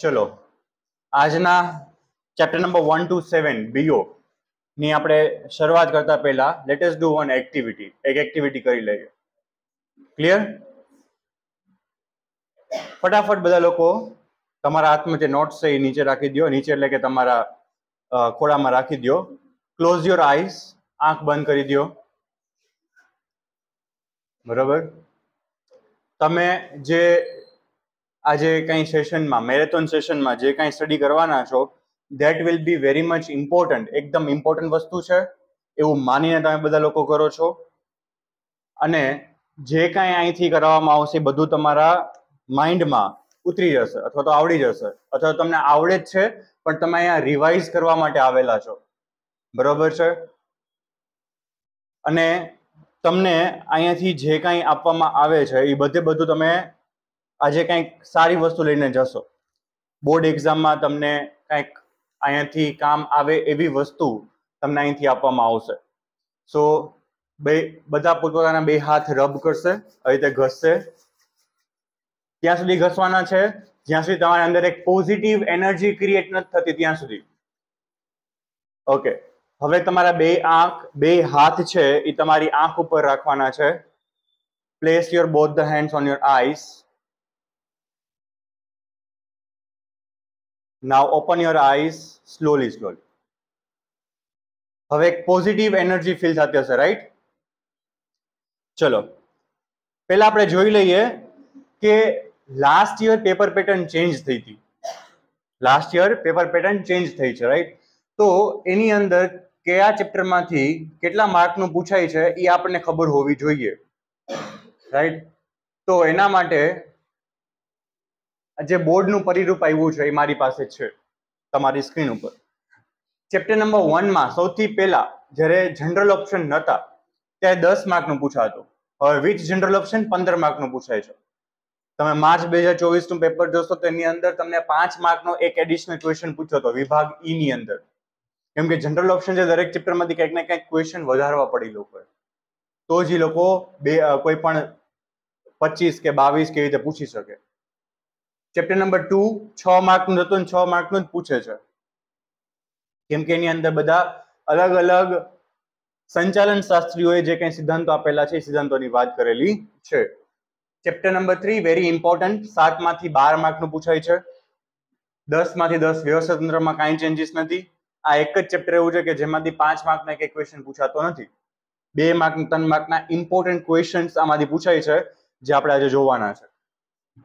ચલો આજના chapter number one two seven BO ની આપણે શરૂઆત કરતા પહેલા લેટેસ્ટ ડુ વન એક્ટિવિટી એક એક્ટિવિટી કરી લઈએ ક્લિયર ફટાફટ બધા લોકો તમારા હાથમાં જે નોટ્સ છે એ નીચે રાખી દો નીચે એટલે કે તમારા ખોળામાં રાખી દો ક્લોઝ યોર આઈસ આંખ બંધ કરી દો બરાબર તમે જે આજે કાંઈ સેશનમાં મેરેથોન સેશનમાં જે કાંઈ સ્ટડી કરવાના છો that will be very much important એકદમ ઇમ્પોર્ટન્ટ વસ્તુ છે એવું માનીને તમે બધા લોકો કરો છો અને જે કાંઈ અહીંથી કરાવવામાં આવશે બધું તમારા માઇન્ડમાં ઉતરી જશે અથવા તો આવડી જશે અથવા તમને આવડે જ છે પણ તમે અહીંયા રિવાઇઝ કરવા માટે આવેલા છો બરોબર છે અને તમને અહીંયાથી જે કાંઈ આપવામાં આવે છે એ બધે બધું તમે આજે કંઈક સારી વસ્તુ લઈને જશો બોર્ડ એક્ઝામમાં તમને કંઈક અહીંયાથી કામ આવે એવી વસ્તુ તમને અહીંથી આપવામાં આવશે સો બે બધા પોતપોતાના બે હાથ રબ કરશે આ રીતે ઘસશે ત્યાં સુધી ઘસવાના છે જ્યાં સુધી તમારી અંદર એક પોઝિટિવ એનર્જી ક્રિએટ નથી થતી ત્યાં સુધી ઓકે હવે તમારા બે આંખ બે હાથ છે એ તમારી આંખ ઉપર રાખવાના છે place your both the hands on your eyes now open your eyes slowly slowly હવે એક પોઝિટિવ એનર્જી ફીલ થતી હશે રાઈટ ચલો પહેલા આપણે જોઈ લઈએ કે last year paper pattern change થઈ હતી last year paper pattern change થઈ છે રાઈટ તો એની અંદર કયા ચેપ્ટરમાંથી કેટલા માર્કનું પૂછાય છે એ આપણને ખબર હોવી જોઈએ રાઈટ તો એના માટે જે બોર્ડનું પરિરૂપ આવ્યું છે એ મારી પાસે છે તમારી સ્ક્રીન ઉપર ચેપ્ટર નંબર વનમાં સૌથી પહેલા જ્યારે જનરલ ઓપ્શન નહોતા ત્યારે દસ માર્કનું પૂછાતું હવે વિથ જનરલ ઓપ્શન પંદર માર્કનું પૂછાય છે તમે માર્ચ બે હજાર ચોવીસનું પેપર જોશો તો એની અંદર તમને પાંચ માર્કનો એક એડિશનલ ક્વેશ્ચન પૂછ્યો હતો વિભાગ ઈની e અંદર કેમ કે જનરલ ઓપ્શન છે દરેક ચેપ્ટરમાંથી કંઈક ને કંઈક ક્વેશ્ચન વધારવા પડી લોકોએ તો જ એ લોકો બે કોઈ પણ પચીસ કે બાવીસ કેવી રીતે પૂછી શકે ચેપ્ટર નંબર ટુ છ માર્કનું હતું છ માર્ક નું જ પૂછે છે કેમ કે એની અંદર બધા અલગ અલગ સંચાલન શાસ્ત્રીઓએ જે કંઈ સિદ્ધાંતો આપેલા છે એ સિદ્ધાંતોની વાત કરેલી છે chapter number three very important સાતમાંથી બાર માર્કનું પૂછાય છે દસમાંથી દસ વ્યવસ્થા તંત્રમાં કાંઈ ચેન્જીસ નથી આ એક જ ચેપ્ટર એવું છે કે જેમાંથી પાંચ માર્કના એક ક્વેશ્ચન પૂછાતો નથી બે માર્ક ત્રણ માર્કના ઇમ્પોર્ટન્ટ ક્વેશ્ચન્સ આમાંથી પૂછાય છે જે આપણે આજે જોવાના છે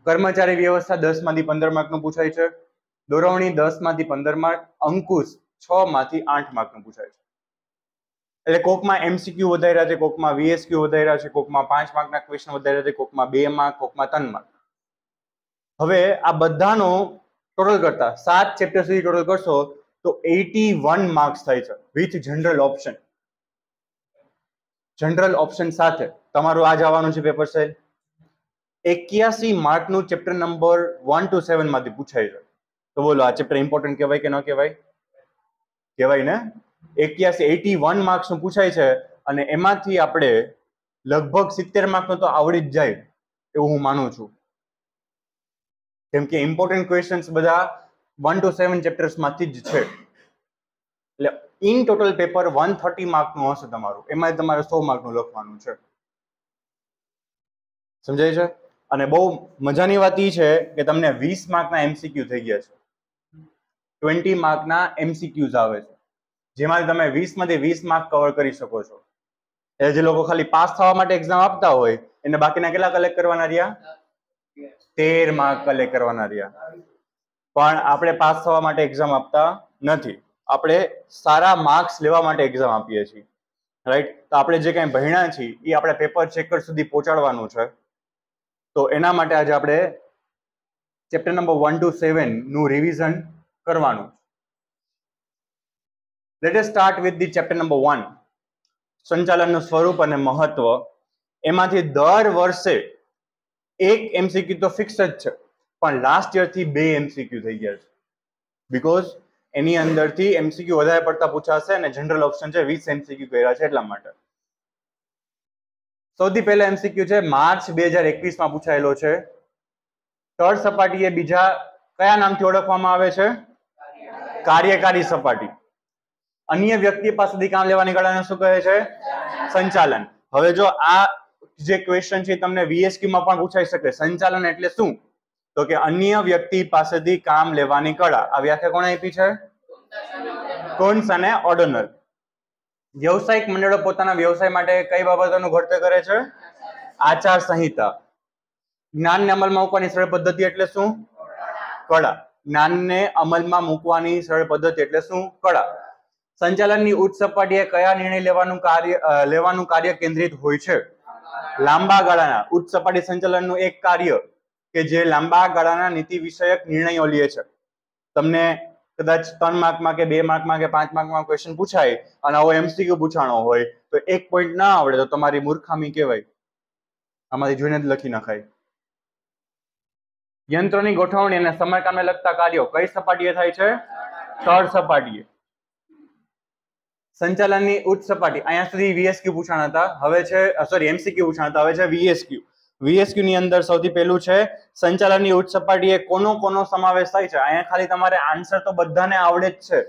કર્મચારી વ્યવસ્થા દસ માંથી પંદર નું પૂછાય છે દોરવણી દસ માંથી પંદર માર્ક અંકુશ છ માંથી આઠ માર્ક નું પૂછાય છે એટલે કોકમાં એમસીક્યુ વધાર્યા છે કોકમાં વીએસક્યુ વધાર્યા છે કોકમાં પાંચ માર્કના ક્વેશ્ચન વધાર્યા છે કોકમાં બે માર્ક કોકમાં ત્રણ માર્ક હવે આ બધાનો ટોટલ કરતા સાત ચેપ્ટર સુધી ટોટલ કરશો તો એટી વન માર્ક્સ થાય છે with general option general option સાથે તમારું આ જવાનું છે પેપર સેલ એક્યાસી માર્ક નું chapter number one two seven માંથી પૂછાય છે તો બોલો આ ચેપ્ટર ઇમ્પોર્ટન્ટ કહેવાય કે ન કહેવાય કહેવાય ને એક્યાસી એટી વન નું પૂછાય છે અને એમાંથી આપણે લગભગ સિત્તેર માર્ક માર્ક્સનો તો આવડી જ જાય એવું હું માનું છું કેમ કે ઇમ્પોર્ટન્ટ ક્વેશ્ચન્સ બધા વન ટુ સેવન ચેપ્ટર્સમાંથી જ છે એટલે in total paper one thirty mark નું હશે તમારું એમાં તમારે સો માર્ક નું લખવાનું છે સમજાય છે અને બહુ મજાની વાત એ છે કે તમને વીસ માર્કના એમસીક્યુ થઈ ગયા છે ટ્વેન્ટી માર્કના એમસીક્યુઝ આવે છે જેમાંથી તમે વીસમાંથી વીસ માર્ક કવર કરી શકો છો એટલે જે લોકો ખાલી પાસ થવા માટે એક્ઝામ આપતા હોય એને બાકીના કેટલા કલેક્ટ કરવાના રહ્યા તેર માર્ક કલેક્ટ કરવાના રહ્યા પણ આપણે પાસ થવા માટે એક્ઝામ આપતા નથી આપણે સારા માર્ક્સ લેવા માટે એક્ઝામ આપીએ છીએ રાઈટ તો આપણે જે કાંઈ ભણ્યા છીએ એ આપણે પેપર ચેકર સુધી પહોંચાડવાનું છે તો એના માટે આજે આપણે ચેપ્ટર નંબર વન ટુ સેવનનું રિવિઝન કરવાનું let's start with the chapter number one સંચાલનનું સ્વરૂપ અને મહત્વ એમાંથી દર વર્ષે એક એમસીક્યુ તો ફિક્સ જ છે પણ લાસ્ટ યરથી બે એમસીક્યુ થઈ ગયા છે બિકોઝ એની અંદરથી એમસીક્યુ વધારે પડતા પૂછાશે અને જનરલ ઓપ્શન છે વીસ એમસીક્યુ કર્યા છે એટલા માટે સૌથી પહેલા એમસીક્યુ છે માર્ચ બે હજાર એકવીસમાં પૂછાયેલો છે તળ સપાટી એ બીજા કયા નામથી ઓળખવામાં આવે છે કાર્યકારી સપાટી અન્ય વ્યક્તિ પાસેથી કામ લેવાની કળાને શું કહે છે સંચાલન હવે જો આ જે ક્વેશ્ચન છે તમને વીએસક્યુમાં પણ પૂછાઈ શકે સંચાલન એટલે શું તો કે અન્ય વ્યક્તિ પાસેથી કામ લેવાની કળા આ વ્યાખ્યા કોણે આપી છે કોન્સ અને ઓર્ડનર વ્યવસાયિક મંડળો પોતાના વ્યવસાય માટે કઈ બાબતોનું ઘડતર કરે છે આચાર સંહિતા જ્ઞાનને અમલમાં મૂકવાની સરળ પદ્ધતિ એટલે શું કળા જ્ઞાનને અમલમાં મૂકવાની સરળ પદ્ધતિ એટલે શું કળા સંચાલનની ઉચ્ચ સપાટીએ કયા નિર્ણય લેવાનું કાર્ય લેવાનું કાર્ય કેન્દ્રિત હોય છે લાંબા ગાળાના ઉચ્ચ સપાટી સંચાલનનું એક કાર્ય કે જે લાંબા ગાળાના નીતિ વિષયક નિર્ણયો લે છે તમને કદાચ ત્રણ માર્કમાં કે બે માર્કમાં કે પાંચ માર્કમાં ક્વેશ્ચન પૂછાય અને આવો એમસીક્યુ પૂછાણો હોય તો એક પોઈન્ટ ના આવડે તો તમારી મૂર્ખામી કહેવાય અમારી જોઈને જ લખી નખાય યંત્રની ગોઠવણી અને સમયકામે લગતા કાર્યો કઈ સપાટીએ થાય છે તળ સપાટીએ સંચાલનની ઉચ્ચ સપાટી અહીંયા સુધી વીએસક્યુ પૂછાણ હતા હવે છે સોરી એમસીક્યુ પૂછાણા હતા હવે છે વીએસક્યુ વીએસક્યુ ની અંદર સૌથી પહેલું છે સંચાલનની ઉચ્ચ સપાટીએ કોનો કોનો સમાવેશ થાય છે અહીંયા ખાલી તમારે આન્સર તો બધાને આવડે જ છે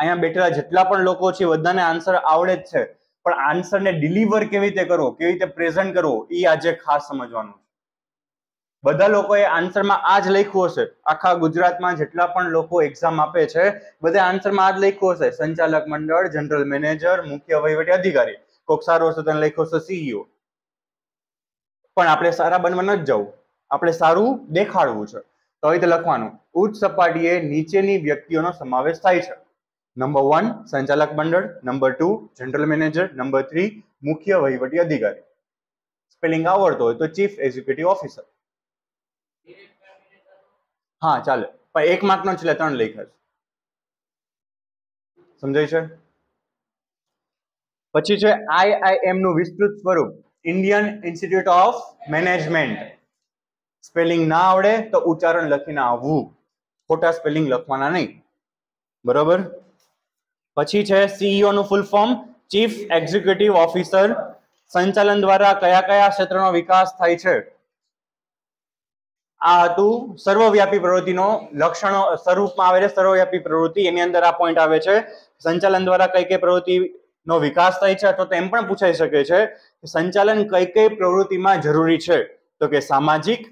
અહીંયા બેઠેલા જેટલા પણ લોકો છે બધાને આન્સર આવડે જ છે પણ આન્સરને ડિલિવર કેવી રીતે કરવો કેવી રીતે પ્રેઝન્ટ કરવો એ આજે ખાસ સમજવાનું છે બધા લોકોએ આન્સરમાં આ જ લખ્યું હશે આખા ગુજરાતમાં જેટલા પણ લોકો એક્ઝામ આપે છે બધા આન્સરમાં આ જ લખ્યું હશે સંચાલક મંડળ જનરલ મેનેજર મુખ્ય વહીવટી અધિકારી કોક સારો હશે તેને લખ્યો હશે સીઈઓ પણ આપણે સારા બનવા ન જવું આપણે સારું દેખાડવું છે તો રીતે લખવાનું ઉચ્ચ સપાટીએ નીચેની વ્યક્તિઓનો સમાવેશ થાય છે નંબર વન સંચાલક મંડળ number two general manager number three મુખ્ય વહીવટી અધિકારી સ્પેલિંગ આવડતો હોય તો ચીફ એક્ઝિક્યુટિવ ઓફિસર હા ચાલે પણ એક માર્કનો છેલ્લે ત્રણ લેખા સમજાય છે પછી છે આઈઆઈએમ નું વિસ્તૃત સ્વરૂપ Indian institute of Management spelling ના આવડે તો ઉચ્ચારણ લખીને આવવું ખોટા સ્પેલિંગ લખવાના નહીં બરોબર પછી છે સીઈઓ e નું full form chief executive officer સંચાલન દ્વારા કયા કયા ક્ષેત્રનો વિકાસ થાય છે આ હતું સર્વવ્યાપી પ્રવૃત્તિનો લક્ષણો સ્વરૂપમાં આવે છે સર્વવ્યાપી પ્રવૃત્તિ એની અંદર આ પોઈન્ટ આવે છે સંચાલન દ્વારા કઈ કઈ પ્રવૃત્તિ નો વિકાસ થાય છે અથવા તો એમ પણ પૂછાઈ શકે છે કે સંચાલન કઈ કઈ પ્રવૃત્તિમાં જરૂરી છે તો કે સામાજિક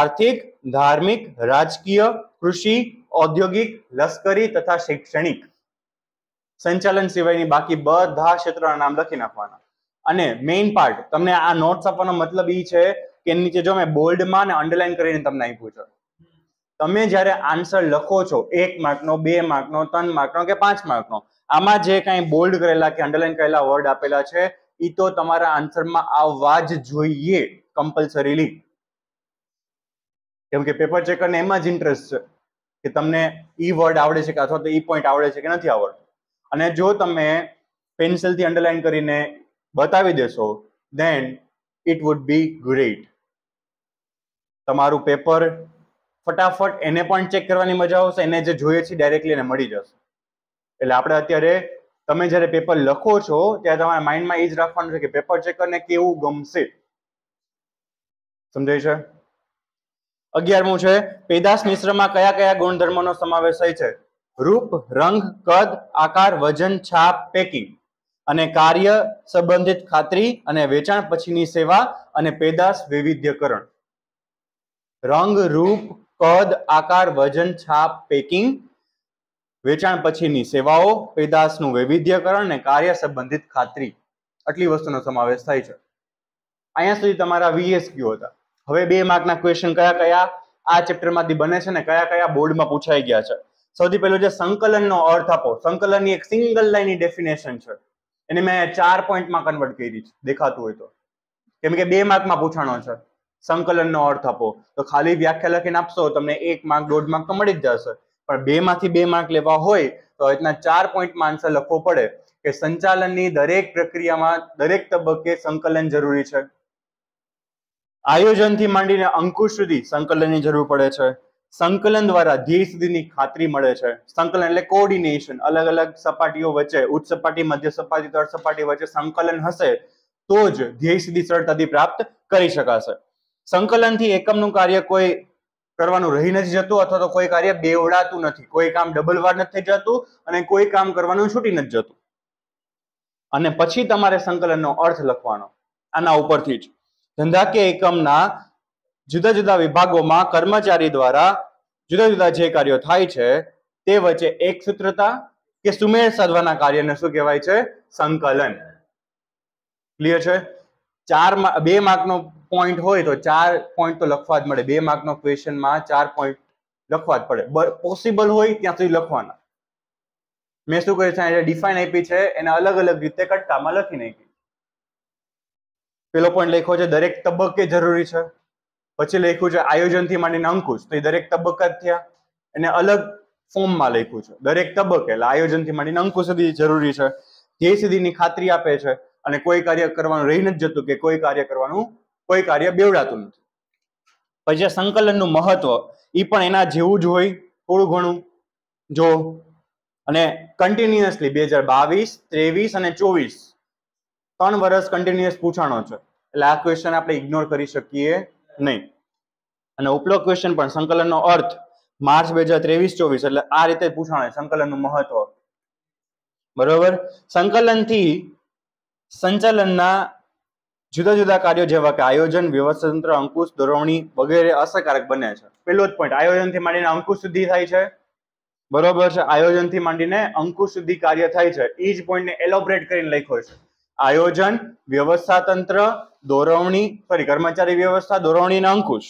આર્થિક ધાર્મિક રાજકીય કૃષિ ઔદ્યોગિક લશ્કરી તથા શૈક્ષણિક સંચાલન સિવાયની બાકી બધા ક્ષેત્રોના નામ લખી નાખવાના અને મેઇન પાર્ટ તમને આ નોટ્સ આપવાનો મતલબ એ છે કે નીચે જો મેં બોલ્ડમાં અને અંડરલાઈન કરીને તમને આપ્યું છે તમે જ્યારે આન્સર લખો છો એક માર્કનો બે માર્કનો ત્રણ માર્કનો કે પાંચ માર્કનો આમાં જે કાંઈ બોલ્ડ કરેલા કે અંડરલાઈન કરેલા વર્ડ આપેલા છે એ તો તમારા આન્સરમાં આવવા જ જોઈએ કમ્પલસરીલી કેમ કે પેપર ચેકરને એમાં જ ઇન્ટરેસ્ટ છે કે તમને ઈ વર્ડ આવડે છે કે અથવા તો ઈ પોઈન્ટ આવડે છે કે નથી આવડતું અને જો તમે પેન્સિલથી અંડરલાઈન કરીને બતાવી દેશો then it would be great તમારું પેપર ફટાફટ એને પણ ચેક કરવાની મજા આવશે એને જે જોઈએ છે ડાયરેક્ટલી એને મળી જશે એટલે આપણે અત્યારે તમે જ્યારે પેપર લખો છો ત્યારે તમારા માઇન્ડમાં એ જ રાખવાનું છે કે પેપર ચેકરને કેવું ગમશે સમજાય છે અગિયારમું છે પેદાશ મિશ્રમાં કયા કયા ગુણધર્મોનો સમાવેશ થાય છે રૂપ રંગ કદ આકાર વજન છાપ પેકિંગ અને કાર્ય સંબંધિત ખાતરી અને વેચાણ પછીની સેવા અને પેદાશ વૈવિધ્યકરણ રંગ રૂપ કદ આકાર વજન છાપ પેકિંગ વેચાણ પછીની સેવાઓ પેદાશનું વૈવિધ્યકરણ અને કાર્ય સંબંધિત ખાતરી આટલી વસ્તુનો સમાવેશ થાય છે અહીંયા સુધી તમારા વીએસક્યુ હતા હવે બે માર્કના ક્વેશ્ચન કયા કયા આ ચેપ્ટરમાંથી બને છે ને કયા કયા બોર્ડમાં પૂછાઈ ગયા છે સૌથી પહેલો જે સંકલનનો અર્થ આપો સંકલનની એક સિંગલ લાઈનની ડેફિનેશન છે એને મેં ચાર પોઈન્ટમાં કન્વર્ટ કરી છે દેખાતું હોય તો કેમ કે બે માર્કમાં પૂછાણો છે સંકલનનો અર્થ આપો તો ખાલી વ્યાખ્યા લખીને આપશો તમને એક માર્ક દોઢ માર્ક તો મળી જ જશે પણ બે માંથી બે માર્ક લેવા હોય તો રીતના ચાર પોઈન્ટમાં આન્સર લખવો પડે કે સંચાલનની દરેક પ્રક્રિયામાં દરેક તબક્કે સંકલન જરૂરી છે આયોજનથી માંડીને અંકુશ સુધી સંકલનની જરૂર પડે છે સંકલન દ્વારા ધ્યેય સુધીની ખાતરી મળે છે સંકલન એટલે કોર્ડિનેશન અલગ અલગ સપાટીઓ વચ્ચે ઉચ્ચ સપાટી મધ્ય સપાટી તળ સપાટી વચ્ચે સંકલન હશે તો જ ધ્યેય સુધી સરળતાથી પ્રાપ્ત કરી શકાશે સંકલનથી એકમનું કાર્ય કોઈ કરવાનું રહી નથી જતું અથવા તો કોઈ કાર્ય બેવડાતું નથી કોઈ કામ ડબલ વાર નથી જતું અને કોઈ કામ કરવાનું છૂટી નથી જતું અને પછી તમારે સંકલનનો અર્થ લખવાનો આના ઉપરથી જ ધંધાકીય એકમના જુદા જુદા વિભાગોમાં કર્મચારી દ્વારા જુદા જુદા જે કાર્યો થાય છે તે વચ્ચે એક સૂત્રતા કે સુમેળ સાધવાના કાર્યને શું કહેવાય છે સંકલન ક્લિયર છે ચાર બે માર્કનો પોઈન્ટ હોય તો ચાર પોઈન્ટ તો લખવા જ મળે બે માર્કનો ક્વેશ્ચનમાં ચાર પોઈન્ટ લખવા જ પડે પોસિબલ હોય ત્યાં સુધી લખવાના મેં શું કહ્યું છે ડિફાઇન આપી છે એને અલગ અલગ રીતે કટકામાં લખી નાખી પેલો પોઈન્ટ લખ્યો છે દરેક તબક્કે જરૂરી છે પછી લખ્યું છે આયોજનથી માંડીને અંકુશ તો એ દરેક તબક્કા થયા એને અલગ ફોર્મમાં લખ્યું છે દરેક તબક્કે એટલે આયોજનથી માંડીને અંકુશ સુધી જરૂરી છે ધ્યેય સુધીની ખાતરી આપે છે અને કોઈ કાર્ય કરવાનું રહી નથી જતું કે કોઈ કાર્ય કરવાનું કોઈ કાર્ય બેવડાતું નથી પછી સંકલનનું મહત્વ એ પણ એના જેવું જ હોય થોડું ઘણું જો અને કન્ટિન્યુઅસલી બે હજાર બાવીસ ત્રેવીસ અને ચોવીસ ત્રણ વર્ષ કન્ટિન્યુઅસ પૂછાણો છે એટલે આ ક્વેશ્ચન આપણે ઇગ્નોર કરી શકીએ નહીં અને ઉપલો ક્વેશ્ચન પણ સંકલનનો અર્થ માર્ચ બે હજાર ત્રેવીસ ચોવીસ એટલે આ રીતે પૂછાણો સંકલનનું મહત્વ બરોબર સંકલનથી સંચાલનના જુદા જુદા કાર્યો જેવા કે આયોજન વ્યવસ્થાતંત્ર અંકુશ દોરવણી વગેરે અસરકારક બને છે પહેલો જ પોઈન્ટ આયોજનથી માંડીને અંકુશ સુધી થાય છે બરોબર છે આયોજનથી માંડીને અંકુશ સુધી કાર્ય થાય છે એ જ પોઈન્ટને એલોબરેટ કરીને લખ્યો છે આયોજન વ્યવસ્થાતંત્ર દોરવણી સોરી કર્મચારી વ્યવસ્થા દોરવણીના અંકુશ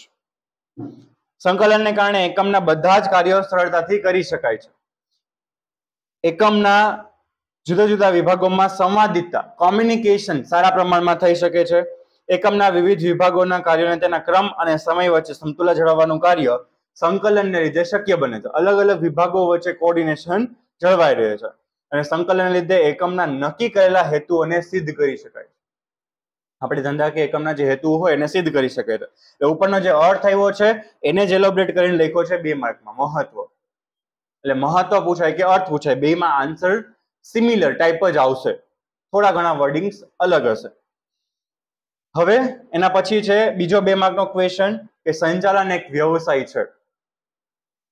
સંકલનને કારણે એકમના બધા જ કાર્યો સરળતાથી કરી શકાય છે એકમના જુદા જુદા વિભાગોમાં સંવાદિતા કોમ્યુનિકેશન સારા પ્રમાણમાં થઈ શકે છે એકમના વિવિધ વિભાગોના કાર્યોને તેના ક્રમ અને સમય વચ્ચે સંતુલન જળવવાનું કાર્ય સંકલનને લીધે શક્ય બને છે અલગ અલગ વિભાગો વચ્ચે કોર્ડિનેશન જળવાઈ રહે છે અને સંકલનને લીધે એકમના નક્કી કરેલા હેતુઓને સિદ્ધ કરી શકાય આપણે ધંધા કે એકમના જે હેતુ હોય એને સિદ્ધ કરી શકે છે એટલે ઉપરનો જે અર્થ આવ્યો છે એને જ એલોબ્રેટ કરીને લખ્યો છે બે માર્કમાં મહત્વ એટલે મહત્વ પૂછાય કે અર્થ પૂછાય બેમાં આન્સર સિમિલર ટાઈપ જ આવશે થોડા ઘણા વર્ડિંગ્સ અલગ હશે હવે એના પછી છે બીજો બે માર્કનો ક્વેશ્ચન કે સંચાલન એક વ્યવસાય છે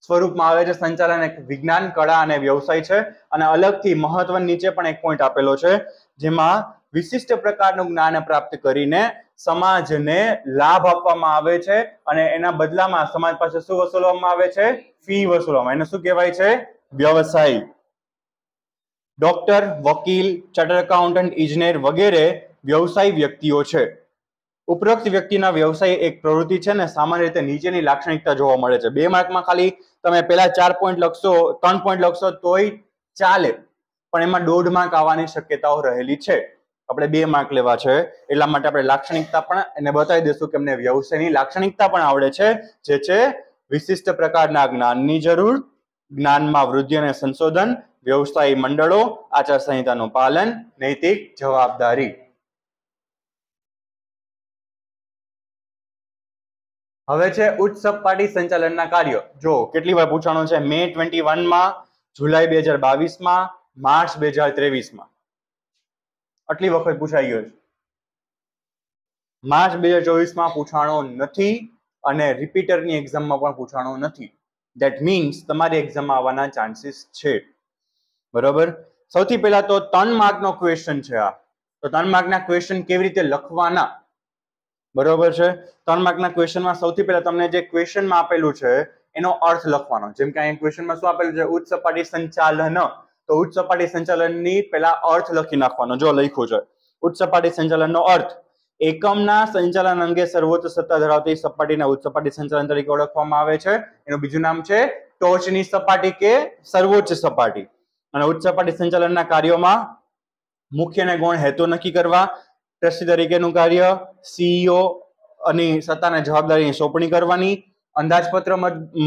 સ્વરૂપમાં આવે છે સંચાલન એક વિજ્ઞાન કળા અને વ્યવસાય છે અને અલગથી મહત્વ નીચે પણ એક પોઈન્ટ આપેલો છે જેમાં વિશિષ્ટ પ્રકારનું જ્ઞાન પ્રાપ્ત કરીને સમાજને લાભ આપવામાં આવે છે અને એના બદલામાં સમાજ પાસે શું વસૂલવામાં આવે છે ફી વસૂલવામાં એને શું કહેવાય છે વ્યવસાય ડોક્ટર વકીલ ચાર્ટર એકાઉન્ટન્ટ ઇજનેર વગેરે વ્યવસાય વ્યક્તિઓ છે ઉપરોક્ત વ્યક્તિના વ્યવસાય એક પ્રવૃત્તિ છે ને સામાન્ય રીતે નીચેની લાક્ષણિકતા જોવા મળે છે બે માર્કમાં ખાલી તમે પહેલા ચાર પોઈન્ટ લખશો ત્રણ પોઈન્ટ લખશો તોય ચાલે પણ એમાં દોઢ માર્ક આવવાની શક્યતાઓ રહેલી છે આપણે બે માર્ક લેવા છે એટલા માટે આપણે લાક્ષણિકતા પણ એને બતાવી દઈશું કે એમને વ્યવસાયની લાક્ષણિકતા પણ આવડે છે જે છે વિશિષ્ટ પ્રકારના જ્ઞાનની જરૂર જ્ઞાનમાં વૃદ્ધિ અને સંશોધન વ્યવસાયી મંડળો આચારસંહિતાનું પાલન નૈતિક જવાબદારી હવે છે ઉચ્ચ સપાટી સંચાલનના કાર્યો જો કેટલી વાર પૂછાણો છે મે ટ્વેન્ટી વનમાં જુલાઈ બે હજાર બાવીસમાં માર્ચ બે હજાર ત્રેવીસમાં આટલી વખત પૂછાઈ ગયો છે માર્ચ બે હજાર ચોવીસમાં પૂછાણો નથી અને રિપીટરની એક્ઝામમાં પણ પૂછાણો નથી દેટ મીન્સ તમારી એક્ઝામ આવવાના ચાન્સીસ છે બરોબર સૌથી પહેલા તો ત્રણ માર્કનો ક્વેશ્ચન છે આ તો ત્રણ માર્કના ક્વેશ્ચન કેવી રીતે લખવાના બરોબર છે ત્રણ માર્કના ક્વેશ્ચનમાં સૌથી પહેલા તમને જે ક્વેશ્ચનમાં આપેલું છે એનો અર્થ લખવાનો જેમ કે અહીંયા ક્વેશ્ચનમાં શું આપેલું છે ઉચ્ચ સપાટી સંચાલન તો ઉચ્ચ સપાટી સંચાલનની પહેલા અર્થ લખી નાખવાનો જો લખ્યું છે ઉચ્ચ સપાટી સંચાલનનો અર્થ એકમના સંચાલન અંગે સર્વોચ્ચ સત્તા ધરાવતી સપાટીને ઉચ્ચ સપાટી સંચાલન તરીકે ઓળખવામાં આવે છે એનું બીજું નામ છે ટોચની સપાટી કે સર્વોચ્ચ સપાટી અને ઉચ્ચ સપાટી સંચાલનના કાર્યોમાં મુખ્ય અને ગૌણ હેતુ નક્કી કરવા ટ્રસ્ટી તરીકેનું કાર્ય સીઈઓ e અને સત્તાને જવાબદારીની સોંપણી કરવાની અંદાજપત્ર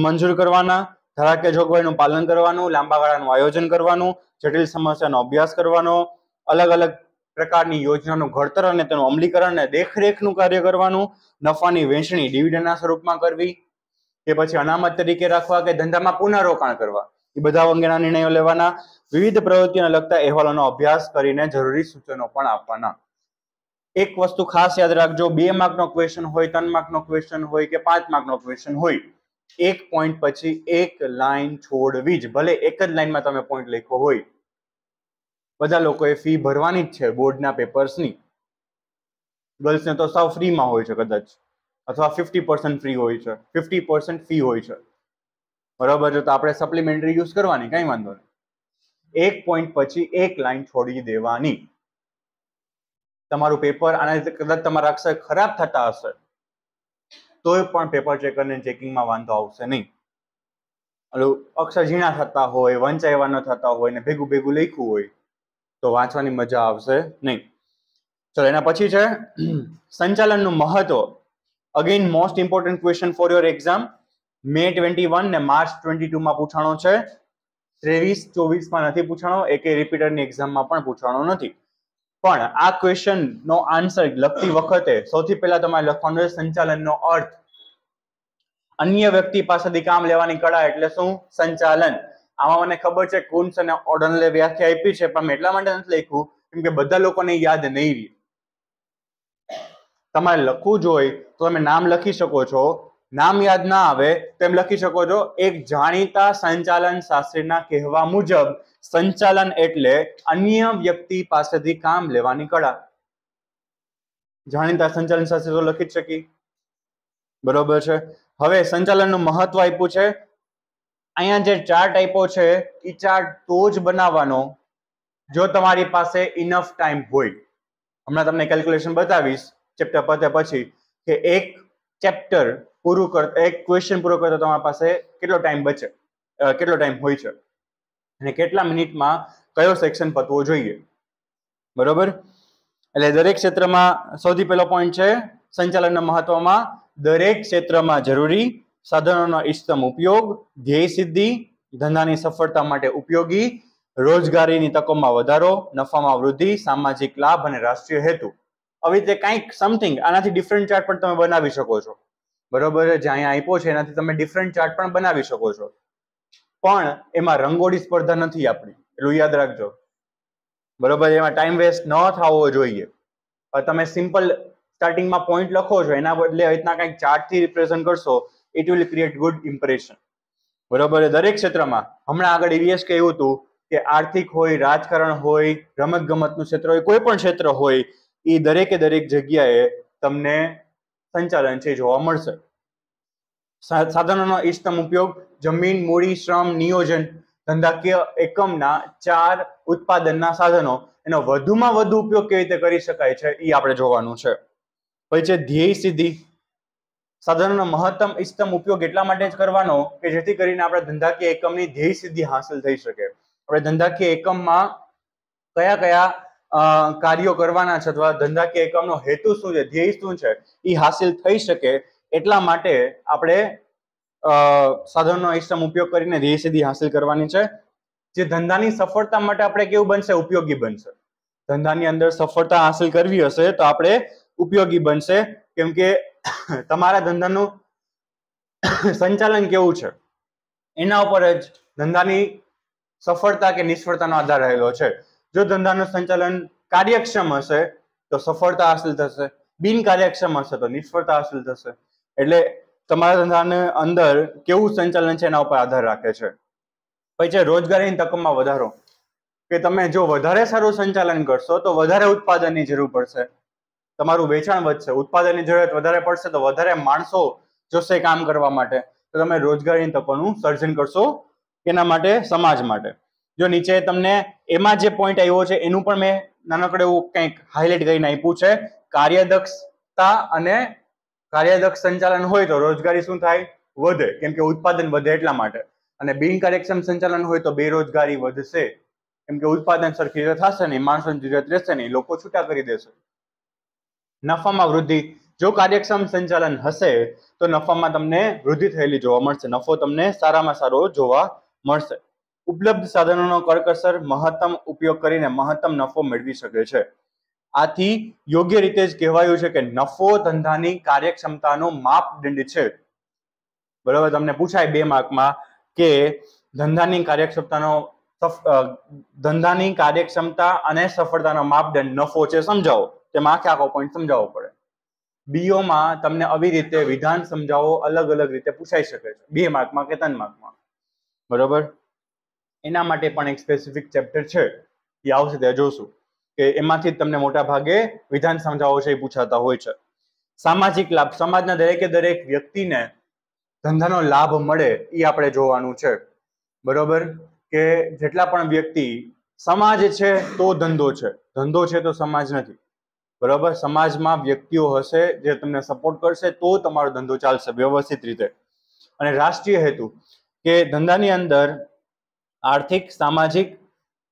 મંજૂર કરવાના ધારાકીય જોગવાઈનું પાલન કરવાનું લાંબા ગાળાનું આયોજન કરવાનું જટિલ સમસ્યાનો અભ્યાસ કરવાનો અલગ અલગ પ્રકારની યોજનાનું ઘડતર અને તેનું અમલીકરણ અને દેખરેખનું કાર્ય કરવાનું નફાની વહેંચણી ડિવિડન્ડના સ્વરૂપમાં કરવી કે પછી અનામત તરીકે રાખવા કે ધંધામાં પુનઃરોકાણ કરવા એ બધા અંગેના નિર્ણયો લેવાના વિવિધ પ્રવૃત્તિઓને લગતા અહેવાલોનો અભ્યાસ કરીને જરૂરી સૂચનો પણ આપવાના એક વસ્તુ ખાસ યાદ રાખજો બે માર્કનો ક્વેશ્ચન હોય ત્રણ માર્કનો ક્વેશ્ચન હોય કે પાંચ માર્કનો ક્વેશ્ચન હોય એક પોઈન્ટ પછી એક લાઈન છોડવી જ ભલે એક જ લાઈનમાં તમે પોઈન્ટ લખ્યો હોય બધા લોકોએ ફી ભરવાની જ છે બોર્ડના પેપર્સની ગર્લ્સને તો સાવ ફ્રીમાં હોય છે કદાચ અથવા ફિફ્ટી પર્સન્ટ ફ્રી હોય છે ફિફ્ટી પર્સન્ટ ફી હોય છે બરાબર છે તો આપણે સપ્લિમેન્ટરી યુઝ કરવાની કાંઈ વાંધો નહીં એક પોઈન્ટ પછી એક લાઈન છોડી દેવાની તમારું પેપર આના કદાચ તમારા અક્ષર ખરાબ થતા હશે તોય પણ પેપર ચેકરને ચેકિંગમાં વાંધો આવશે નહીં અક્ષર ઝીણા થતા હોય વંચાયવા થતા હોય ને ભેગું ભેગું લખ્યું હોય તો વાંચવાની મજા આવશે નહીં ચલો એના પછી છે સંચાલનનું મહત્વ again most important question for your exam May twenty one ને માર્ચ ટ્વેન્ટી ટુમાં પૂછાણો છે ત્રેવીસ ચોવીસમાં નથી પૂછાણો એકે રિપીટરની એક્ઝામમાં પણ પૂછાણો નથી પણ આ ક્વેશ્ચનનો આન્સર લખતી વખતે સૌથી પહેલા તમારે લખવાનું છે સંચાલનનો અર્થ અન્ય વ્યક્તિ પાસેથી કામ લેવાની કળા એટલે શું સંચાલન આમાં મને ખબર છે કુન્સ અને ઓડનલે વ્યાખ્યા આપી છે પણ એટલા માટે નથી લખ્યું કેમ કે બધા લોકોને યાદ નહીં રહે તમારે લખવું જોઈએ તો તમે નામ લખી શકો છો નામ યાદ ના આવે તેમ લખી શકો છો એક જાણીતા સંચાલન શાસ્ત્રીના કહેવા મુજબ સંચાલન એટલે અન્ય વ્યક્તિ પાસેથી કામ લેવાની કળા જાણીતા સંચાલન શાસ્ત્રી તો લખી જ શકી બરોબર છે હવે સંચાલનનું મહત્વ આપ્યું છે અહીંયા જે ચાર ટાઈપો છે એ ચાર તો જ બનાવવાનો જો તમારી પાસે ઇનફ ટાઈમ હોય હમણાં તમને કેલ્ક્યુલેશન બતાવીશ ચેપ્ટર પતે પછી કે એક ચેપ્ટર પૂરું કરતા એક ક્વેશ્ચન પૂરો કરતા તમારી પાસે કેટલો ટાઈમ બચે કેટલો ટાઈમ હોય છે અને કેટલા મિનિટમાં કયો સેક્શન પતવો જોઈએ બરોબર એટલે દરેક ક્ષેત્રમાં સૌથી પહેલો પોઈન્ટ છે સંચાલનના મહત્વમાં દરેક ક્ષેત્રમાં જરૂરી સાધનોનો ઇષ્ટતમ ઉપયોગ ધ્યેય સિદ્ધિ ધંધાની સફળતા માટે ઉપયોગી રોજગારીની તકોમાં વધારો નફામાં વૃદ્ધિ સામાજિક લાભ અને રાષ્ટ્રીય હેતુ આવી રીતે કંઈક સમથિંગ આનાથી ડિફરન્ટ ચાર્ટ પણ તમે બનાવી શકો છો બરોબર જે અહીંયા આપ્યો છે એનાથી તમે ડિફરન્ટ ચાર્ટ પણ બનાવી શકો છો પણ એમાં રંગોળી સ્પર્ધા નથી આપણી એટલું યાદ રાખજો બરોબર એમાં ટાઈમ વેસ્ટ ન થવો જોઈએ તમે સિમ્પલ સ્ટાર્ટિંગમાં પોઈન્ટ લખો છો એના બદલે રીતના કંઈક ચાર્ટથી રિપ્રેઝન્ટ કરશો it will create good impression બરોબર દરેક ક્ષેત્રમાં હમણાં આગળ ઈવીએસ કે હતું કે આર્થિક હોય રાજકારણ હોય રમત ગમતનું ક્ષેત્ર હોય કોઈ પણ ક્ષેત્ર હોય એ દરેકે દરેક જગ્યાએ તમને સંચાલન છે જોવા મળશે સાધનોનો ઇષ્ટતમ ઉપયોગ જમીન મૂડી શ્રમ નિયોજન ધંધાકીય એકમના ચાર ઉત્પાદનના સાધનો એનો વધુમાં વધુ ઉપયોગ કેવી રીતે કરી શકાય છે એ આપણે જોવાનું છે પછી છે ધ્યેય સિદ્ધિ સાધનોનો મહત્તમ ઇષ્ટતમ ઉપયોગ એટલા માટે જ કરવાનો કે જેથી કરીને આપણે ધંધાકીય એકમની ધ્યેય સિદ્ધિ હાંસલ થઈ શકે આપણે ધંધાકીય એકમમાં કયા કયા કાર્યો કરવાના છે અથવા ધંધાકીય એકમનો હેતુ શું છે ધ્યેય શું છે એ હાસિલ થઈ શકે એટલા માટે આપણે સાધનનો ઇષ્ટમ ઉપયોગ કરીને ધ્યેય સિદ્ધિ હાસિલ કરવાની છે જે ધંધાની સફળતા માટે આપણે કેવું બનશે ઉપયોગી બનશે ધંધાની અંદર સફળતા હાસિલ કરવી હશે તો આપણે ઉપયોગી બનશે કેમ કે તમારા ધંધાનું સંચાલન કેવું છે એના ઉપર જ ધંધાની સફળતા કે નિષ્ફળતાનો આધાર રહેલો છે જો ધંધાનું સંચાલન કાર્યક્ષમ હશે તો સફળતા હાસિલ થશે બિન કાર્યક્ષમ હશે તો નિષ્ફળતા હાંસલ થશે એટલે તમારા ધંધાને અંદર કેવું સંચાલન છે એના ઉપર આધાર રાખે છે પછી છે રોજગારીની તકમાં વધારો કે તમે જો વધારે સારું સંચાલન કરશો તો વધારે ઉત્પાદનની જરૂર પડશે તમારું વેચાણ વધશે ઉત્પાદનની જરૂરિયાત વધારે પડશે તો વધારે માણસો જોશે કામ કરવા માટે તો તમે રોજગારીની તકોનું સર્જન કરશો એના માટે સમાજ માટે જો નીચે તમને એમાં જે પોઈન્ટ આવ્યો છે એનું પણ મેં નાનકડે એવું કંઈક હાઇલાઇટ કરીને આપ્યું છે કાર્યદક્ષતા અને કાર્યદક્ષ સંચાલન હોય તો રોજગારી શું થાય વધે કેમ કે ઉત્પાદન વધે એટલા માટે અને બિનકાર્યક્ષમ સંચાલન હોય તો બેરોજગારી વધશે કેમ કે ઉત્પાદન સરખી રીતે થશે નહીં માણસોની જરૂરિયાત રહેશે નહીં લોકો છૂટા કરી દેશે નફામાં વૃદ્ધિ જો કાર્યક્ષમ સંચાલન હશે તો નફામાં તમને વૃદ્ધિ થયેલી જોવા મળશે નફો તમને સારામાં સારો જોવા મળશે ઉપલબ્ધ સાધનોનો કરકસર મહત્તમ ઉપયોગ કરીને મહત્તમ નફો મેળવી શકે છે આથી યોગ્ય રીતે જ કહેવાયું છે કે નફો ધંધાની કાર્યક્ષમતાનો માપદંડ છે બરાબર તમને પૂછાય બે માર્કમાં કે ધંધાની કાર્યક્ષમતાનો ધંધાની કાર્યક્ષમતા અને સફળતાનો માપદંડ નફો છે સમજાવો તેમાં આખે આખો પોઈન્ટ સમજાવવો પડે બીઓમાં તમને આવી રીતે વિધાન સમજાવો અલગ અલગ રીતે પૂછાઈ શકે છે બે માર્કમાં કે ત્રણ માર્કમાં બરોબર એના માટે પણ એક સ્પેસિફિક ચેપ્ટર છે એ આવશે ત્યાં જોશું કે એમાંથી તમને મોટા ભાગે વિધાન સમજાવો છે એ પૂછાતા હોય છે સામાજિક લાભ સમાજના દરેકે દરેક વ્યક્તિને ધંધાનો લાભ મળે એ આપણે જોવાનું છે બરોબર કે જેટલા પણ વ્યક્તિ સમાજ છે તો ધંધો છે ધંધો છે તો સમાજ નથી બરાબર સમાજમાં વ્યક્તિઓ હશે જે તમને સપોર્ટ કરશે તો તમારો ધંધો ચાલશે વ્યવસ્થિત રીતે અને રાષ્ટ્રીય હેતુ કે ધંધાની અંદર આર્થિક સામાજિક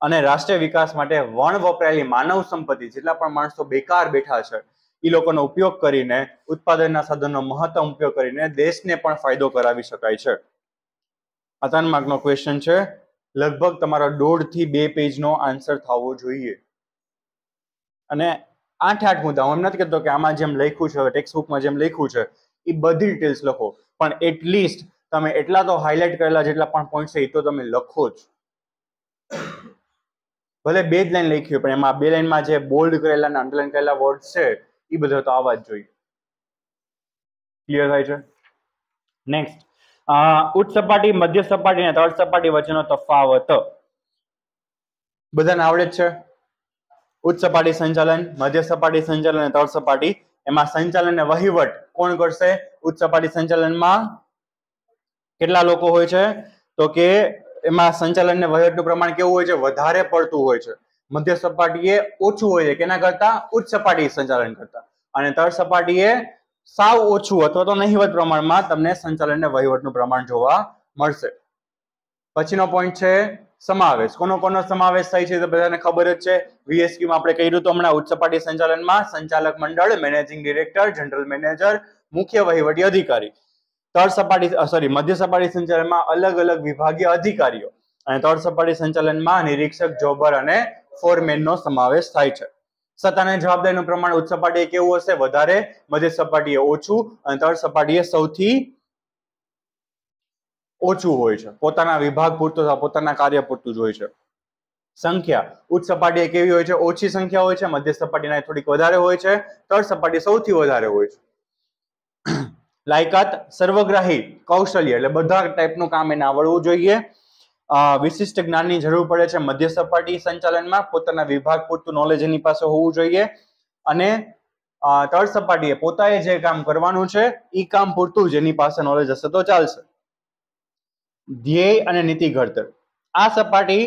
અને રાષ્ટ્રીય વિકાસ માટે વણ વપરાયેલી માનવ સંપત્તિ જેટલા પણ માણસો બેકાર બેઠા છે એ લોકોનો ઉપયોગ કરીને ઉત્પાદનના સાધનનો મહત્તમ ઉપયોગ કરીને દેશને પણ ફાયદો કરાવી શકાય છે અથાન માર્કનો ક્વેશ્ચન છે લગભગ તમારો દોઢથી બે પેજનો આન્સર થવો જોઈએ અને આઠ આઠ મુદ્દા હું એમ નથી કહેતો કે આમાં જેમ લખ્યું છે ટેક્સ બુકમાં જેમ લખ્યું છે એ બધી ડિટેલ્સ લખો પણ એટલીસ્ટ તમે એટલા તો હાઇલાઇટ કરેલા જેટલા પણ પોઈન્ટ છે એ તો તમે લખો જ ભલે બે જ લાઈન લખી પણ એમાં બે લાઈનમાં જે બોલ્ડ કરેલા અને અંડરલાઈન કરેલા વર્ડ છે એ બધા તો આવવા જ જોઈએ ક્લિયર થાય છે નેક્સ્ટ ઉચ્ચ સપાટી મધ્ય સપાટી અને તળ સપાટી વચ્ચેનો તફાવત બધાને આવડે જ છે ઉચ્ચ સપાટી સંચાલન મધ્ય સપાટી સંચાલન અને તળ સપાટી એમાં સંચાલન અને વહીવટ કોણ કરશે ઉચ્ચ સપાટી સંચાલનમાં કેટલા લોકો હોય છે તો કે એમાં સંચાલન અને વહીવટનું પ્રમાણ કેવું હોય છે વધારે પડતું હોય છે મધ્ય સપાટીએ ઓછું હોય છે કેના કરતા ઉચ્ચ સપાટી સંચાલન કરતા અને તળ સપાટીએ સાવ ઓછું અથવા તો નહીવત પ્રમાણમાં તમને સંચાલન અને વહીવટનું પ્રમાણ જોવા મળશે પછીનો પોઈન્ટ છે સમાવેશ કોનો કોનો સમાવેશ થાય છે તો બધાને ખબર જ છે વીએસક્યુમાં આપણે કર્યું તો હમણાં ઉચ્ચ સપાટી સંચાલનમાં સંચાલક મંડળ મેનેજિંગ ડિરેક્ટર જનરલ મેનેજર મુખ્ય વહીવટી અધિકારી તળ સપાટી સોરી મધ્ય સપાટી સંચાલનમાં અલગ અલગ વિભાગીય અધિકારીઓ અને તળ સપાટી સંચાલનમાં નિરીક્ષક જોબર અને ફોરમેનનો સમાવેશ થાય છે સત્તાની જવાબદારીનું પ્રમાણ ઉચ્ચ સપાટીએ કેવું હશે વધારે મધ્ય સપાટીએ ઓછું અને તળ સપાટીએ સૌથી ઓછું હોય છે પોતાના વિભાગ પૂરતું પોતાના કાર્ય પૂરતું જ હોય છે સંખ્યા ઉચ્ચ સપાટી એક એવી હોય છે ઓછી સંખ્યા હોય છે મધ્ય સપાટીના થોડીક વધારે હોય છે તળ સપાટી સૌથી વધારે હોય છે લાયકાત સર્વગ્રાહી કૌશલ્ય એટલે બધા ટાઈપનું કામ એને આવડવું જોઈએ વિશિષ્ટ જ્ઞાનની જરૂર પડે છે મધ્ય સપાટી સંચાલનમાં પોતાના વિભાગ પૂરતું નોલેજ એની પાસે હોવું જોઈએ અને તળ સપાટીએ પોતાએ જે કામ કરવાનું છે એ કામ પૂરતું જ એની પાસે નોલેજ હશે તો ચાલશે ધ્યેય અને નીતિ ઘડતર આ સપાટી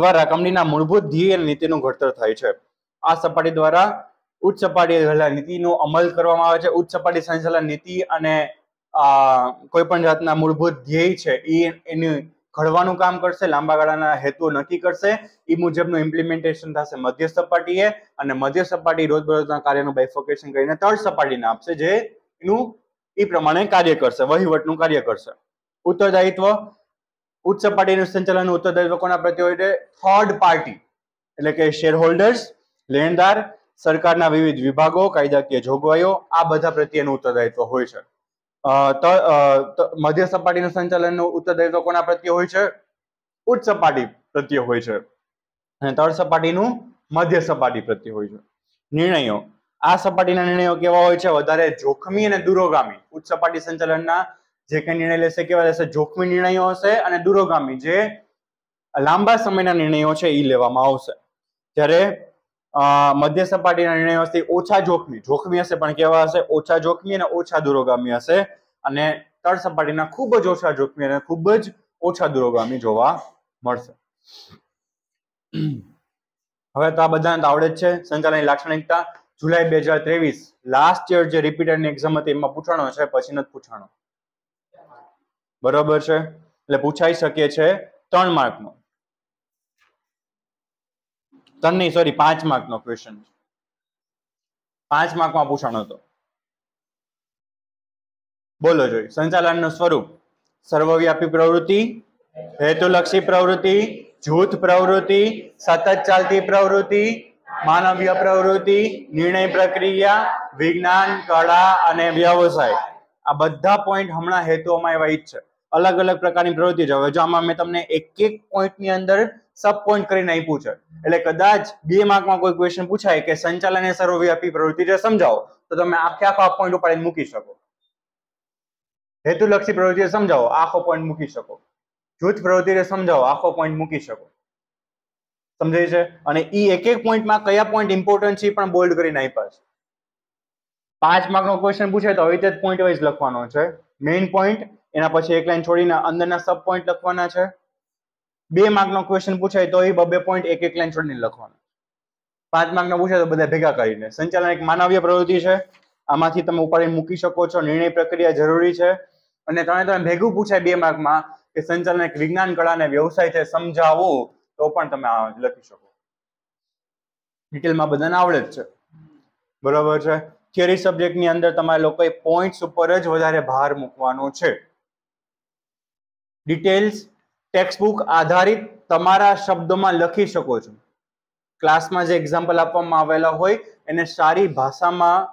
દ્વારા કંપનીના મૂળભૂત ધ્યેય અને નીતિનું ઘડતર થાય છે આ સપાટી દ્વારા ઉચ્ચ સપાટી રહેલા નીતિનો અમલ કરવામાં આવે છે ઉચ્ચ સપાટી સંચાલન નીતિ અને કોઈ પણ જાતના મૂળભૂત ધ્યેય છે એ એનું ઘડવાનું કામ કરશે લાંબા ગાળાના હેતુઓ નક્કી કરશે એ મુજબનું ઇમ્પ્લિમેન્ટેશન થશે મધ્ય સપાટીએ અને મધ્ય સપાટી રોજબરોજના કાર્યનું બાયફોકેશન કરીને તળ સપાટીને આપશે જે એનું એ પ્રમાણે કાર્ય કરશે વહીવટનું કાર્ય કરશે ઉત્તરદાયિત્વ ઉચ્ચ સપાટીનું સંચાલન ઉત્તરદાયિત્વ કોના પ્રત્યે હોય છે થર્ડ પાર્ટી એટલે કે શેર હોલ્ડર્સ લેણદાર સરકારના વિવિધ વિભાગો કાયદાકીય જોગવાઈઓ આ બધા પ્રત્યેનું ઉત્તરદાયિત્વ હોય છે મધ્ય સપાટીનું સંચાલનનું ઉત્તરદાયિત્વ કોના પ્રત્યે હોય છે ઉચ્ચ સપાટી પ્રત્યે હોય છે અને તળ સપાટીનું મધ્ય સપાટી પ્રત્યે હોય છે નિર્ણયો આ સપાટીના નિર્ણયો કેવા હોય છે વધારે જોખમી અને દૂરોગામી ઉચ્ચ સપાટી સંચાલનના જે કઈ નિર્ણય લેશે કેવા લેશે જોખમી નિર્ણયો હશે અને દુરોગામી જે લાંબા સમયના નિર્ણયો છે એ લેવામાં આવશે જ્યારે મધ્ય સપાટીના નિર્ણયો હશે ઓછા જોખમી જોખમી હશે પણ કેવા હશે ઓછા જોખમી અને ઓછા દુરોગામી હશે અને તળ સપાટીના ખૂબ જ ઓછા જોખમી અને ખૂબ જ ઓછા દુરોગામી જોવા મળશે હવે તો આ બધાને આવડે જ છે સંચાલનની લાક્ષણિકતા જુલાઈ બે હજાર ત્રેવીસ લાસ્ટ યર જે રિપીટરની એક્ઝામ હતી એમાં પૂછવાનો છે પછી નથી પૂછવાનો બરોબર છે એટલે પૂછાઈ શકે છે ત્રણ માર્કનો ત્રણ નહીં સોરી પાંચ માર્કનો ક્વેશ્ચન પાંચ માર્કમાં પૂછાણો હતો બોલો જોઈ સંચાલનનું સ્વરૂપ સર્વવ્યાપી પ્રવૃત્તિ હેતુલક્ષી પ્રવૃત્તિ જૂથ પ્રવૃત્તિ સતત ચાલતી પ્રવૃત્તિ માનવીય પ્રવૃત્તિ નિર્ણય પ્રક્રિયા વિજ્ઞાન કળા અને વ્યવસાય આ બધા પોઈન્ટ હમણાં હેતુઓમાં એવા જ છે અલગ અલગ પ્રકારની પ્રવૃત્તિ જો હવે આમાં મેં તમને એક એક ની અંદર સબ પોઈન્ટ કરીને આપ્યું છે એટલે કદાચ બે માર્કમાં કોઈ ક્વેશ્ચન પૂછાય કે સંચાલન એ સર્વવ્યાપી પ્રવૃત્તિ છે સમજાવો તો તમે આખે આખો આ પોઈન્ટ ઉપાડીને મૂકી શકો હેતુલક્ષી પ્રવૃત્તિ સમજાવો આખો પોઈન્ટ મૂકી શકો જૂથ પ્રવૃત્તિ સમજાવો આખો પોઈન્ટ મૂકી શકો સમજાય છે અને ઈ એક એક પોઈન્ટમાં કયા પોઈન્ટ ઇમ્પોર્ટન્ટ છે પણ બોલ્ડ કરીને આપ્યા છે પાંચ માર્કનો ક્વેશ્ચન પૂછે તો આવી રીતે પોઈન્ટ વાઇઝ લખવાનો છે મેઇન પોઈન્ટ એના પછી એક લાઈન છોડીને અંદરના સબ પોઈન્ટ લખવાના છે બે માર્કનો ક્વેશ્ચન પૂછાય તો એ બબે પોઈન્ટ એક એક લાઈન છોડીને લખવાનું પાંચ માર્કનો પૂછાય તો બધા ભેગા કરીને સંચાલન એક માનવીય પ્રવૃત્તિ છે આમાંથી તમે ઉપાડી મૂકી શકો છો નિર્ણય પ્રક્રિયા જરૂરી છે અને ત્રણે તમે ભેગું પૂછાય બે માર્કમાં કે સંચાલન એક વિજ્ઞાન કળા અને વ્યવસાય છે સમજાવો તો પણ તમે લખી શકો ડિટેલમાં બધાને આવડે જ છે બરાબર છે થિયરી સબ્જેક્ટની અંદર તમારે લોકોએ પોઈન્ટ્સ ઉપર જ વધારે ભાર મૂકવાનો છે ડિટેલ્સ ટેક્સ્ટબુક આધારિત તમારા શબ્દોમાં લખી શકો છો ક્લાસમાં જે એક્ઝામ્પલ આપવામાં આવેલા હોય એને સારી ભાષામાં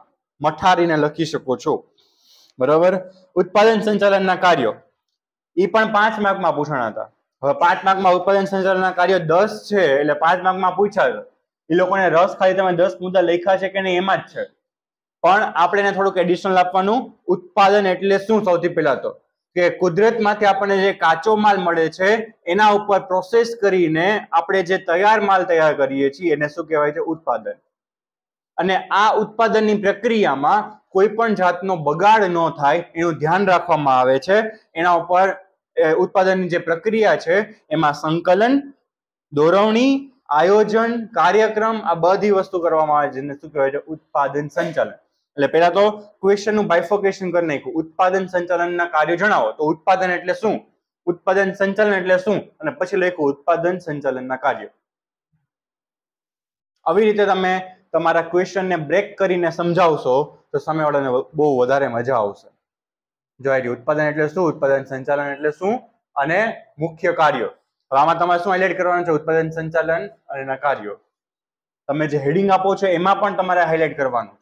મઠારીને લખી શકો છો બરાબર ઉત્પાદન સંચાલનના કાર્યો એ પણ પાંચ માર્કમાં પૂછાણા હતા હવે પાંચ માર્કમાં ઉત્પાદન સંચાલનના કાર્યો દસ છે એટલે પાંચ માર્કમાં પૂછાય એ લોકોને રસ ખાલી તમે દસ મુદ્દા લખ્યા છે કે નહીં એમાં જ છે પણ આપણે એને થોડુંક એડિશનલ આપવાનું ઉત્પાદન એટલે શું સૌથી પહેલા તો કે કુદરતમાંથી આપણને જે કાચો માલ મળે છે એના ઉપર પ્રોસેસ કરીને આપણે જે તૈયાર માલ તૈયાર કરીએ છીએ એને શું કહેવાય છે ઉત્પાદન અને આ ઉત્પાદનની પ્રક્રિયામાં કોઈ પણ જાતનો બગાડ ન થાય એનું ધ્યાન રાખવામાં આવે છે એના ઉપર ઉત્પાદનની જે પ્રક્રિયા છે એમાં સંકલન દોરવણી આયોજન કાર્યક્રમ આ બધી વસ્તુ કરવામાં આવે છે જેને શું કહેવાય છે ઉત્પાદન સંચાલન એટલે પહેલા તો ક્વેશ્ચનનું બાયફોકેશન કરી નાખ્યું ઉત્પાદન સંચાલનના કાર્યો જણાવો તો ઉત્પાદન એટલે શું ઉત્પાદન સંચાલન એટલે શું અને પછી લખ્યું ઉત્પાદન સંચાલનના કાર્યો આવી રીતે તમે તમારા ક્વેશ્ચનને બ્રેક કરીને સમજાવશો તો સામેવાળાને બહુ વધારે મજા આવશે જોઈ ઉત્પાદન એટલે શું ઉત્પાદન સંચાલન એટલે શું અને મુખ્ય કાર્યો હવે આમાં તમારે શું હાઇલાઇટ કરવાનું છે ઉત્પાદન સંચાલન અને કાર્યો તમે જે હેડિંગ આપો છો એમાં પણ તમારે હાઇલાઇટ કરવાનું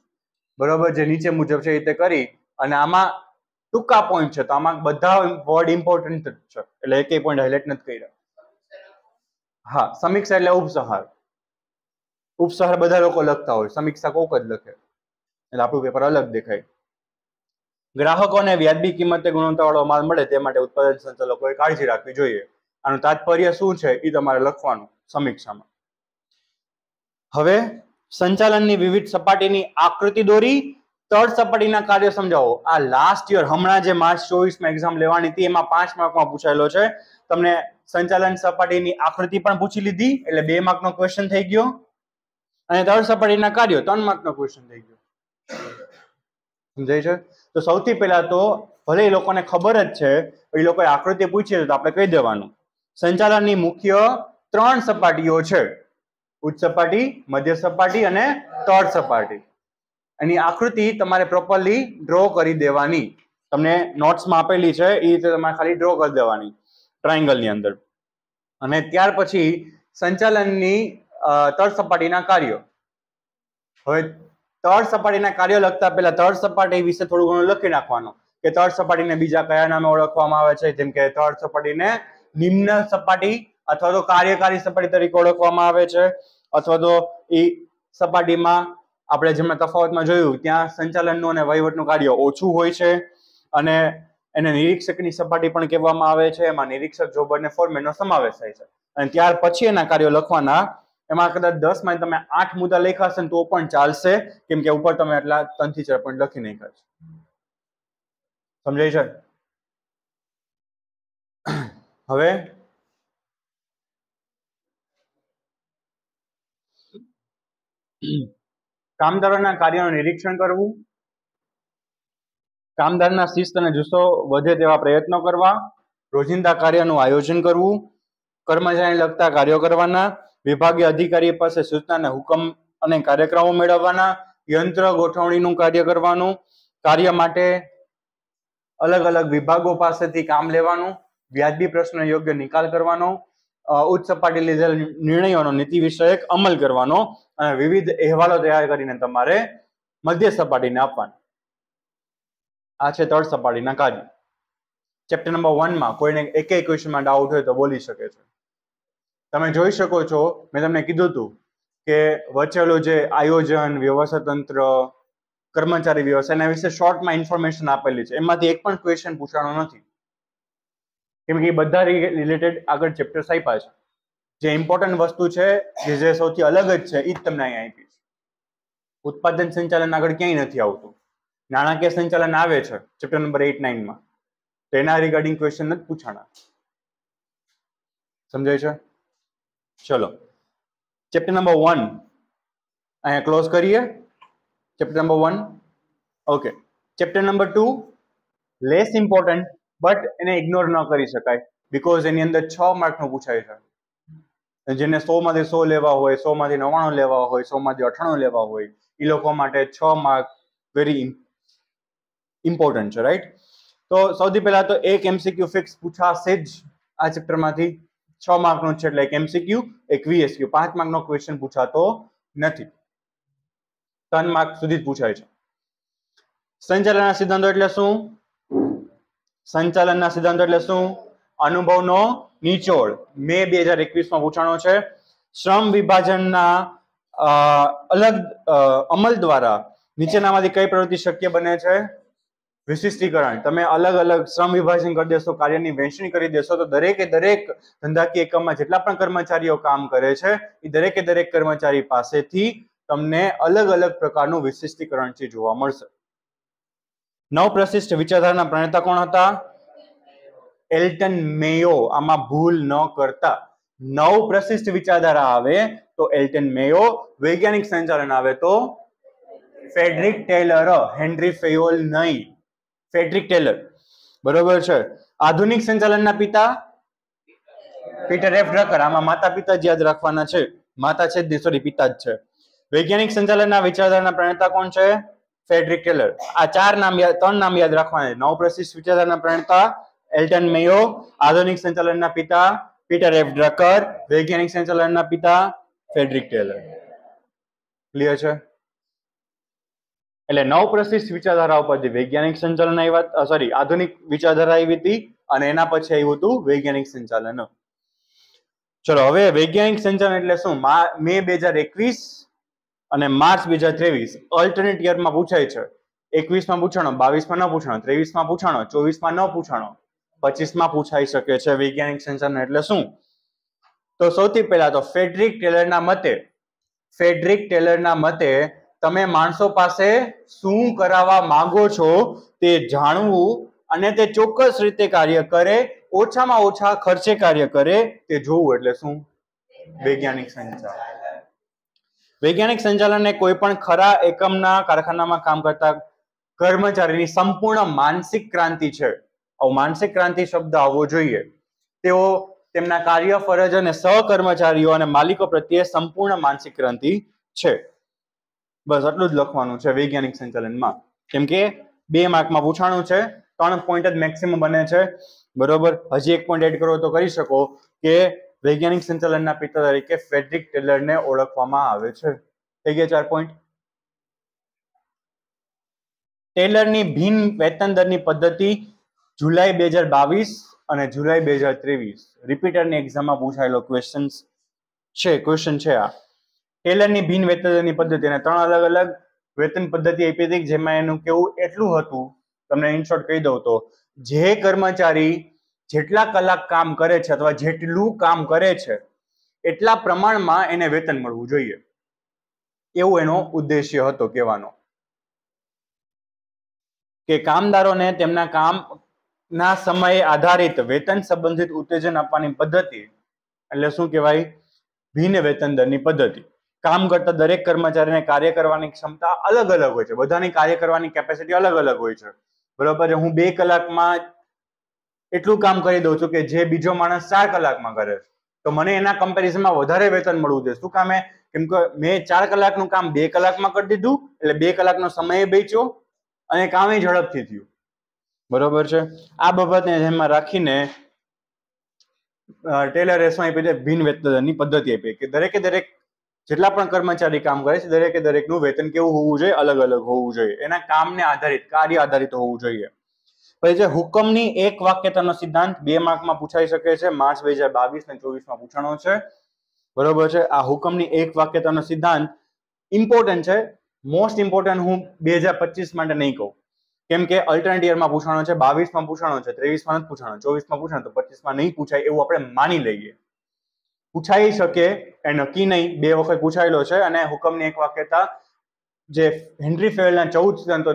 બરોબર જે નીચે મુજબ છે એ રીતે કરી અને આમાં ટૂંકા પોઈન્ટ છે તો આમાં બધા વર્ડ ઇમ્પોર્ટન્ટ છે એટલે એકેય પોઈન્ટ હાઇલાઇટ નથી કર્યા હા સમીક્ષા એટલે ઉપસહાર ઉપસહાર બધા લોકો લખતા હોય સમીક્ષા કોક જ લખે એટલે આપણું પેપર અલગ દેખાય ગ્રાહકોને વ્યાજબી કિંમતે ગુણવત્તાવાળો માલ મળે તે માટે ઉત્પાદન સંચાલકોએ કાળજી રાખવી જોઈએ આનું તાત્પર્ય શું છે એ તમારે લખવાનું સમીક્ષામાં હવે સંચાલનની વિવિધ સપાટીની આકૃતિ દોરી તળ સપાટીના કાર્ય સમજાવો આ લાસ્ટ યર હમણાં જે માર્ચ ચોવીસમાં એક્ઝામ લેવાની હતી એમાં પાંચ માર્કમાં પૂછાયેલો છે તમને સંચાલન સપાટીની આકૃતિ પણ પૂછી લીધી એટલે બે માર્કનો ક્વેશ્ચન થઈ ગયો અને તળ સપાટીના કાર્યો ત્રણ માર્કનો ક્વેશ્ચન થઈ ગયો સમજાય છે તો સૌથી પહેલા તો ભલે એ લોકોને ખબર જ છે એ લોકોએ આકૃતિ પૂછીએ તો આપણે કહી દેવાનું સંચાલનની મુખ્ય ત્રણ સપાટીઓ છે ઉચ્ચ સપાટી મધ્ય સપાટી અને તળ સપાટી એની આકૃતિ તમારે પ્રોપરલી ડ્રો કરી દેવાની તમને નોટ્સમાં આપેલી છે એ રીતે તમારે ખાલી ડ્રો કરી દેવાની ટ્રાયંગલની અંદર અને ત્યાર પછી સંચાલનની તળ સપાટીના કાર્યો હવે તળ સપાટીના કાર્યો લખતા પહેલા તળ સપાટી વિશે થોડું ઘણું લખી નાખવાનું કે તળ સપાટીને બીજા કયા નામે ઓળખવામાં આવે છે જેમ કે તળ સપાટીને નિમ્ન સપાટી અથવા તો કાર્યકારી સપાટી તરીકે ઓળખવામાં આવે છે અથવા તો એ સપાટીમાં આપણે જેમણે તફાવતમાં જોયું ત્યાં સંચાલનનું અને વહીવટનું કાર્ય ઓછું હોય છે અને એને નિરીક્ષકની સપાટી પણ કહેવામાં આવે છે એમાં નિરીક્ષક જોબ અને ફોરમેનનો સમાવેશ થાય છે અને ત્યાર પછી એના કાર્યો લખવાના એમાં કદાચ દસ માં તમે આઠ મુદ્દા લખ્યા હશે તો પણ ચાલશે કેમ કે ઉપર તમે એટલા ત્રણ થી લખી નહીં છે સમજાય છે હવે કામદારોના કાર્યનું નિરીક્ષણ કરવું કામદારના શિસ્ત અને જુસ્સો વધે તેવા પ્રયત્નો કરવા રોજિંદા કાર્યનું આયોજન કરવું કર્મચારીને લગતા કાર્યો કરવાના વિભાગીય અધિકારી પાસે સૂચના અને હુકમ અને કાર્યક્રમો મેળવવાના યંત્ર ગોઠવણીનું કાર્ય કરવાનું કાર્ય માટે અલગ અલગ વિભાગો પાસેથી કામ લેવાનું વ્યાજબી પ્રશ્ન યોગ્ય નિકાલ કરવાનો ઉચ્ચ સપાટી લીધેલ નિર્ણયોનો નીતિ વિષયક અમલ કરવાનો અને વિવિધ અહેવાલો તૈયાર કરીને તમારે મધ્ય સપાટીને આપવાની આ છે તળ સપાટીના કાર્ય ચેપ્ટર નંબર વનમાં કોઈને એક એક ક્વેશ્ચનમાં ડાઉટ હોય તો બોલી શકે છે તમે જોઈ શકો છો મેં તમને કીધું હતું કે વચેલું જે આયોજન વ્યવસ્થાતંત્ર કર્મચારી વ્યવસ્થા એના વિશે શોર્ટમાં ઇન્ફોર્મેશન આપેલી છે એમાંથી એક પણ ક્વેશ્ચન પૂછાણો નથી કેમકે એ બધા રિલેટેડ આગળ ચેપ્ટર્સ આપ્યા છે જે ઇમ્પોર્ટન્ટ વસ્તુ છે જે જે સૌથી અલગ જ છે એ જ તમને અહીંયા આપી ઉત્પાદન સંચાલન આગળ ક્યાંય નથી આવતું નાણાકીય સંચાલન આવે છે ચેપ્ટર નંબર એઇટ નાઇનમાં તો એના રિગાર્ડિંગ ક્વેશ્ચન નથી પૂછાણા સમજાય છે ચલો ચેપ્ટર નંબર વન અહીંયા ક્લોઝ કરીએ chapter number one okay chapter number two less important but એને ઇગ્નોર ન કરી શકાય બિકોઝ એની અંદર છ માર્કનું પૂછાય છે જેને સોમાંથી સો લેવા હોય સોમાંથી નવાણું લેવા હોય સોમાંથી અઠાણું લેવા હોય એ લોકો માટે છ માર્ક વેરી ઇમ્પોર્ટન્ટ છે રાઈટ તો સૌથી પહેલા તો એક એમસીક્યુ ફિક્સ પૂછાશે જ આ ચેપ્ટરમાંથી છ માર્કનો છે એટલે એક એમસીક્યુ એક વીએસક્યુ પાંચ માર્કનો ક્વેશ્ચન પૂછાતો નથી ત્રણ માર્ક સુધી જ પૂછાય છે સંચાલનના સિદ્ધાંતો એટલે શું સંચાલનના સિદ્ધાંતો એટલે શું અનુભવનો નિચોડ મે બે હજાર એકવીસમાં પૂછાણો છે શ્રમ વિભાજનના અલગ અમલ દ્વારા નીચેનામાંથી કઈ પ્રવૃત્તિ શક્ય બને છે વિશિષ્ટીકરણ તમે અલગ અલગ શ્રમ વિભાજન કરી દેશો કાર્યની વહેંચણી કરી દેશો તો દરેકે દરેક ધંધાકીય એકમમાં જેટલા પણ કર્મચારીઓ કામ કરે છે એ દરેકે દરેક કર્મચારી પાસેથી તમને અલગ અલગ પ્રકારનું વિશિષ્ટીકરણ છે જોવા મળશે નવ નવપ્રશિષ્ટ વિચારધારાના પ્રણેતા કોણ હતા એલ્ટન મેયો આમાં ભૂલ ન કરતા નવ પ્રશિષ્ટ વિચારધારા આવે તો એલ્ટન મેયો વૈજ્ઞાનિક સંચાલન આવે તો ફેડરિક ટેલર હેનરી ફેયોલ નહીં ફેડરિક ટેલર બરોબર છે આધુનિક સંચાલનના પિતા પીટર એફ ડ્રકર આમાં માતા પિતા જ યાદ રાખવાના છે માતા છે જ સોરી પિતા જ છે વૈજ્ઞાનિક સંચાલનના વિચારધારાના પ્રણેતા કોણ છે ફેડરિક ટેલર આ ચાર નામ ત્રણ નામ યાદ રાખવાના નવ પ્રસિદ્ધ વિચારધારાના પ્રણેતા એલ્ટન મેયો આધુનિક સંચાલનના પિતા પીટર એફ ડ્રકર વૈજ્ઞાનિક સંચાલનના પિતા ફેડરિક ટેલર ક્લિયર છે એટલે નવ પ્રશિષ્ટ વિચારધારા ઉપર જે વૈજ્ઞાનિક સંચાલન આવ્યા સોરી આધુનિક વિચારધારા આવી હતી અને એના પછી આવ્યું હતું વૈજ્ઞાનિક સંચાલન ચલો હવે વૈજ્ઞાનિક સંચાલન એટલે શું મે બે હજાર એકવીસ અને માર્ચ બે હજાર ત્રેવીસ અલ્ટરનેટ યરમાં પૂછાય છે એકવીસમાં પૂછાણો બાવીસમાં ન પૂછાણો ત્રેવીસમાં પૂછાણો ચોવીસમાં ન પૂછાણો પચીસમાં પૂછાઈ શકે છે વૈજ્ઞાનિક સંસાધન એટલે શું તો સૌથી પહેલા તો ફેડરિક ટેલરના મતે ફેડરિક ટેલરના મતે તમે માણસો પાસે શું કરાવવા માંગો છો તે જાણવું અને તે ચોક્કસ રીતે કાર્ય કરે ઓછામાં ઓછા ખર્ચે કાર્ય કરે તે જોવું એટલે શું વૈજ્ઞાનિક સંચાર વૈજ્ઞાનિક સંચાલનને કોઈ પણ ખરા એકમના કારખાનામાં કામ કરતા કર્મચારીની સંપૂર્ણ માનસિક ક્રાંતિ છે આવો માનસિક ક્રાંતિ શબ્દ આવવો જોઈએ તેઓ તેમના કાર્ય ફરજ અને સહકર્મચારીઓ અને માલિકો પ્રત્યે સંપૂર્ણ માનસિક ક્રાંતિ છે બસ આટલું જ લખવાનું છે વૈજ્ઞાનિક સંચાલનમાં કેમ કે બે માર્કમાં પૂછાણું છે ત્રણ પોઈન્ટ જ મેક્સિમમ બને છે બરોબર હજી એક પોઈન્ટ એડ કરો તો કરી શકો કે વૈજ્ઞાનિક સંચાલનના પિતા તરીકે ફ્રેડરિક ટેલરને ઓળખવામાં આવે છે થઈ ગયા ચાર પોઈન્ટ ટેલરની ભિન્ન વેતન દરની પદ્ધતિ જુલાઈ બે હજાર બાવીસ અને જુલાઈ બે હજાર ત્રેવીસ રિપીટરની એક્ઝામમાં પૂછાયેલો ક્વેશ્ચન છે ક્વેશ્ચન છે આ ટેલરની ભિન્ન વેતન દરની પદ્ધતિ અને ત્રણ અલગ અલગ વેતન પદ્ધતિ આપી હતી જેમાં એનું કેવું એટલું હતું તમને ઇનશોર્ટ કહી દઉં તો જે કર્મચારી જેટલા કલાક કામ કરે છે અથવા જેટલું કામ કરે છે એટલા પ્રમાણમાં એને વેતન મળવું જોઈએ એવું એનો ઉદ્દેશ્ય હતો કહેવાનો કે કામદારોને તેમના કામ ના સમયે આધારિત વેતન સંબંધિત ઉત્તેજન આપવાની પદ્ધતિ એટલે શું કહેવાય ભિન્ન વેતન દરની પદ્ધતિ કામ કરતા દરેક કર્મચારીને કાર્ય કરવાની ક્ષમતા અલગ અલગ હોય છે બધાની કાર્ય કરવાની કેપેસિટી અલગ અલગ હોય છે બરોબર હું બે કલાકમાં એટલું કામ કરી દઉં છું કે જે બીજો માણસ ચાર કલાકમાં કરે તો મને એના કમ્પેરિઝનમાં વધારે વેતન મળવું જોઈએ શું કામે કેમ કે મેં ચાર કલાકનું કામ બે કલાકમાં કરી દીધું એટલે બે કલાકનો સમય બેચ્યો અને કામે ઝડપથી થયું બરોબર છે આ બાબતને ધ્યાનમાં રાખીને ટેલર રેસમાં આપી છે ભિન્ન વેતનની પદ્ધતિ આપી કે દરેકે દરેક જેટલા પણ કર્મચારી કામ કરે છે દરેકે દરેકનું વેતન કેવું હોવું જોઈએ અલગ અલગ હોવું જોઈએ એના કામને આધારિત કાર્ય આધારિત હોવું જોઈએ પછી જે હુકમની એક વાક્યતાનો સિદ્ધાંત બે માર્કમાં પૂછાઈ શકે છે માર્ચ બે હજાર બાવીસ ને ચોવીસમાં પૂછાણો છે બરોબર છે આ હુકમની એક વાક્યતાનો સિદ્ધાંત ઇમ્પોર્ટન્ટ છે મોસ્ટ ઇમ્પોર્ટન્ટ હું બે હજાર પચીસ માટે નહીં કહું કેમ કે અલ્ટરનેટ યરમાં પૂછાણો છે બાવીસમાં પૂછાણો છે ત્રેવીસમાં નથી પૂછાણો ચોવીસમાં પૂછાણો તો પચીસમાં નહીં પૂછાય એવું આપણે માની લઈએ પૂછાઈ શકે એ નક્કી નહીં બે વખત પૂછાયેલો છે અને હુકમની એક વાક્યતા જે હેનરી ફેવેલના ચૌદ સિદ્ધાંતો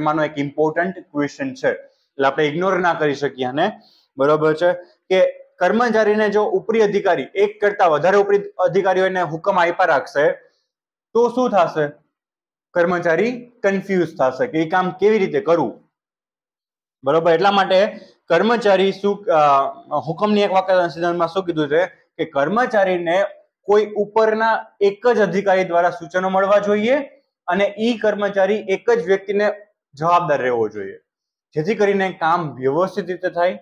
એમાંનો એક ઇમ્પોર્ટન્ટ ક્વેશ્ચન છે એટલે આપણે ઇગ્નોર ના કરી શકીએ અને બરોબર છે કે કર્મચારીને જો ઉપરી અધિકારી એક કરતા વધારે ઉપરી અધિકારીઓને હુકમ આપ્યા રાખશે તો શું થશે કર્મચારી કન્ફ્યુઝ થશે કે એ કામ કેવી રીતે કરવું બરોબર એટલા માટે કર્મચારી શું હુકમની એક વાક્ય સંશોધનમાં શું કીધું છે કે કર્મચારીને કોઈ ઉપરના એક જ અધિકારી દ્વારા સૂચનો મળવા જોઈએ અને ઈ કર્મચારી એક જ વ્યક્તિને જવાબદાર રહેવો જોઈએ જેથી કરીને કામ વ્યવસ્થિત રીતે થાય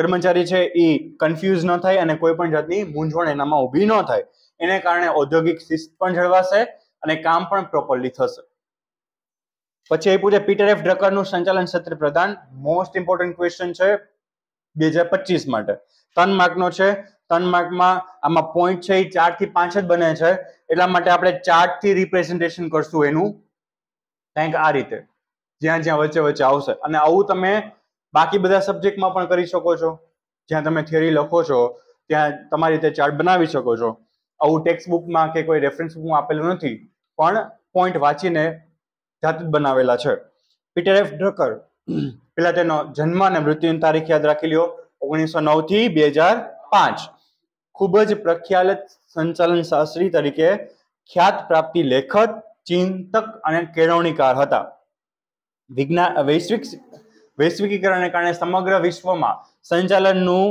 કર્મચારી છે એ કન્ફ્યુઝ ન થાય અને કોઈ પણ જાતની મૂંઝવણ એનામાં ઊભી ન થાય એને કારણે ઔદ્યોગિક શિસ્ત પણ જળવાશે અને કામ પણ પ્રોપરલી થશે પછી એ પૂછે પીટર એફ ડ્રકરનું સંચાલન સત્ર પ્રદાન મોસ્ટ ઇમ્પોર્ટન્ટ ક્વેશ્ચન છે બે હજાર પચીસ માટે ત્રણ માર્કનો છે ત્રણ માર્કમાં આમાં પોઈન્ટ છે એ ચારથી પાંચ જ બને છે એટલા માટે આપણે ચાર થી રિપ્રેઝન્ટેશન કરશું એનું કંઈક આ રીતે જ્યાં જ્યાં વચ્ચે વચ્ચે આવશે અને આવું તમે બાકી બધા સબ્જેક્ટમાં પણ કરી શકો છો જ્યાં તમે થિયરી લખો છો ત્યાં તમારી રીતે ચાર્ટ બનાવી શકો છો આવું ટેક્સ્ટ બુકમાં કે કોઈ રેફરન્સ બુકમાં આપેલું નથી પણ પોઈન્ટ વાંચીને જાત જ બનાવેલા છે પીટર એફ ડ્રકર પેલા તેનો જન્મ અને મૃત્યુની તારીખ યાદ રાખી લ્યો ઓગણીસો નવ થી બે હજાર પાંચ ખૂબ જ પ્રખ્યાત સંચાલન શાસ્ત્રી તરીકે ખ્યાત પ્રાપ્તિ લેખક ચિંતક અને કેળવણીકાર હતા વિજ્ઞાન વૈશ્વિક વૈશ્વિકીકરણને કારણે સમગ્ર વિશ્વમાં સંચાલનનું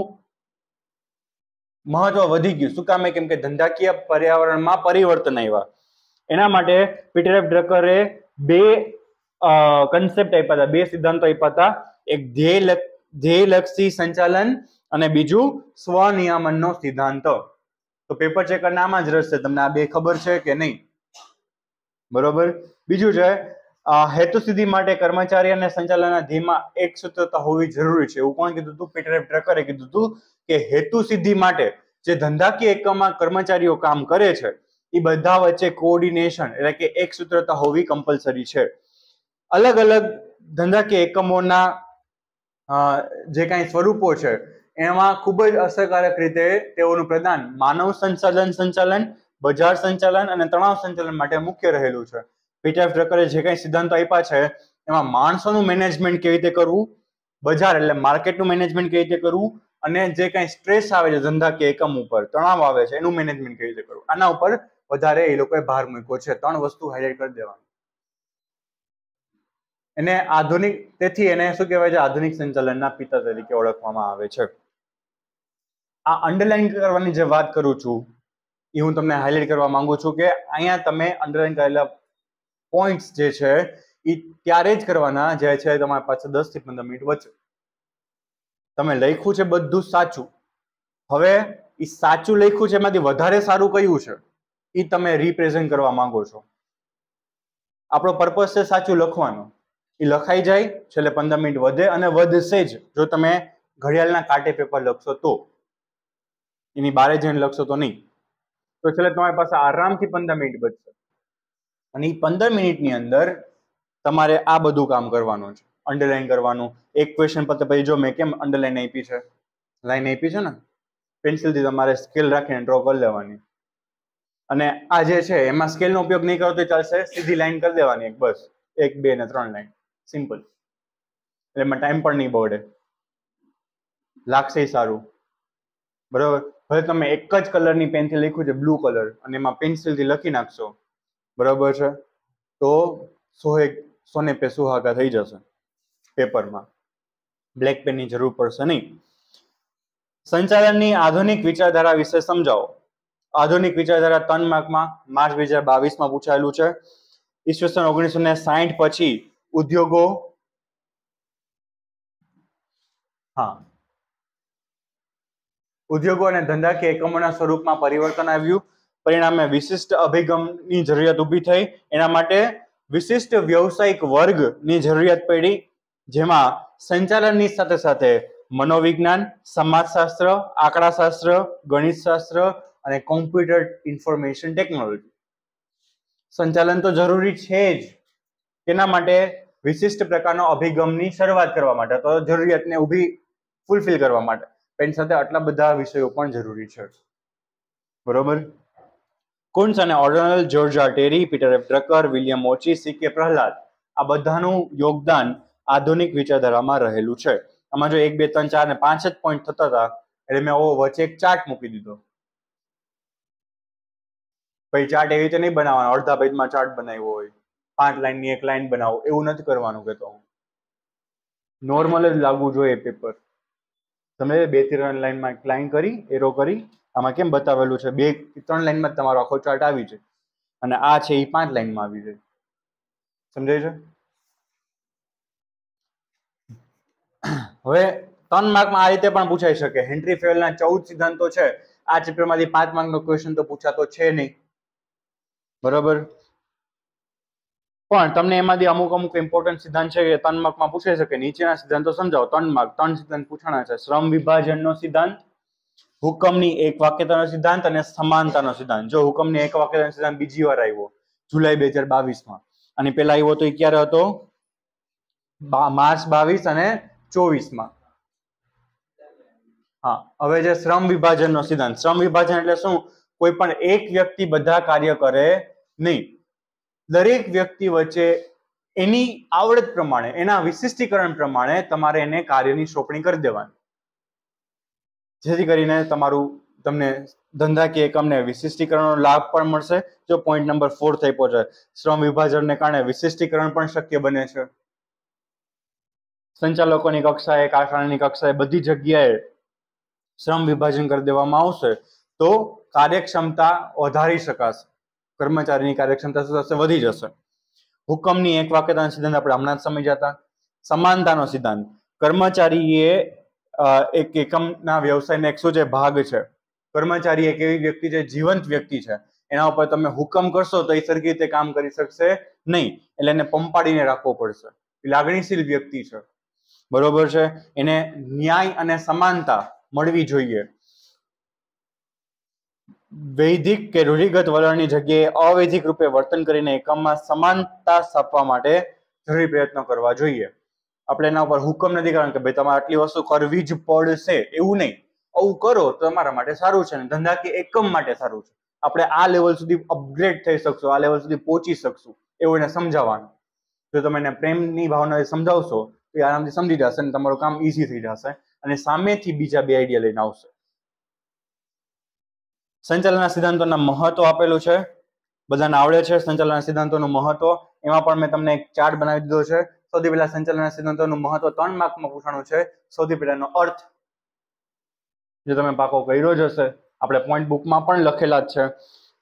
મહત્વ વધી ગયું શું કામે કેમ કે ધંધાકીય પર્યાવરણમાં પરિવર્તન આવ્યા એના માટે પીટર એફ ડ્રકરે બે કન્સેપ્ટ આપ્યા હતા બે સિદ્ધાંતો આપ્યા હતા એક ધ્યેય ધ્યેયલક્ષી સંચાલન અને બીજું સ્વનિયમનનો સિદ્ધાંત તો પેપર ચેકર આમાં જ રસ છે તમને આ બે ખબર છે કે નહીં બરોબર બીજું છે હેતુ સિદ્ધિ માટે કર્મચારી અને સંચાલનના એક સૂત્રતા હોવી જરૂરી છે એવું કોણ કીધું હતું પીટર એફ ડ્રકરે કીધું હતું કે હેતુ સિદ્ધિ માટે જે ધંધાકીય એકમમાં કર્મચારીઓ કામ કરે છે એ બધા વચ્ચે કોઓર્ડિનેશન એટલે કે એક સૂત્રતા હોવી કમ્પલસરી છે અલગ અલગ ધંધાકીય એકમોના જે કાંઈ સ્વરૂપો છે એમાં ખૂબ જ અસરકારક રીતે તેઓનું પ્રદાન માનવ સંચાલન સંચાલન બજાર સંચાલન અને તણાવ સંચાલન માટે મુખ્ય રહેલું છે પીટીએફ ટ્રકરે જે કંઈ સિદ્ધાંતો આપ્યા છે એમાં માણસોનું મેનેજમેન્ટ કેવી રીતે કરવું બજાર એટલે માર્કેટનું મેનેજમેન્ટ કેવી રીતે કરવું અને જે કંઈ સ્ટ્રેસ આવે છે ધંધા કે એકમ ઉપર તણાવ આવે છે એનું મેનેજમેન્ટ કેવી રીતે કરવું આના ઉપર વધારે એ લોકોએ ભાર મૂક્યો છે ત્રણ વસ્તુ હાઇલાઇટ કરી દેવાની એને આધુનિક તેથી એને શું કહેવાય છે આધુનિક સંચાલનના પિતા તરીકે ઓળખવામાં આવે છે આ અંડરલાઈન કરવાની જે વાત કરું છું એ હું તમને હાઇલાઇટ કરવા માંગુ છું કે અહીંયા તમે અંડરલાઈન કરેલા પોઈન્ટ્સ જે છે એ ત્યારે જ કરવાના જે છે તમારે પાસે દસ થી પંદર મિનિટ વચ્ચે તમે લખ્યું છે બધું સાચું હવે એ સાચું લખ્યું છે એમાંથી વધારે સારું કયું છે એ તમે રિપ્રેઝેન્ટ કરવા માંગો છો આપણો પર્પઝ છે સાચું લખવાનો એ લખાઈ જાય છેલ્લે પંદર મિનિટ વધે અને વધશે જ જો તમે ઘડિયાળના કાંટે પેપર લખશો તો એની બારે જઈને લખશો તો નહીં તો છેલ્લે તમારી પાસે આરામથી પંદર મિનિટ બચશે અને એ પંદર મિનિટની અંદર તમારે આ બધું કામ કરવાનું છે અંડરલાઈન કરવાનું એક ક્વેશ્ચન પત્ર પછી જો મેં કેમ અંડરલાઈન આપી છે લાઈન આપી છે ને પેન્સિલથી તમારે સ્કેલ રાખીને ડ્રો કરી લેવાની અને આ જે છે એમાં સ્કેલનો ઉપયોગ નહીં કરો તો ચાલશે સીધી લાઈન કરી દેવાની એક બસ એક બે ને ત્રણ લાઈન સિમ્પલ એટલે એમાં ટાઈમ પણ નહીં બગડે લાગશે સારું બરાબર હવે તમે એક જ કલરની પેનથી લખ્યું છે બ્લુ કલર અને એમાં પેન્સિલથી લખી નાખશો બરાબર છે તો સો સોએ સોને પે સુહાગા થઈ જશે પેપરમાં બ્લેક પેનની જરૂર પડશે નહીં સંચાલનની આધુનિક વિચારધારા વિશે સમજાવો આધુનિક વિચારધારા ત્રણ માર્કમાં માર્ચ બે હજાર બાવીસમાં પૂછાયેલું છે ઈસવીસન ઓગણીસો ને સાહીઠ પછી ઉદ્યોગો હા ઉદ્યોગો અને ધંધાકીય એકમોના સ્વરૂપમાં પરિવર્તન આવ્યું પરિણામે વિશિષ્ટ અભિગમની જરૂરિયાત ઊભી થઈ એના માટે વિશિષ્ટ વ્યવસાયિક વર્ગની જરૂરિયાત પડી જેમાં સંચાલનની સાથે સાથે મનોવિજ્ઞાન સમાજશાસ્ત્ર આંકડાશાસ્ત્ર ગણિતશાસ્ત્ર અને કોમ્પ્યુટર ઇન્ફોર્મેશન ટેકનોલોજી સંચાલન તો જરૂરી છે જ તેના માટે વિશિષ્ટ પ્રકારનો અભિગમની શરૂઆત કરવા માટે તો જરૂરિયાતને ઊભી ફૂલફિલ કરવા માટે એની સાથે આટલા બધા વિષયો પણ જરૂરી છે બરોબર કુન્સ અને O'Donnell George Terry Peter F Drucker William Ouchi C K Prahalad આ બધાનું યોગદાન આધુનિક વિચારધારામાં રહેલું છે આમાં જો એક બે ત્રણ ચાર ને પાંચ જ પોઈન્ટ થતા હતા એટલે મેં ઓ વચ્ચે એક ચાર્ટ મૂકી દીધો ભાઈ ચાર્ટ એવી રીતે નહીં બનાવવાનો અડધા પેજમાં ચાર્ટ બનાવ્યો હોય પાંચ લાઈનની એક લાઈન બનાવો એવું નથી કરવાનું કહેતો હું નોર્મલ જ લાગવું જોઈએ પેપર તમે બે ત્રણ લાઈનમાં એક લાઈન કરી એરો કરી આમાં કેમ બતાવેલું છે બે ત્રણ લાઈનમાં તમારો આખો ચાર્ટ આવી છે અને આ છે એ પાંચ લાઈનમાં આવી જાય સમજાય છે હવે ત્રણ માર્કમાં આ રીતે પણ પૂછાઈ શકે હેન્ટ્રી ફેલના ચૌદ સિદ્ધાંતો છે આ ચેપ્ટરમાંથી પાંચ માર્કનો ક્વેશ્ચન તો પૂછાતો છે નહીં બરોબર પણ તમને એમાંથી અમુક અમુક ઇમ્પોર્ટન્ટ સિદ્ધાંત છે કે ત્રણ માર્કમાં પૂછાઈ શકે નીચેના સિદ્ધાંતો સમજાવો ત્રણ માર્ક ત્રણ સિદ્ધાંત પૂછાણા છે શ્રમ વિભાજનનો સિદ્ધાંત હુકમની એક વાક્યતાનો સિદ્ધાંત અને સમાનતાનો સિદ્ધાંત જો હુકમની એક વાક્યતાનો સિદ્ધાંત બીજી વાર આવ્યો જુલાઈ બે હજાર બાવીસમાં અને પેલા આવ્યો તો એ ક્યારે હતો માર્ચ બાવીસ અને ચોવીસમાં હા હવે જે શ્રમ વિભાજનનો સિદ્ધાંત શ્રમ વિભાજન એટલે શું કોઈ પણ એક વ્યક્તિ બધા કાર્ય કરે નહીં દરેક વ્યક્તિ વચ્ચે એની આવડત પ્રમાણે એના વિશિષ્ટીકરણ પ્રમાણે તમારે એને કાર્યની સોંપણી કરી દેવાની જેથી કરીને તમારું તમને ધંધા ધંધાકીય એકમને વિશિષ્ટીકરણનો લાભ પણ મળશે જો પોઈન્ટ નંબર ફોર થઈ પહોંચે શ્રમ વિભાજનને કારણે વિશિષ્ટીકરણ પણ શક્ય બને છે સંચાલકોની કક્ષાએ કારખાનાની કક્ષાએ બધી જગ્યાએ શ્રમ વિભાજન કરી દેવામાં આવશે તો કાર્યક્ષમતા વધારી શકાશે કર્મચારીની કાર્યક્ષમતા થશે વધી જશે હુકમની એક વાક્યતાનો સિદ્ધાંત આપણે હમણાં જ સમજ્યા હતા સમાનતાનો સિદ્ધાંત કર્મચારીએ એક એકમના વ્યવસાયનો એકસો જે ભાગ છે કર્મચારી એક એવી વ્યક્તિ છે જીવંત વ્યક્તિ છે એના ઉપર તમે હુકમ કરશો તો એ સરખી રીતે કામ કરી શકશે નહીં એટલે એને પંપાડીને રાખવો પડશે લાગણીશીલ વ્યક્તિ છે બરોબર છે એને ન્યાય અને સમાનતા મળવી જોઈએ વૈદિક કે રૂઢિગત વલણની જગ્યાએ અવૈધિક રૂપે વર્તન કરીને એકમમાં સમાનતા સ્થાપવા માટે જરૂરી પ્રયત્નો કરવા જોઈએ આપણે એના ઉપર હુકમ નથી કારણ કે ભાઈ તમારે આટલી વસ્તુ કરવી જ પડશે એવું નહીં આવું કરો તો તમારા માટે સારું છે ધંધા કે એકમ માટે સારું છે આપણે આ લેવલ સુધી અપગ્રેડ થઈ શકશું આ લેવલ સુધી પહોંચી શકશું એવું એને સમજાવવાનું જો તમે એને પ્રેમની ભાવના સમજાવશો તો એ આરામથી સમજી જશે અને તમારું કામ ઈઝી થઈ જશે અને સામેથી બીજા બે આઈડિયા લઈને આવશે સંચાલનના સિદ્ધાંતોના મહત્વ આપેલું છે બધાને આવડે છે સંચાલનના સિદ્ધાંતોનું મહત્વ એમાં પણ મેં તમને એક ચાર્ટ બનાવી દીધો છે સૌથી પહેલા સંચાલનના સિદ્ધાંતોનું મહત્વ ત્રણ માર્કમાં પૂછાણું છે સૌથી પહેલાનો અર્થ જે તમે પાકો કર્યો જ હશે આપણે પોઈન્ટ બુકમાં પણ લખેલા જ છે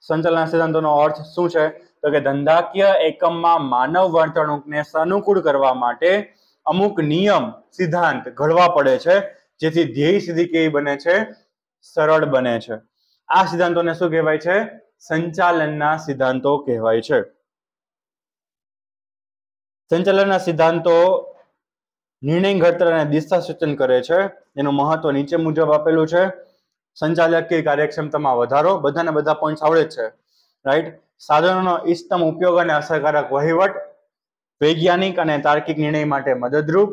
સંચાલનના સિદ્ધાંતોનો અર્થ શું છે તો કે ધંધાકીય એકમમાં માનવ વર્તણૂકને સાનુકૂળ કરવા માટે અમુક નિયમ સિદ્ધાંત ઘડવા પડે છે જેથી ધ્યેય સીધી કેવી બને છે સરળ બને છે આ સિદ્ધાંતોને શું કહેવાય છે સંચાલનના સિદ્ધાંતો કહેવાય છે સંચાલનના સિદ્ધાંતો નિર્ણય ઘડતર અને દિશા સૂચન કરે છે એનું મહત્વ નીચે મુજબ આપેલું છે સંચાલકીય કાર્યક્ષમતામાં વધારો બધાને બધા પોઈન્ટ્સ આવડે છે રાઈટ સાધનોનો ઇષ્ટતમ ઉપયોગ અને અસરકારક વહીવટ વૈજ્ઞાનિક અને તાર્કિક નિર્ણય માટે મદદરૂપ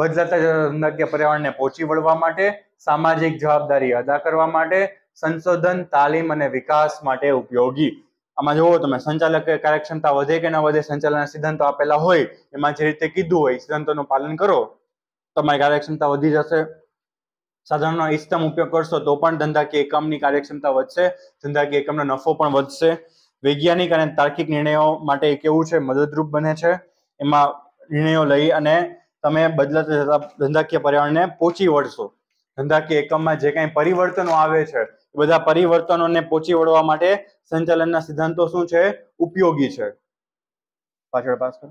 બદલાતા ધંધાકીય પર્યાવરણને પહોંચી વળવા માટે સામાજિક જવાબદારી અદા કરવા માટે સંશોધન તાલીમ અને વિકાસ માટે ઉપયોગી આમાં જોવો તમે સંચાલક કાર્યક્ષમતા વધે કે ન વધે સંચાલનના સિદ્ધાંતો આપેલા હોય એમાં જે રીતે કીધું હોય સિદ્ધાંતોનું પાલન કરો તમારી કાર્યક્ષમતા વધી જશે સાધનોનો ઇષ્ટમ ઉપયોગ કરશો તો પણ ધંધાકીય એકમની કાર્યક્ષમતા વધશે ધંધાકીય એકમનો નફો પણ વધશે વૈજ્ઞાનિક અને તાર્કિક નિર્ણયો માટે કેવું છે મદદરૂપ બને છે એમાં નિર્ણયો લઈ અને તમે બદલાતા જતા ધંધાકીય પર્યાવરણને પહોંચી વળશો ધંધાકીય એકમમાં જે કાંઈ પરિવર્તનો આવે છે બધા પરિવર્તનોને પહોંચી વળવા માટે સંચાલનના સિદ્ધાંતો શું છે ઉપયોગી છે પાછળ પાસ કરો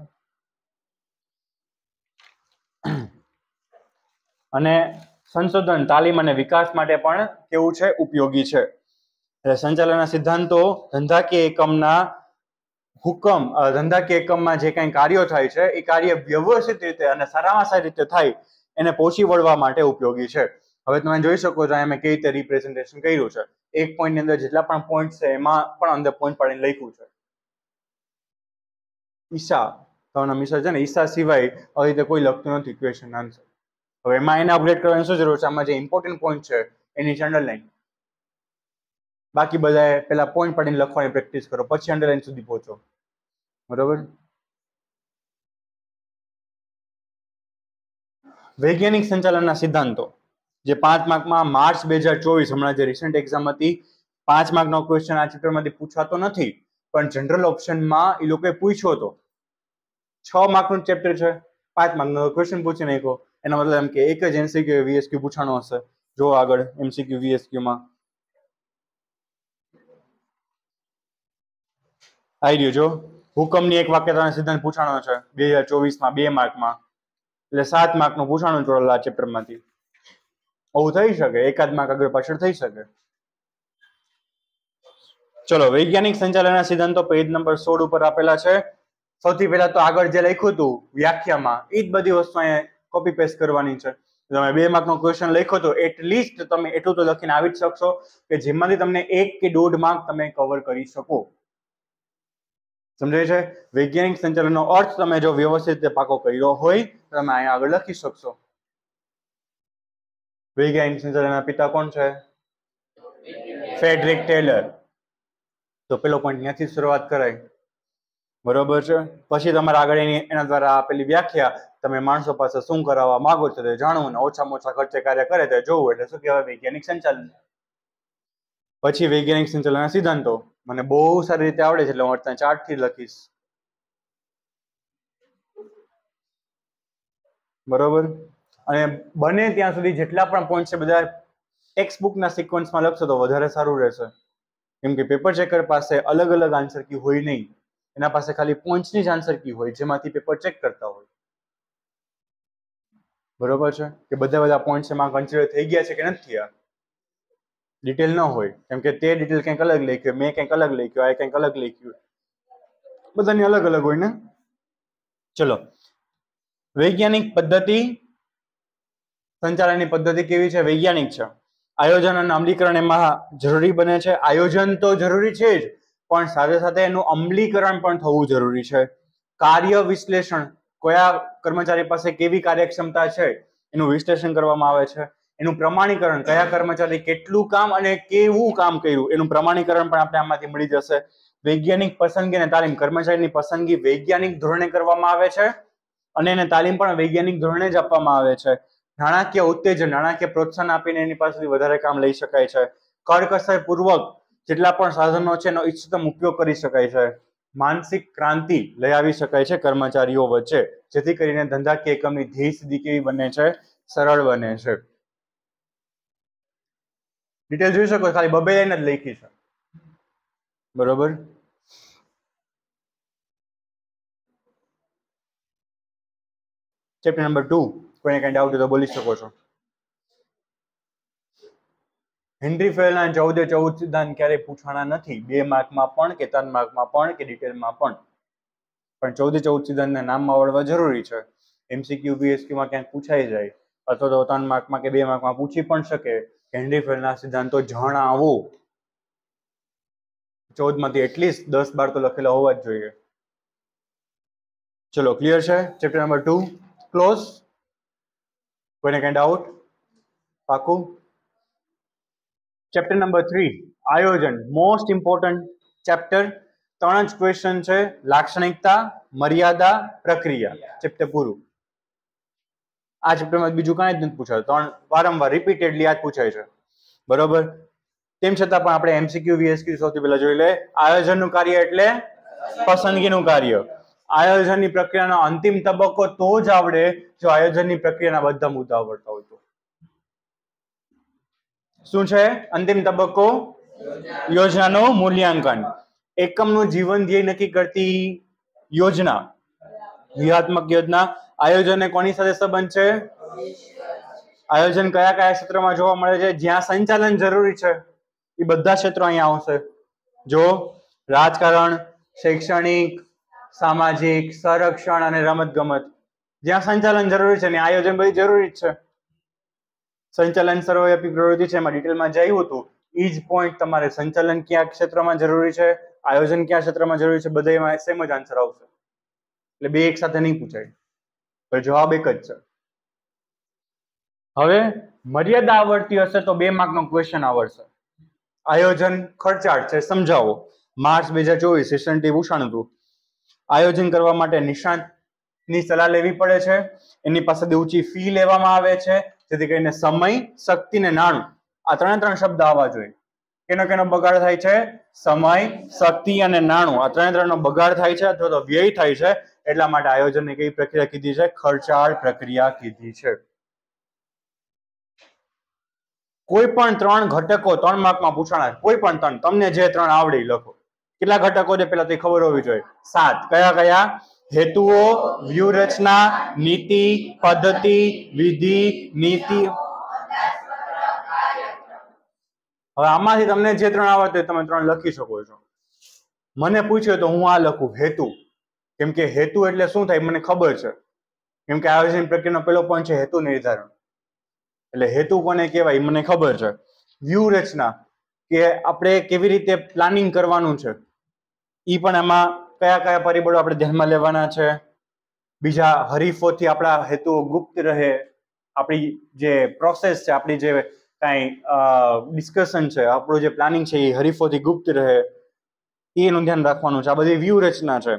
અને સંશોધન તાલીમ અને વિકાસ માટે પણ કેવું છે ઉપયોગી છે એટલે સંચાલનના સિદ્ધાંતો ધંધાકીય એકમના હુકમ ધંધાકીય એકમમાં જે કંઈ કાર્યો થાય છે એ કાર્ય વ્યવસ્થિત રીતે અને સારામાં સારી રીતે થાય એને પહોંચી વળવા માટે ઉપયોગી છે હવે તમે જોઈ શકો છો મેં કઈ રીતે રિપ્રેઝન્ટેશન કર્યું છે એક પોઈન્ટની અંદર જેટલા પણ પોઈન્ટ છે એમાં પણ અંદર પોઈન્ટ પાડીને લખ્યું છે ઈશા તમારા મિસર છે ને ઈશા સિવાય આવી રીતે કોઈ લખતું નથી ક્વેશ્ચન આન્સર હવે એમાં એને અપડેટ કરવાની શું જરૂર છે આમાં જે ઇમ્પોર્ટન્ટ પોઈન્ટ છે એની છે અંડરલાઈન બાકી બધાએ પેલા પોઈન્ટ પાડીને લખવાની પ્રેક્ટિસ કરો પછી અંડરલાઈન સુધી પહોંચો બરોબર વૈજ્ઞાનિક સંચાલનના સિદ્ધાંતો જે પાંચ માર્કમાં માર્ચ બે હજાર ચોવીસ હમણાં જે રિસન્ટ એક્ઝામ હતી પાંચ માર્કનો ક્વેશ્ચન આ ચેપ્ટરમાંથી પૂછાતો નથી પણ જનરલ ઓપ્શનમાં એ લોકોએ પૂછ્યો હતો છ માર્કનું ચેપ્ટર છે પાંચ માર્કનો ક્વેશ્ચન પૂછી નાખ્યો એનો મતલબ એમ કે એક જ એમસીક્યુ વીએસક્યુ પૂછાણો હશે જો આગળ એમસીક્યુ વીએસક્યુમાં આવી રહ્યું જો હુકમની એક વાક્યતાના સિદ્ધાંત પૂછાણો છે બે હજાર ચોવીસમાં બે માર્કમાં એટલે સાત માર્કનું પૂછાણું જોડેલા આ ચેપ્ટરમાંથી આવું થઈ શકે એકાદ માર્ક આગળ પાછળ થઈ શકે ચલો વૈજ્ઞાનિક સંચાલનના સિદ્ધાંતો પેજ નંબર સોળ ઉપર આપેલા છે સૌથી પહેલા તો આગળ જે લખ્યું હતું વ્યાખ્યામાં એ જ બધી વસ્તુ અહીંયા કોપી પેસ્ટ કરવાની છે તમે બે માર્કનો ક્વેશ્ચન લખ્યો તો એટલીસ્ટ તમે એટલું તો લખીને આવી જ શકશો કે જેમાંથી તમને એક કે દોઢ માર્ક તમે કવર કરી શકો સમજાય છે વૈજ્ઞાનિક સંચાલનનો અર્થ તમે જો વ્યવસ્થિત પાકો કર્યો હોય તો તમે અહીંયા આગળ લખી શકશો વિગેન્સના પિતા કોણ છે ફેડરિક ટેલર તો પેલો પોઈન્ટ ત્યાંથી શરૂઆત કરાય બરોબર છે પછી તમારે આગળ એની એના દ્વારા આપેલી વ્યાખ્યા તમે માણસો પાસે શું કરાવવા માંગો છો તે જાણવું ને ઓછામાં ઓછા ખર્ચે કાર્ય કરે તે જોવું એટલે શું કહેવાય વૈજ્ઞાનિક સંચાલન પછી વૈજ્ઞાનિક સંચાલનના સિદ્ધાંતો મને બહુ સારી રીતે આવડે છે એટલે હું અત્યારે ચાર્ટ થી લખીશ બરોબર અને બને ત્યાં સુધી જેટલા પણ પોઈન્ટ છે બધા ટેક્સ્ટ બુકના સિક્વન્સમાં લખશો તો વધારે સારું રહેશે કેમ કે પેપર ચેકર પાસે અલગ અલગ આન્સર કી હોય નહીં એના પાસે ખાલી પોઈન્ટ્સની જ આન્સર કી હોય જેમાંથી પેપર ચેક કરતા હોય બરોબર છે કે બધા બધા પોઈન્ટ્સ એમાં કન્સિડર થઈ ગયા છે કે નથી થયા ડિટેલ ન હોય કેમ કે તે ડિટેલ કંઈક અલગ લખ્યું મેં કંઈક અલગ લખ્યું આ કંઈક અલગ લખ્યું બધાની અલગ અલગ હોય ને ચલો વૈજ્ઞાનિક પદ્ધતિ સંચાલનની પદ્ધતિ કેવી છે વૈજ્ઞાનિક છે આયોજન અને અમલીકરણ એમાં જરૂરી બને છે આયોજન તો જરૂરી છે જ પણ સાથે સાથે એનું અમલીકરણ પણ થવું જરૂરી છે કાર્ય વિશ્લેષણ કયા કર્મચારી પાસે કેવી કાર્યક્ષમતા છે એનું વિશ્લેષણ કરવામાં આવે છે એનું પ્રમાણીકરણ કયા કર્મચારી કેટલું કામ અને કેવું કામ કર્યું એનું પ્રમાણીકરણ પણ આપણે આમાંથી મળી જશે વૈજ્ઞાનિક પસંદગી અને તાલીમ કર્મચારીની પસંદગી વૈજ્ઞાનિક ધોરણે કરવામાં આવે છે અને એને તાલીમ પણ વૈજ્ઞાનિક ધોરણે જ આપવામાં આવે છે નાણાકીય ઉત્તેજન નાણાકીય પ્રોત્સાહન આપીને એની પાસેથી વધારે કામ લઈ શકાય છે કરકસર પૂર્વક જેટલા પણ સાધનો છે એનો ઇચ્છતમ ઉપયોગ કરી શકાય છે માનસિક ક્રાંતિ લઈ આવી શકાય છે કર્મચારીઓ વચ્ચે જેથી કરીને ધંધાકીય એકમની ધીર સુધી કેવી બને છે સરળ બને છે ડિટેલ જોઈ શકો ખાલી બબે લાઈન જ લખી છે બરોબર ચેપ્ટર નંબર ટુ કોઈને કંઈ ડાઉટ હોય તો બોલી શકો છો હેનરી ફેલના ચૌદે ચૌદ સિદ્ધાંત ક્યારેય પૂછવાના નથી બે માર્કમાં પણ કે ત્રણ માર્કમાં પણ કે ડિટેલમાં પણ પણ ચૌદે ચૌદ સિદ્ધાંતના નામમાં આવડવા જરૂરી છે એમસીક્યુ બીએસક્યુમાં ક્યાંક પૂછાઈ જાય અથવા તો ત્રણ માર્કમાં કે બે માર્કમાં પૂછી પણ શકે હેનરી ફેલના સિદ્ધાંતો જણાવો ચૌદમાંથી એટલીસ્ટ દસ બાર તો લખેલા હોવા જ જોઈએ ચલો ક્લિયર છે ચેપ્ટર નંબર ટુ ક્લોઝ કોઈને કંઈ ડાઉટ પાકું ચેપ્ટર નંબર થ્રી આયોજન મોસ્ટ ઇમ્પોર્ટન્ટ ચેપ્ટર ત્રણ જ ક્વેશ્ચન છે લાક્ષણિકતા મર્યાદા પ્રક્રિયા ચેપ્ટર પૂરું આ ચેપ્ટરમાં બીજું કાંઈ જ નથી પૂછાયું ત્રણ વારંવાર રિપીટેડલી આ પૂછાય છે બરોબર તેમ છતાં પણ આપણે એમસીક્યુ વીએસક્યુ સૌથી પહેલા જોઈ લે આયોજનનું કાર્ય એટલે પસંદગીનું કાર્ય આયોજનની પ્રક્રિયાનો અંતિમ તબક્કો તો જ આવડે જો આયોજનની પ્રક્રિયાના બધા મુદ્દાઓ પડતા હોય તો શું છે અંતિમ તબક્કો યોજનાનું મૂલ્યાંકન એકમનું જીવન ધ્યેય નક્કી કરતી યોજના વ્યૂહાત્મક યોજના આયોજન કોની સાથે સંબંધ છે આયોજન કયા કયા ક્ષેત્રમાં જોવા મળે છે જ્યાં સંચાલન જરૂરી છે એ બધા ક્ષેત્રો અહીંયા આવશે જો રાજકારણ શૈક્ષણિક સામાજિક સંરક્ષણ અને રમતગમત જ્યાં સંચાલન જરૂરી છે ને આયોજન બધી જરૂરી જ છે સંચાલન સર્વવ્યાપી પ્રવૃત્તિ છે એમાં ડિટેલમાં જયું હતું ઈ જ પોઈન્ટ તમારે સંચાલન કયા ક્ષેત્રમાં જરૂરી છે આયોજન કયા ક્ષેત્રમાં જરૂરી છે બધા એમાં સેમ જ આન્સર આવશે એટલે બે એક સાથે નહીં પૂછાય તો જવાબ એક જ છે હવે મર્યાદા આવડતી હશે તો બે માર્કનો ક્વેશ્ચન આવડશે આયોજન ખર્ચાળ છે સમજાવો માર્ચ બે હજાર ચોવીસ સેશન ટી ભૂષણ હતું આયોજન કરવા માટે નિષ્ણાંતની સલાહ લેવી પડે છે એની પાસેથી ઊંચી ફી લેવામાં આવે છે જેથી કરીને સમય શક્તિ ને નાણું આ ત્રણે ત્રણ શબ્દ આવવા જોઈએ કેનો કેનો બગાડ થાય છે સમય શક્તિ અને નાણું આ ત્રણે ત્રણનો બગાડ થાય છે અથવા તો વ્યય થાય છે એટલા માટે આયોજનની કઈ પ્રક્રિયા કીધી છે ખર્ચાળ પ્રક્રિયા કીધી છે કોઈ પણ ત્રણ ઘટકો ત્રણ માર્કમાં પૂછાણા કોઈ પણ ત્રણ તમને જે ત્રણ આવડી લખો કેટલા ઘટકો છે પેલા તે ખબર હોવી જોઈએ સાત કયા કયા હેતુઓ વ્યૂહરચના નીતિ પદ્ધતિ વિધિ નીતિ હવે આમાંથી તમને જે ત્રણ આવડતે તમે ત્રણ લખી શકો છો મને પૂછ્યો તો હું આ લખું હેતુ કેમ કે હેતુ એટલે શું થાય મને ખબર છે કેમ કે આયોજન પ્રક્રિયાનો પેલો પણ છે હેતુ નિર્ધારણ એટલે હેતુ કોને કહેવાય મને ખબર છે વ્યૂહરચના કે આપણે કેવી રીતે પ્લાનિંગ કરવાનું છે એ પણ એમાં કયા કયા પરિબળો આપણે ધ્યાનમાં લેવાના છે બીજા હરીફોથી આપણા હેતુઓ ગુપ્ત રહે આપણી જે પ્રોસેસ છે આપણી જે કાંઈ ડિસ્કશન છે આપણું જે પ્લાનિંગ છે એ હરીફોથી ગુપ્ત રહે એનું ધ્યાન રાખવાનું છે આ બધી વ્યૂહરચના છે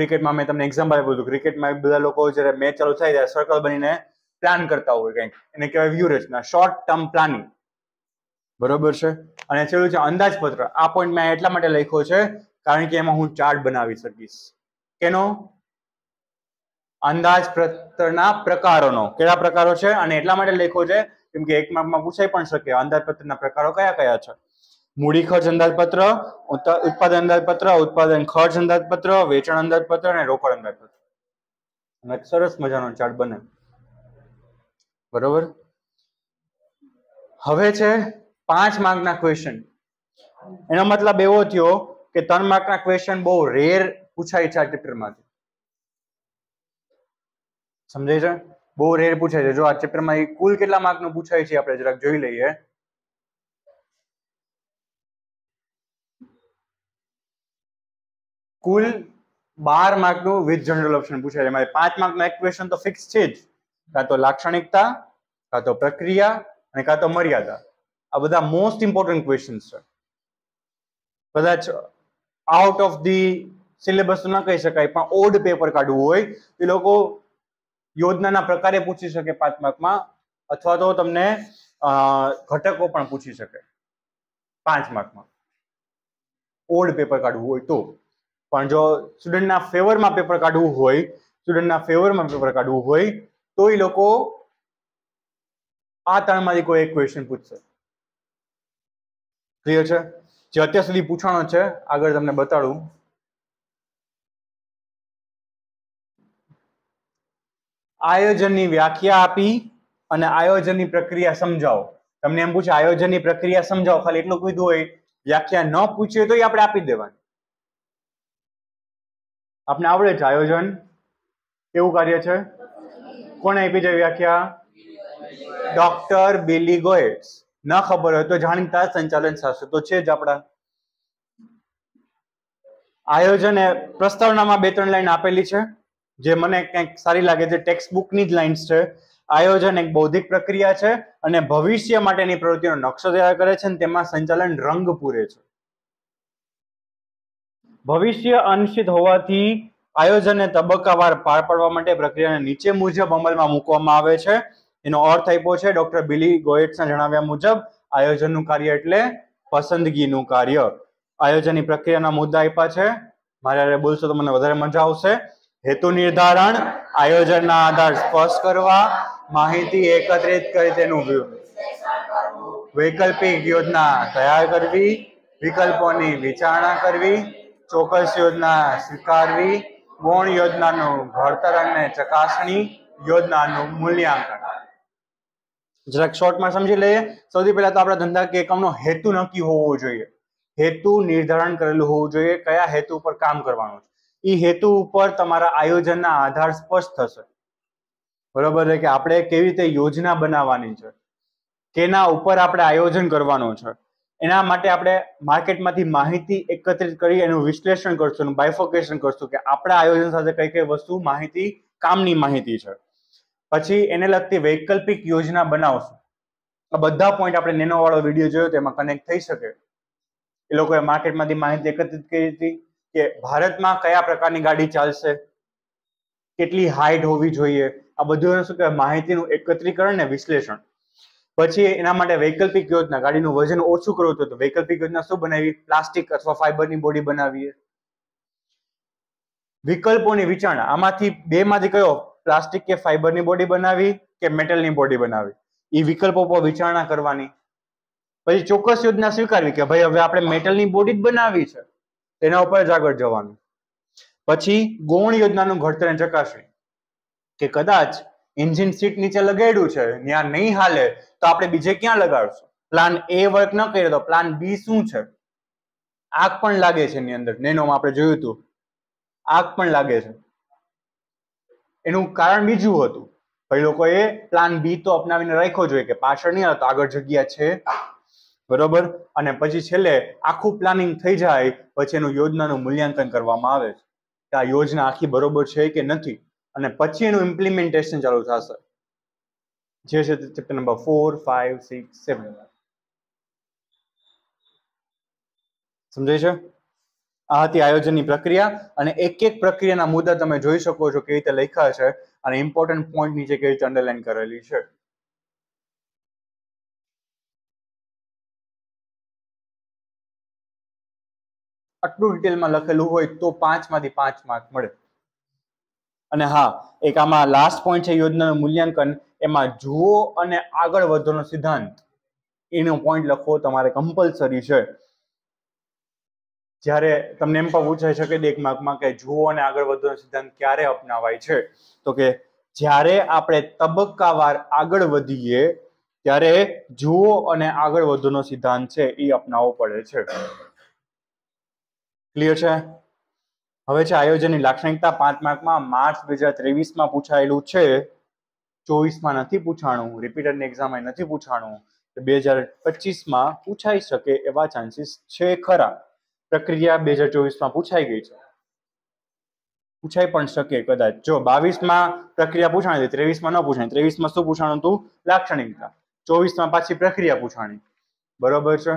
ક્રિકેટમાં મેં તમને એક્ઝામ્પલ આપ્યું હતું ક્રિકેટમાં બધા લોકો જ્યારે મેચ ચાલુ થાય ત્યારે સર્કલ બનીને પ્લાન કરતા હોય કંઈક એને કહેવાય વ્યૂહરચના શોર્ટ ટર્મ પ્લાનિંગ બરોબર છે અને છેલ્લું છે અંદાજપત્ર આ પોઈન્ટ મેં એટલા માટે લખ્યો છે કારણ કે એમાં હું ચાર્ટ બનાવી શકીશ કેનો અંદાજપત્રના પ્રકારોનો કેવા પ્રકારો છે અને એટલા માટે લેખો છે કેમ કે એક માર્કમાં પૂછાઈ પણ શકે અંદાજપત્રના પ્રકારો કયા કયા છે મૂડી ખર્ચ અંદાજપત્ર ઉત્પાદન અંદાજપત્ર ઉત્પાદન ખર્ચ અંદાજપત્ર વેચાણ અંદાજપત્ર અને રોકડ અંદાજપત્ર એક સરસ મજાનો ચાર્ટ બને બરોબર હવે છે પાંચ માર્કના ક્વેશ્ચન એનો મતલબ એવો થયો કે ત્રણ માર્કના ક્વેશ્ચન બહુ રેર પૂછાય છે આ ચેપ્ટરમાંથી સમજાય છે બહુ રેર પૂછાય છે જો આ ચેપ્ટર માં કુલ કેટલા માર્કનું પૂછાય છે આપણે જરાક જોઈ લઈએ કુલ બાર માર્કનું વિથ જનરલ ઓપ્શન પૂછાય છે મારે પાંચ માર્કનો એક ક્વેશ્ચન તો ફિક્સ છે જ કાં તો લાક્ષણિકતા કાં તો પ્રક્રિયા અને કાં તો મર્યાદા આ બધા મોસ્ટ ઇમ્પોર્ટન્ટ ક્વેશ્ચન છે કદાચ આઉટ ઓફ ધી સિલેબસ ન કહી શકાય પણ ઓલ્ડ પેપર કાઢવું હોય એ લોકો યોજનાના પ્રકારે પૂછી શકે પાંચ માર્કમાં અથવા તો તમને ઘટકો પણ પૂછી શકે પાંચ માર્કમાં ઓલ્ડ પેપર કાઢવું હોય તો પણ જો સ્ટુડન્ટના ફેવરમાં પેપર કાઢવું હોય સ્ટુડન્ટના ફેવરમાં પેપર કાઢવું હોય તો એ લોકો આ ત્રણમાંથી કોઈ એક ક્વેશ્ચન પૂછશે ક્લિયર છે જે અત્યાર સુધી પૂછાણો છે આગળ તમને બતાડું આયોજનની વ્યાખ્યા આપી અને આયોજનની પ્રક્રિયા સમજાવો તમને એમ પૂછે આયોજનની પ્રક્રિયા સમજાવો ખાલી એટલું કીધું હોય વ્યાખ્યા ન પૂછીએ તો એ આપણે આપી દેવાની આપને આવડે છે આયોજન કેવું કાર્ય છે કોણે આપી છે વ્યાખ્યા ડોક્ટર બિલી ગોયટ્સ ન ખબર હોય તો જાણીતા સંચાલન શાસ્ત્રો છે જ આપણા આયોજન એ પ્રસ્તાવનામાં બે ત્રણ લાઈન આપેલી છે જે મને કંઈક સારી લાગે છે ટેક્સ્ટ બુકની જ લાઈન્સ છે આયોજન એક બૌદ્ધિક પ્રક્રિયા છે અને ભવિષ્ય માટેની પ્રવૃત્તિનો નકશો તૈયાર કરે છે અને તેમાં સંચાલન રંગ પૂરે છે ભવિષ્ય અનિશ્ચિત હોવાથી આયોજનને તબક્કાવાર પાર પાડવા માટે પ્રક્રિયાને નીચે મુજબ અમલમાં મૂકવામાં આવે છે એનો અર્થ આપ્યો છે ડોક્ટર બિલી ગોએટ્સના જણાવ્યા મુજબ આયોજનનું કાર્ય એટલે પસંદગીનું કાર્ય આયોજનની પ્રક્રિયાના મુદ્દા આપ્યા છે મારે બોલશો તો મને વધારે મજા આવશે હેતુ નિર્ધારણ આયોજનના આધાર સ્પષ્ટ કરવા માહિતી એકત્રિત કરી તેનું વૈકલ્પિક યોજના તૈયાર કરવી વિકલ્પોની વિચારણા કરવી ચોક્કસ યોજના સ્વીકારવી ગૌણ યોજનાનું ઘડતર અને ચકાસણી યોજનાનું મૂલ્યાંકન જરાક શોર્ટમાં સમજી લઈએ સૌથી પહેલા તો આપણા ધંધા કે એકમનો હેતુ નક્કી હોવો જોઈએ હેતુ નિર્ધારણ કરેલું હોવું જોઈએ કયા હેતુ ઉપર કામ કરવાનું છે એ હેતુ ઉપર તમારા આયોજનના આધાર સ્પષ્ટ થશે બરોબર છે કે આપણે કેવી રીતે યોજના બનાવવાની છે કેના ઉપર આપણે આયોજન કરવાનું છે એના માટે આપણે માર્કેટમાંથી માહિતી એકત્રિત કરી એનું વિશ્લેષણ કરશું એનું બાયફોકેશન કરશું કે આપણા આયોજન સાથે કઈ કઈ વસ્તુ માહિતી કામની માહિતી છે પછી એને લગતી વૈકલ્પિક યોજના બનાવશું આ બધા પોઈન્ટ આપણે નેનો વાળો વિડીયો જોયો તેમાં કનેક્ટ થઈ શકે એ લોકોએ માર્કેટમાંથી માહિતી એકત્રિત કરી હતી કે ભારતમાં કયા પ્રકારની ગાડી ચાલશે કેટલી હાઈટ હોવી જોઈએ આ બધું શું કહેવાય માહિતીનું એકત્રીકરણ ને વિશ્લેષણ પછી એના માટે વૈકલ્પિક યોજના ગાડીનું વજન ઓછું કરવું હતું તો વૈકલ્પિક યોજના શું બનાવી પ્લાસ્ટિક અથવા ફાઈબરની બોડી બનાવીએ વિકલ્પોની વિચારણા આમાંથી બે માંથી કયો પ્લાસ્ટિક કે ફાઈબરની બોડી બનાવી કે મેટલની બોડી બનાવી એ વિકલ્પો પર વિચારણા કરવાની પછી ચોક્કસ યોજના સ્વીકારવી કે ભાઈ હવે આપણે મેટલની બોડી જ બનાવી છે તેના ઉપર જ આગળ જવાનું પછી ગૌણ યોજનાનું ઘડતર અને ચકાસણી કે કદાચ એન્જિન સીટ નીચે લગાડ્યું છે ત્યાં નહીં હાલે તો આપણે બીજે ક્યાં લગાડશું પ્લાન એ વર્ક ન કર્યો તો પ્લાન બી શું છે આગ પણ લાગે છે એની અંદર નેનોમાં આપણે જોયું હતું આગ પણ લાગે છે એનું કારણ બીજું હતું ભાઈ લોકોએ પ્લાન બી તો અપનાવીને રાખ્યો જોઈએ કે પાછળ નહીં આવતો આગળ જગ્યા છે બરોબર અને પછી છેલ્લે આખું પ્લાનિંગ થઈ જાય પછી એનું યોજનાનું મૂલ્યાંકન કરવામાં આવે છે કે આ યોજના આખી બરોબર છે કે નથી અને પછી એનું ઇમ્પ્લિમેન્ટેશન ચાલુ થશે જે છે chapter number four five six seven સમજાય છે આ હતી આયોજનની પ્રક્રિયા અને એક એક પ્રક્રિયાના મુદ્દા તમે જોઈ શકો છો કેવી રીતે લખ્યા છે અને ઇમ્પોર્ટન્ટ પોઈન્ટ નીચે કેવી રીતે અંડરલાઈન કરેલી છે આટલું ડિટેલમાં લખેલું હોય તો પાંચમાંથી પાંચ માર્ક મળે અને હા એક આમાં લાસ્ટ પોઈન્ટ છે યોજનાનું મૂલ્યાંકન એમાં જુઓ અને આગળ વધવાનો સિદ્ધાંત એનો પોઈન્ટ લખવો તમારે કમ્પલસરી છે જ્યારે તમને એમ પણ પૂછાઈ શકે એક માર્કમાં કે જુઓ અને આગળ વધવાનો સિદ્ધાંત ક્યારે અપનાવાય છે તો કે જ્યારે આપણે તબક્કાવાર આગળ વધીએ ત્યારે જુઓ અને આગળ વધવાનો સિદ્ધાંત છે એ અપનાવવો પડે છે ક્લિયર છે હવે છે આયોજનની લાક્ષણિકતા પાંચ માર્કમાં માર્ચ બે હજાર ત્રેવીસમાં પૂછાયેલું છે ચોવીસમાં નથી પૂછાણું રિપીટરની એક્ઝામમાં નથી પૂછાણું બે હજાર પચીસમાં પૂછાઈ શકે એવા ચાન્સીસ છે ખરા પ્રક્રિયા બે હજાર ચોવીસમાં પૂછાઈ ગઈ છે પૂછાઈ પણ શકે કદાચ જો બાવીસમાં પ્રક્રિયા પૂછાણી હતી ત્રેવીસમાં ન પૂછાણી ત્રેવીસમાં શું પૂછાણું હતું લાક્ષણિકતા ચોવીસમાં પાછી પ્રક્રિયા પૂછાણી બરોબર છે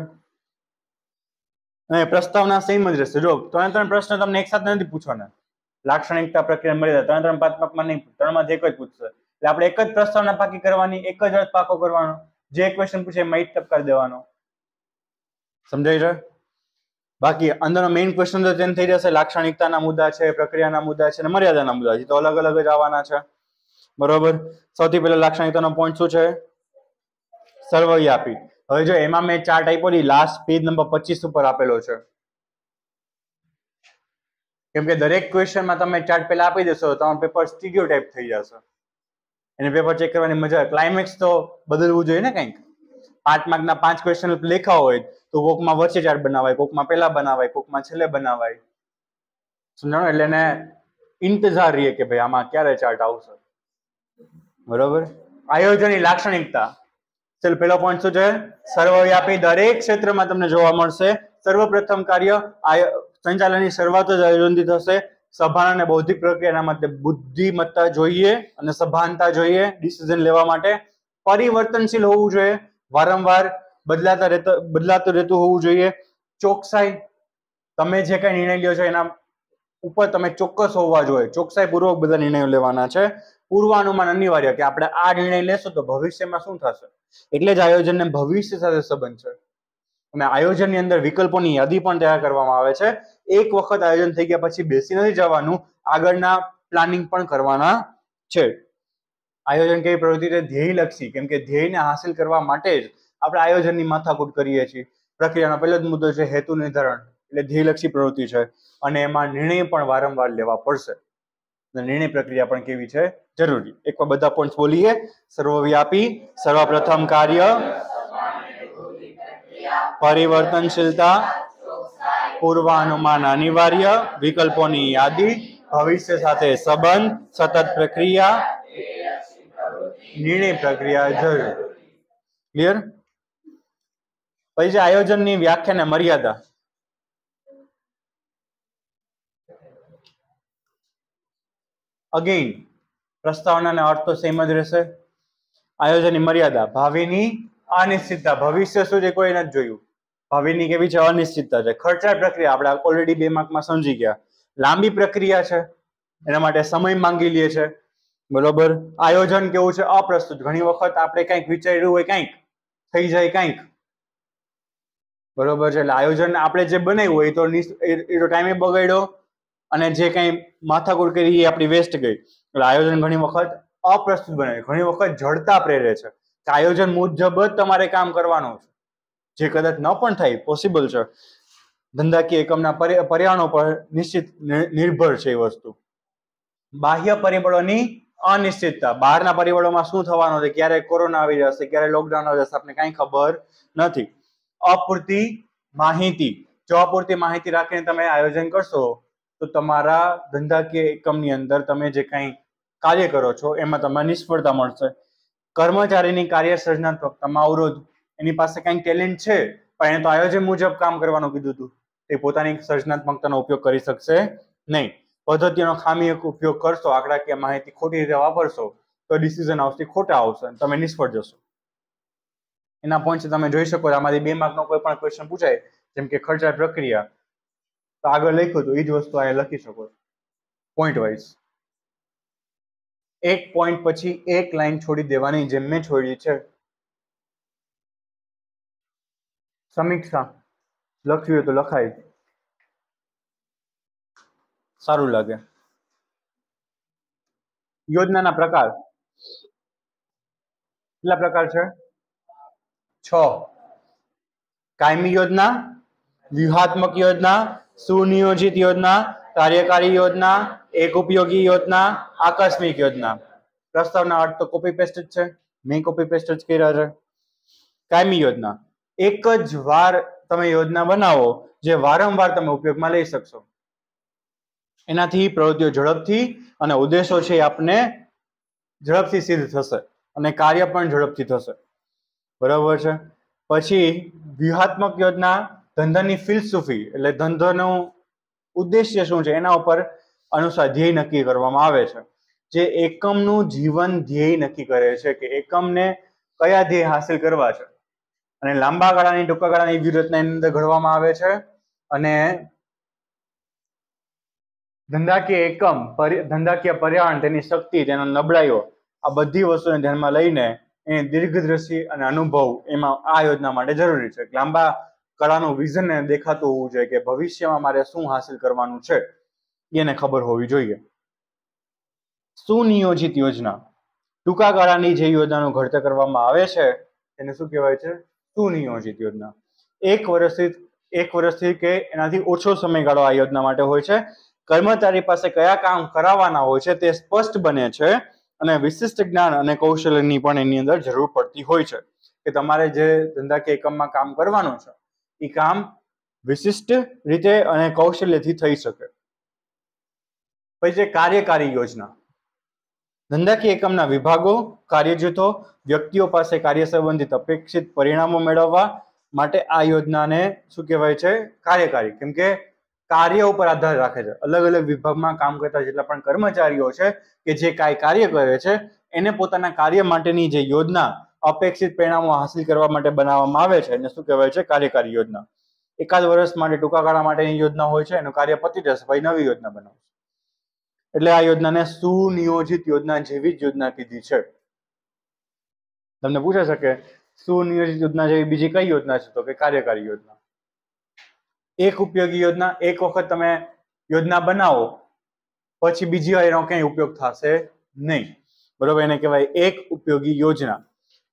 અને પ્રસ્તાવના સેમ જ રહેશે જો ત્રણ ત્રણ પ્રશ્ન તમને એકસાથે નથી પૂછવાના લાક્ષણિકતા પ્રક્રિયા મળી જાય ત્રણ ત્રણ પાંચ પાંચમાં નહીં ત્રણમાં જ એક જ પૂછશે એટલે આપણે એક જ પ્રસ્તાવના પાકી કરવાની એક જ અર્થ પાકો કરવાનો જે ક્વેશ્ચન પૂછે એ એમાં ટપ કરી દેવાનો સમજાય છે બાકી અંદરનો મેઇન ક્વેશ્ચન તો ચેન્જ થઈ જશે લાક્ષણિકતાના મુદ્દા છે પ્રક્રિયાના મુદ્દા છે અને મર્યાદાના મુદ્દા છે તો અલગ અલગ જ આવવાના છે બરોબર સૌથી પહેલા લાક્ષણિકતાનો પોઈન્ટ શું છે સર્વવ્યાપી હવે જો એમાં મેં ચાર્ટ આપ્યો લાસ્ટ પેજ નંબર પચીસ ઉપર આપેલો છે કેમ કે દરેક ક્વેશ્ચનમાં તમે ચાર્ટ પહેલા આપી દેશો તમારું પેપર સ્ટીરિયો ટાઈપ થઈ જશે એને પેપર ચેક કરવાની મજા ક્લાઇમેક્સ તો બદલવું જોઈએ ને કંઈક પાંચ માર્કના પાંચ ક્વેશ્ચન લેખા હોય તો કોકમાં વચ્ચે ચાર બનાવાય કોકમાં પહેલા બનાવાય કોકમાં છેલ્લે બનાવાય સમજાણો એટલે એને ઇંતજાર રહીએ કે ભાઈ આમાં ક્યારે ચાર્ટ આવશે બરોબર આયોજનની લાક્ષણિકતા ચાલ પેલો પોઈન્ટ શું છે સર્વવ્યાપી દરેક ક્ષેત્રમાં તમને જોવા મળશે સર્વપ્રથમ કાર્ય સંચાલનની શરૂઆત જ આયોજનથી થશે સભાન અને બૌદ્ધિક પ્રક્રિયાના માટે બુદ્ધિમત્તા જોઈએ અને સભાનતા જોઈએ ડિસિઝન લેવા માટે પરિવર્તનશીલ હોવું જોઈએ વારંવાર બદલાતા રહેતા બદલાતું રહેતું હોવું જોઈએ ચોકસાઈ તમે જે કાંઈ નિર્ણય લ્યો છો એના ઉપર તમે ચોક્કસ હોવા જોઈએ ચોકસાઈ પૂર્વક બધા નિર્ણયો લેવાના છે પૂર્વાનુમાન અનિવાર્ય કે આપણે આ નિર્ણય લેશો તો ભવિષ્યમાં શું થશે એટલે જ આયોજનને ભવિષ્ય સાથે સંબંધ છે અને આયોજનની અંદર વિકલ્પોની યાદી પણ તૈયાર કરવામાં આવે છે એક વખત આયોજન થઈ ગયા પછી બેસી નથી જવાનું આગળના પ્લાનિંગ પણ કરવાના છે આયોજન કેવી પ્રવૃત્તિ ધ્યેયલક્ષી કેમ કે ધ્યેયને હાંસિલ કરવા માટે જ આપણે આયોજનની માથાકૂટ કરીએ છીએ પ્રક્રિયાનો પહેલો જ મુદ્દો છે હેતુ નિર્ધારણ એટલે ધ્યેયલક્ષી પ્રવૃત્તિ છે અને એમાં નિર્ણય પણ વારંવાર લેવા પડશે નિર્ણય પ્રક્રિયા પણ કેવી છે જરૂરી એકવાર બધા પોઈન્ટ બોલીએ સર્વવ્યાપી સર્વપ્રથમ કાર્ય પરિવર્તનશીલતા પૂર્વાનુમાન અનિવાર્ય વિકલ્પોની યાદી ભવિષ્ય સાથે સંબંધ સતત પ્રક્રિયા નિર્ણય પ્રક્રિયા જરૂરી ક્લિયર પછી છે આયોજનની વ્યાખ્યા ને મર્યાદા અગેઇન પ્રસ્તાવનાના અર્થ તો સેમ જ રહેશે આયોજનની મર્યાદા ભાવિની અનિશ્ચિતતા ભવિષ્ય શું છે કોઈ નથી જોયું ભાવિની કેવી છે અનિશ્ચિતતા છે ખર્ચાળ પ્રક્રિયા આપણે ઓલરેડી બે માર્કમાં સમજી ગયા લાંબી પ્રક્રિયા છે એના માટે સમય માંગી લઈએ છે બરોબર આયોજન કેવું છે અપ્રસ્તુત ઘણી વખત આપણે કંઈક વિચાર્યું હોય કંઈક થઈ જાય કંઈક બરોબર છે એટલે આયોજન આપણે જે બનાવ્યું હોય તો એ તો ટાઈમે બગાડ્યો અને જે કંઈ માથાકૂટ કરી એ આપણી વેસ્ટ ગઈ એટલે આયોજન ઘણી વખત અપ્રસ્તુત બને ઘણી વખત જડતા પ્રેરે છે કે આયોજન મુજબ જ તમારે કામ કરવાનું છે જે કદાચ ન પણ થાય પોસિબલ છે ધંધાકીય એકમના પર્યાણો પર નિશ્ચિત નિર્ભર છે એ વસ્તુ બાહ્ય પરિબળોની અનિશ્ચિતતા બહારના પરિબળોમાં શું થવાનું છે ક્યારે કોરોના આવી જશે ક્યારે લોકડાઉન આવી જશે આપણે કાંઈ ખબર નથી અપૂરતી માહિતી જો અપૂરતી માહિતી રાખીને તમે આયોજન કરશો તો તમારા ધંધાકીય એકમની અંદર તમે જે કંઈ કાર્ય કરો છો એમાં તમને નિષ્ફળતા મળશે કર્મચારીની કાર્ય સર્જનાત્મકતામાં અવરોધ એની પાસે કંઈ ટેલેન્ટ છે પણ એને તો આયોજન મુજબ કામ કરવાનું કીધું હતું તે પોતાની સર્જનાત્મકતાનો ઉપયોગ કરી શકશે નહીં પદ્ધતિનો ખામી એક ઉપયોગ કરશો આંકડાકીય માહિતી ખોટી રીતે વાપરશો તો ડિસિઝન આવશે ખોટા આવશે તમે નિષ્ફળ જશો એના પોઈન્ટ તમે જોઈ શકો છો આમાંથી બે માર્કનો કોઈ પણ ક્વેશ્ચન પૂછાય જેમ કે ખર્ચા પ્રક્રિયા તો આગળ લખ્યું હતું એ જ વસ્તુ અહીંયા લખી શકો છો પોઈન્ટ વાઇઝ એક પોઈન્ટ પછી એક લાઈન છોડી દેવાની જેમ મેં છોડી છે સમીક્ષા લખ્યું હોય તો લખાય સારું લાગે યોજનાના પ્રકાર કેટલા પ્રકાર છે છ કાયમી યોજના વ્યૂહાત્મક યોજના સુનિયોજિત યોજના કાર્યકારી યોજના એક ઉપયોગી યોજના આકસ્મિક યોજના પ્રસ્તાવના અર્થ તો કોપી પેસ્ટ જ છે મેં કોપી પેસ્ટ જ કર્યા છે કાયમી યોજના એક જ વાર તમે યોજના બનાવો જે વારંવાર તમે ઉપયોગમાં લઈ શકશો એનાથી પ્રવૃત્તિઓ ઝડપથી અને ઉદ્દેશો છે આપને ઝડપથી સિદ્ધ થશે અને કાર્ય પણ ઝડપથી થશે બરાબર છે પછી વ્યૂહાત્મક યોજના ધંધાની ફિલસુફી એટલે ધંધોનો ઉદ્દેશ્ય શું છે એના ઉપર અનુસાર ધ્યેય નક્કી કરવામાં આવે છે જે એકમનું જીવન ધ્યેય નક્કી કરે છે કે એકમને કયા ધ્યેય હાંસિલ કરવા છે અને લાંબા ગાળાની ટૂંકા ગાળાની એની અંદર ઘડવામાં આવે છે અને ધંધાકીય એકમ ધંધાકીય પર્યાવરણ તેની શક્તિ તેનો નબળાઈઓ આ બધી વસ્તુને ધ્યાનમાં લઈને એ દીર્ઘદ્રષ્ટિ અને અનુભવ એમાં આ યોજના માટે જરૂરી છે લાંબા કળાનું વિઝન દેખાતું હોવું જોઈએ કે ભવિષ્યમાં મારે શું હાંસિલ કરવાનું છે એને ખબર હોવી જોઈએ સુનિયોજિત યોજના ટૂંકા ગાળાની જે યોજનાનું ઘડતર કરવામાં આવે છે એને શું કહેવાય છે સુનિયોજિત યોજના એક વર્ષથી એક વર્ષથી કે એનાથી ઓછો સમયગાળો આ યોજના માટે હોય છે કર્મચારી પાસે કયા કામ કરાવવાના હોય છે તે સ્પષ્ટ બને છે અને વિશિષ્ટ જ્ઞાન અને કૌશલ્યની પણ એની અંદર જરૂર પડતી હોય છે કે તમારે જે ધંધાકીય એકમમાં કામ કરવાનું છે એ કામ વિશિષ્ટ રીતે અને કૌશલ્યથી થઈ શકે પછી છે કાર્યકારી યોજના ધંધાકીય એકમના વિભાગો કાર્ય જૂથો વ્યક્તિઓ પાસે કાર્ય સંબંધિત અપેક્ષિત પરિણામો મેળવવા માટે આ યોજનાને શું કહેવાય છે કાર્યકારી કેમ કે કાર્ય ઉપર આધાર રાખે છે અલગ અલગ વિભાગમાં કામ કરતા જેટલા પણ કર્મચારીઓ છે કે જે કાંઈ કાર્ય કરે છે એને પોતાના કાર્ય માટેની જે યોજના અપેક્ષિત પરિણામો હાંસલ કરવા માટે બનાવવામાં આવે છે એને શું કહેવાય છે કાર્યકારી યોજના એકાદ વર્ષ માટે ટૂંકા ગાળા માટેની યોજના હોય છે એનું કાર્ય પતી જશે ભાઈ નવી યોજના બનાવશે એટલે આ યોજનાને સુનિયોજિત યોજના જેવી જ યોજના કીધી છે તમને પૂછે શકે સુનિયોજિત યોજના જેવી બીજી કઈ યોજના છે તો કે કાર્યકારી યોજના એક ઉપયોગી યોજના એક વખત તમે યોજના બનાવો પછી બીજી વાર એનો ક્યાંય ઉપયોગ થશે નહીં બરોબર એને કહેવાય એક ઉપયોગી યોજના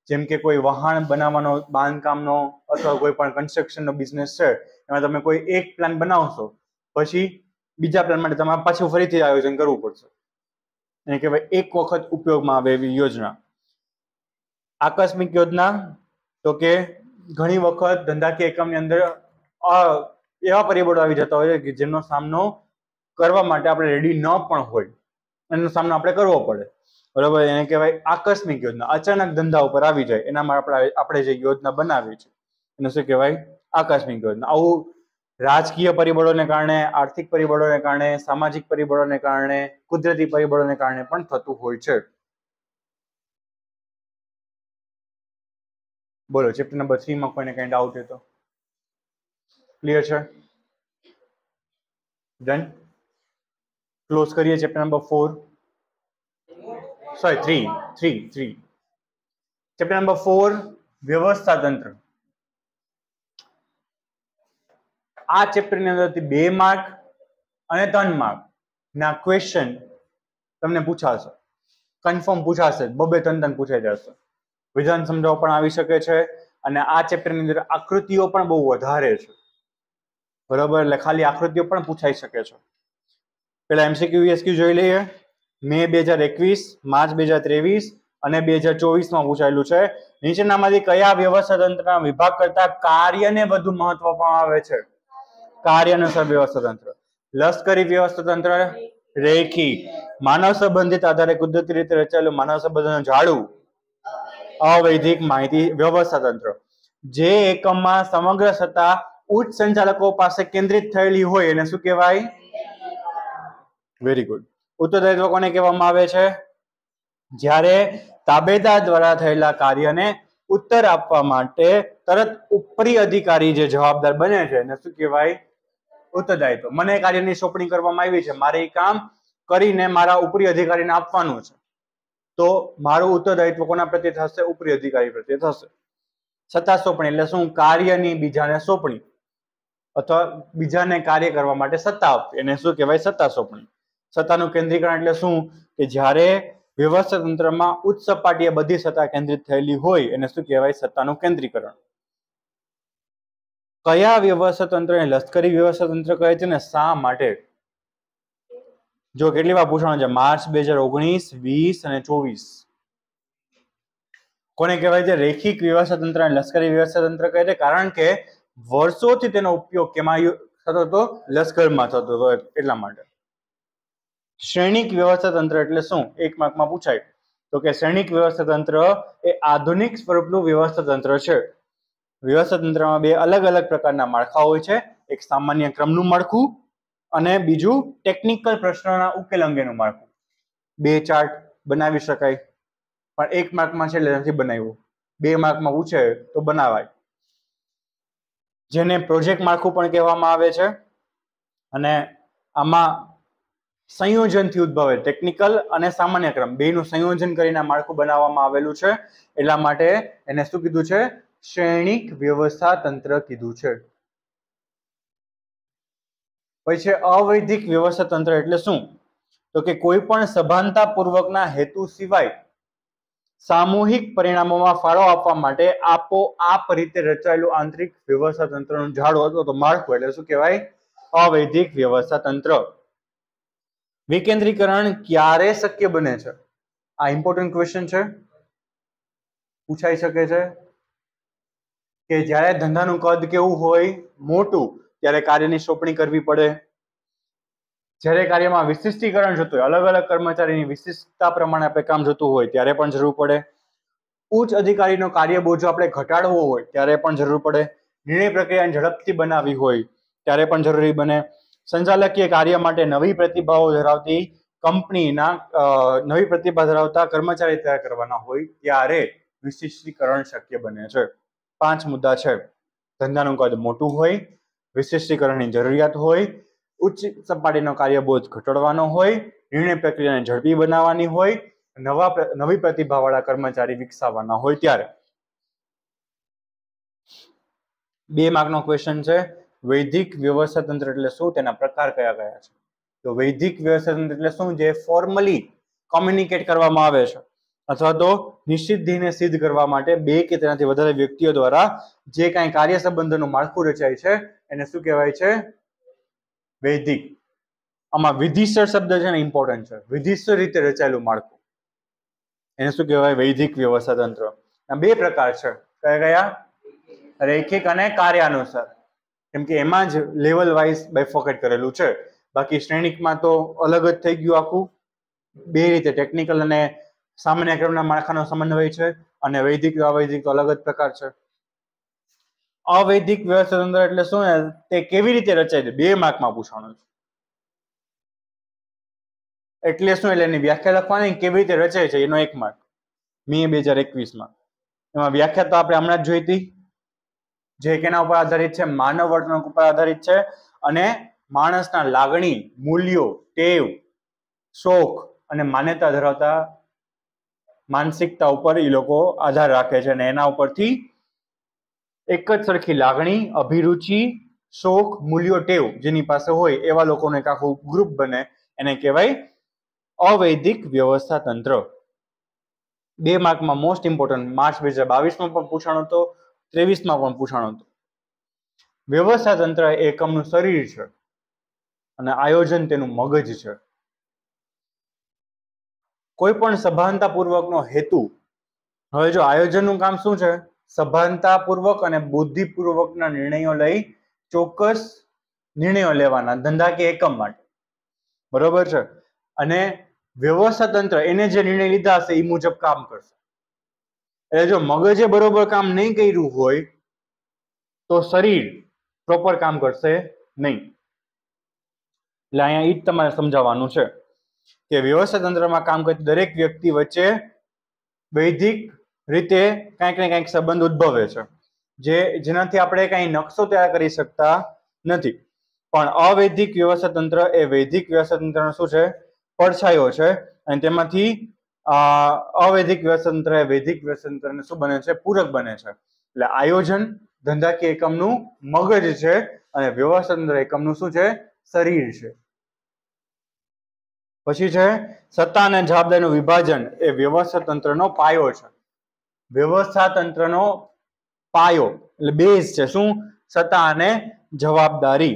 જેમ કે કોઈ વહાણ બનાવવાનો બાંધકામનો અથવા કોઈ પણ કન્સ્ટ્રક્શનનો બિઝનેસ છે એમાં તમે કોઈ એક પ્લાન બનાવશો પછી બીજા પ્લાન માટે તમારે પાછું ફરીથી આયોજન કરવું પડશે એને કહેવાય એક વખત ઉપયોગમાં આવે એવી યોજના આકસ્મિક યોજના તો કે ઘણી વખત ધંધાકીય એકમની અંદર એવા પરિબળો આવી જતા હોય કે જેનો સામનો કરવા માટે આપણે રેડી ન પણ હોય એનો સામનો આપણે કરવો પડે બરોબર એને કહેવાય આકસ્મિક યોજના અચાનક ધંધા ઉપર આવી જાય એનામાં આપણે આપણે જે યોજના બનાવી છે એને શું કહેવાય આકસ્મિક યોજના આવું રાજકીય પરિબળોને કારણે આર્થિક પરિબળોને કારણે સામાજિક પરિબળોને કારણે કુદરતી પરિબળોને કારણે પણ થતું હોય છે બોલો ચેપ્ટર નંબર થ્રીમાં કોઈને કંઈ ડાઉટ હતો ક્લિયર છે ડન ક્લોઝ કરીએ chapter number four sorry three three three chapter number four વ્યવસ્થા તંત્ર આ ચેપ્ટરની અંદરથી બે માર્ક અને ત્રણ માર્ક ના ક્વેશ્ચન તમને પૂછાશે કન્ફર્મ પૂછાશે બબે ત્રણ ત્રણ પૂછાઈ જશે વિધાન સમજાવવા પણ આવી શકે છે અને આ ચેપ્ટરની અંદર આકૃતિઓ પણ બહુ વધારે છે બરાબર એટલે ખાલી આકૃતિઓ પણ પૂછાઈ શકે છે પેલા એમસીક્યુ એસક્યુ e જોઈ લઈએ મે બે હજાર એકવીસ માર્ચ બે હજાર ત્રેવીસ અને બે હજાર ચોવીસમાં પૂછાયેલું છે નીચેનામાંથી કયા વ્યવસ્થા તંત્રના વિભાગ કરતા કાર્યને વધુ મહત્વમાં આવે છે કાર્ય અનુસાર વ્યવસ્થા તંત્ર લશ્કરી વ્યવસ્થા તંત્ર રેખી માનવ સંબંધિત આધારે કુદરતી રીતે રચાયેલું માનવ સંબંધોનું જાળવું અવૈધિક માહિતી વ્યવસ્થા તંત્ર જે એકમમાં સમગ્ર સત્તા ઉચ્ચ સંચાલકો પાસે કેન્દ્રિત થયેલી હોય એને શું કહેવાય વેરી ગુડ ઉત્તરદાયિત્વ કોને કહેવામાં આવે છે જ્યારે તાબેદાર દ્વારા થયેલા કાર્યને ઉત્તર આપવા માટે તરત ઉપરી અધિકારી જે જવાબદાર બને છે એને શું કહેવાય ઉત્તરદાયિત્વ મને કાર્યની સોંપણી કરવામાં આવી છે મારે એ કામ કરીને મારા ઉપરી અધિકારીને આપવાનું છે તો મારું ઉત્તરદાયિત્વ કોના પ્રત્યે થશે ઉપરી અધિકારી પ્રત્યે થશે સત્તા સોંપણી એટલે શું કાર્યની બીજાને સોંપણી અથવા બીજાને કાર્ય કરવા માટે સત્તા આપવી એને શું કહેવાય સત્તા સોંપણી સત્તાનું કેન્દ્રીકરણ એટલે શું કે જ્યારે વ્યવસ્થા તંત્રમાં ઉચ્ચ સપાટીએ બધી સત્તા કેન્દ્રિત થયેલી હોય એને શું કહેવાય સત્તાનું કેન્દ્રીકરણ કયા વ્યવસ્થા તંત્રને લશ્કરી વ્યવસ્થા તંત્ર કહે છે ને શા માટે જો કેટલી વાર પૂછવાનું છે માર્ચ બે હજાર ઓગણીસ વીસ અને ચોવીસ કોને કહેવાય છે રેખિક વ્યવસ્થા તંત્ર અને લશ્કરી વ્યવસ્થા તંત્ર કહે છે કારણ કે વર્ષોથી તેનો ઉપયોગ કેમાં થતો હતો લશ્કરમાં થતો હતો એટલા માટે શ્રેણિક વ્યવસ્થા તંત્ર એટલે શું એક માર્કમાં પૂછાય તો કે શ્રેણિક વ્યવસ્થા તંત્ર એ આધુનિક સ્વરૂપનું વ્યવસ્થા તંત્ર છે વ્યવસ્થા તંત્રમાં બે અલગ અલગ પ્રકારના માળખા હોય છે એક સામાન્ય ક્રમનું માળખું અને બીજું ટેકનિકલ પ્રશ્નોના ઉકેલ અંગેનું માળખું બે ચાર્ટ બનાવી શકાય પણ એક માર્કમાં છે એટલે નથી બનાવ્યું બે માર્કમાં પૂછે તો બનાવાય જેને પ્રોજેક્ટ માળખું પણ કહેવામાં આવે છે અને આમાં સંયોજનથી ઉદ્ભવે ટેકનિકલ અને સામાન્ય ક્રમ બેનું સંયોજન કરીને માળખું બનાવવામાં આવેલું છે એટલા માટે એને શું કીધું છે શ્રેણિક વ્યવસ્થા તંત્ર કીધું છે પછી છે અવૈધિક વ્યવસ્થા તંત્ર એટલે શું તો કે કોઈ પણ સભાનતાપૂર્વકના હેતુ સિવાય સામૂહિક પરિણામોમાં ફાળો આપવા માટે આપો આપ રીતે રચાયેલું આંતરિક વ્યવસ્થા તંત્રનું જાળો અથવા તો માળખું એટલે શું કહેવાય અવૈધિક વ્યવસ્થા તંત્ર વિકેન્દ્રીકરણ ક્યારે શક્ય બને છે આ ઇમ્પોર્ટન્ટ ક્વેશ્ચન છે પૂછાઈ શકે છે કે જ્યારે ધંધાનું કદ કેવું હોય મોટું ત્યારે કાર્યની સોંપણી કરવી પડે જ્યારે કાર્યમાં વિશિષ્ટીકરણ જોતું હોય અલગ અલગ કર્મચારીની વિશિષ્ટતા પ્રમાણે આપણે કામ જોતું હોય ત્યારે પણ જરૂર પડે ઉચ્ચ અધિકારીનો કાર્ય બોજો આપણે ઘટાડવો હોય ત્યારે પણ જરૂર પડે નિર્ણય પ્રક્રિયાને ઝડપથી બનાવી હોય ત્યારે પણ જરૂરી બને સંચાલકીય કાર્ય માટે નવી પ્રતિભાઓ ધરાવતી કંપનીના નવી પ્રતિભા ધરાવતા કર્મચારી તૈયાર કરવાના હોય ત્યારે વિશિષ્ટીકરણ શક્ય બને છે પાંચ મુદ્દા છે ધંધાનું કદ મોટું હોય વિશિષ્ટીકરણની જરૂરિયાત હોય ઉચ્ચ સપાટીનો કાર્યબોધ ઘટાડવાનો હોય નિર્ણય પ્રક્રિયાને ઝડપી બનાવવાની હોય નવા નવી પ્રતિભાવાળા કર્મચારી વિકસાવવાના હોય ત્યારે બે માર્કનો ક્વેશ્ચન છે વૈદિક વ્યવસ્થા તંત્ર એટલે શું તેના પ્રકાર કયા કયા છે તો વૈદિક વ્યવસ્થા તંત્ર એટલે શું જે ફોર્મલી કોમ્યુનિકેટ કરવામાં આવે છે અથવા તો નિશ્ચિત ધ્યેયને સિદ્ધ કરવા માટે બે કે તેનાથી વધારે વ્યક્તિઓ દ્વારા જે કાંઈ કાર્ય સંબંધોનું માળખું રચાય છે એને શું કહેવાય છે વૈદિક આમાં વિધિસર શબ્દ છે ને ઇમ્પોર્ટન્ટ છે વિધિસર રીતે રચાયેલું માળખું એને શું કહેવાય વૈદિક વ્યવસ્થા તંત્ર બે પ્રકાર છે કયા કયા રૈખિક અને કાર્યાનુસાર કેમ કે એમાં જ લેવલ વાઇઝ બેફોકેટ કરેલું છે બાકી શ્રેણિકમાં તો અલગ જ થઈ ગયું આખું બે રીતે ટેકનિકલ અને સામાન્ય ક્રમના માળખાનો સમન્વય છે અને વૈદિક અવૈદિક અલગ જ પ્રકાર છે અવૈધિક વ્યવસ્થા તંત્ર એટલે શું તે કેવી રીતે રચાય છે બે માર્કમાં પૂછવાનું છે એટલે શું એટલે એની વ્યાખ્યા લખવાની કેવી રીતે રચાય છે એનો એક માર્ક મે બે હજાર એકવીસમાં એમાં વ્યાખ્યા તો આપણે હમણાં જ જોઈ હતી જે કેના ઉપર આધારિત છે માનવ વર્તન ઉપર આધારિત છે અને માણસના લાગણી મૂલ્યો ટેવ શોખ અને માન્યતા ધરાવતા માનસિકતા ઉપર એ લોકો આધાર રાખે છે અને એના ઉપરથી એક જ સરખી લાગણી અભિરુચિ શોખ મૂલ્યો ટેવ જેની પાસે હોય એવા લોકોનું એક આખું ગ્રુપ બને એને કહેવાય અવૈદિક વ્યવસ્થા તંત્ર બે માર્કમાં મોસ્ટ ઇમ્પોર્ટન્ટ માર્ચ બે હજાર બાવીસમાં પણ પૂછાણો હતો ત્રેવીસમાં પણ પૂછાણો હતો વ્યવસ્થા તંત્ર એ એકમનું શરીર છે અને આયોજન તેનું મગજ છે કોઈ પણ સભાનતાપૂર્વકનો હેતુ હવે જો આયોજનનું કામ શું છે સભાનતાપૂર્વક અને બુદ્ધિપૂર્વકના નિર્ણયો લઈ ચોક્કસ નિર્ણયો લેવાના ધંધા કે એકમ માટે બરોબર છે અને વ્યવસ્થા તંત્ર એને જે નિર્ણય લીધા હશે એ મુજબ કામ કરશે એટલે જો મગજે બરોબર કામ નહીં કર્યું હોય તો શરીર પ્રોપર કામ કરશે નહીં એટલે અહીંયા એ જ તમારે સમજાવવાનું છે કે વ્યવસ્થા તંત્રમાં કામ કરતી દરેક વ્યક્તિ વચ્ચે વૈદિક રીતે કંઈક ને કંઈક સંબંધ ઉદ્ભવે છે જે જેનાથી આપણે કંઈ નકશો તૈયાર કરી શકતા નથી પણ અવૈધિક વ્યવસ્થા તંત્ર એ વૈદિક વ્યવસ્થા તંત્રનો શું છે પડછાયો છે અને તેમાંથી અવૈધિક વ્યવસ્થા તંત્ર એ વૈદિક વ્યવસ્થા તંત્રને શું બને છે પૂરક બને છે એટલે આયોજન ધંધાકીય એકમનું મગજ છે અને વ્યવસ્થા તંત્ર એકમનું શું છે શરીર છે પછી છે સત્તા અને જવાબદારીનું વિભાજન એ વ્યવસ્થા તંત્રનો પાયો છે વ્યવસ્થા તંત્રનો પાયો એટલે બેઝ છે શું સત્તા અને જવાબદારી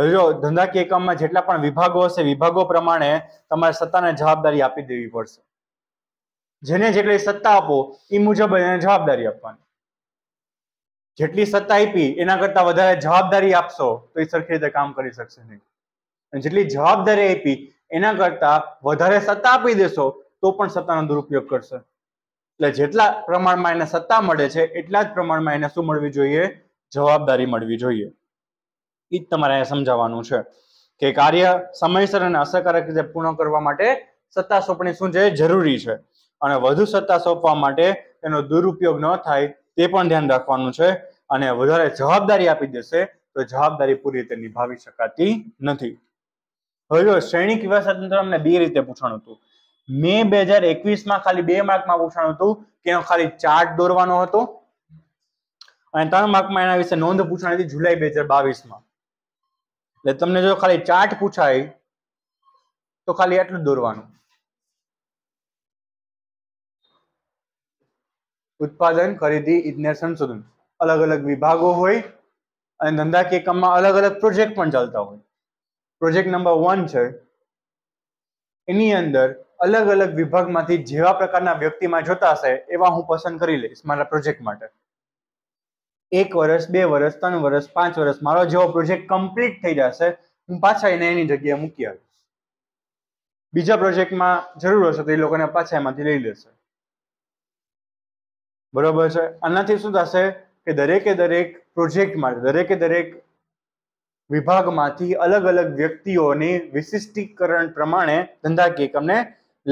હવે જો ધંધાકીય કામમાં જેટલા પણ વિભાગો હશે વિભાગો પ્રમાણે તમારે સત્તાને જવાબદારી આપી દેવી પડશે જેને જેટલી સત્તા આપો એ મુજબ એને જવાબદારી આપવાની જેટલી સત્તા આપી એના કરતા વધારે જવાબદારી આપશો તો એ સરખી રીતે કામ કરી શકશે નહીં અને જેટલી જવાબદારી આપી એના કરતા વધારે સત્તા આપી દેશો તો પણ સત્તાનો દુરુપયોગ કરશે એટલે જેટલા પ્રમાણમાં એને સત્તા મળે છે એટલા જ પ્રમાણમાં એને શું મળવી જોઈએ જવાબદારી મળવી જોઈએ એ જ તમારે અહીંયા સમજાવવાનું છે કે કાર્ય સમયસર અને અસરકારક રીતે પૂર્ણ કરવા માટે સત્તા સોંપણી શું છે જરૂરી છે અને વધુ સત્તા સોંપવા માટે એનો દુરુપયોગ ન થાય તે પણ ધ્યાન રાખવાનું છે અને વધારે જવાબદારી આપી દેશે તો જવાબદારી પૂરી રીતે નિભાવી શકાતી નથી હવે જો શ્રેણી વ્યવસ્થા તંત્ર અમને બે રીતે પૂછાણું હતું મે બે હજાર એકવીસમાં ખાલી બે માર્કમાં પૂછવાનું હતું કે એનો ખાલી ચાર્ટ દોરવાનો હતો અને ત્રણ માર્કમાં એના વિશે નોંધ પૂછવાની હતી જુલાઈ બે હજાર બાવીસમાં એટલે તમને જો ખાલી ચાર્ટ પૂછાય તો ખાલી એટલું દોરવાનું ઉત્પાદન ખરીદી ઇજનેર સંશોધન અલગ અલગ વિભાગો હોય અને ધંધાકીય કામમાં અલગ અલગ પ્રોજેક્ટ પણ ચાલતા હોય પ્રોજેક્ટ નંબર વન છે એની અંદર અલગ અલગ વિભાગમાંથી જેવા પ્રકારના વ્યક્તિમાં જોતા હશે એવા હું પસંદ કરી લઈશ મારા પ્રોજેક્ટ માટે એક વર્ષ બે વર્ષ ત્રણ વર્ષ પાંચ વર્ષ મારો જેવો પ્રોજેક્ટ કમ્પ્લીટ થઈ જશે હું પાછા એને એની જગ્યાએ મૂકી આવીશ બીજા પ્રોજેક્ટમાં જરૂર હશે તો એ લોકોને પાછા એમાંથી લઈ લેશે બરોબર છે આનાથી શું થશે કે દરેકે દરેક પ્રોજેક્ટ માટે દરેકે દરેક વિભાગમાંથી અલગ અલગ વ્યક્તિઓની વિશિષ્ટીકરણ પ્રમાણે ધંધાકીય એકમને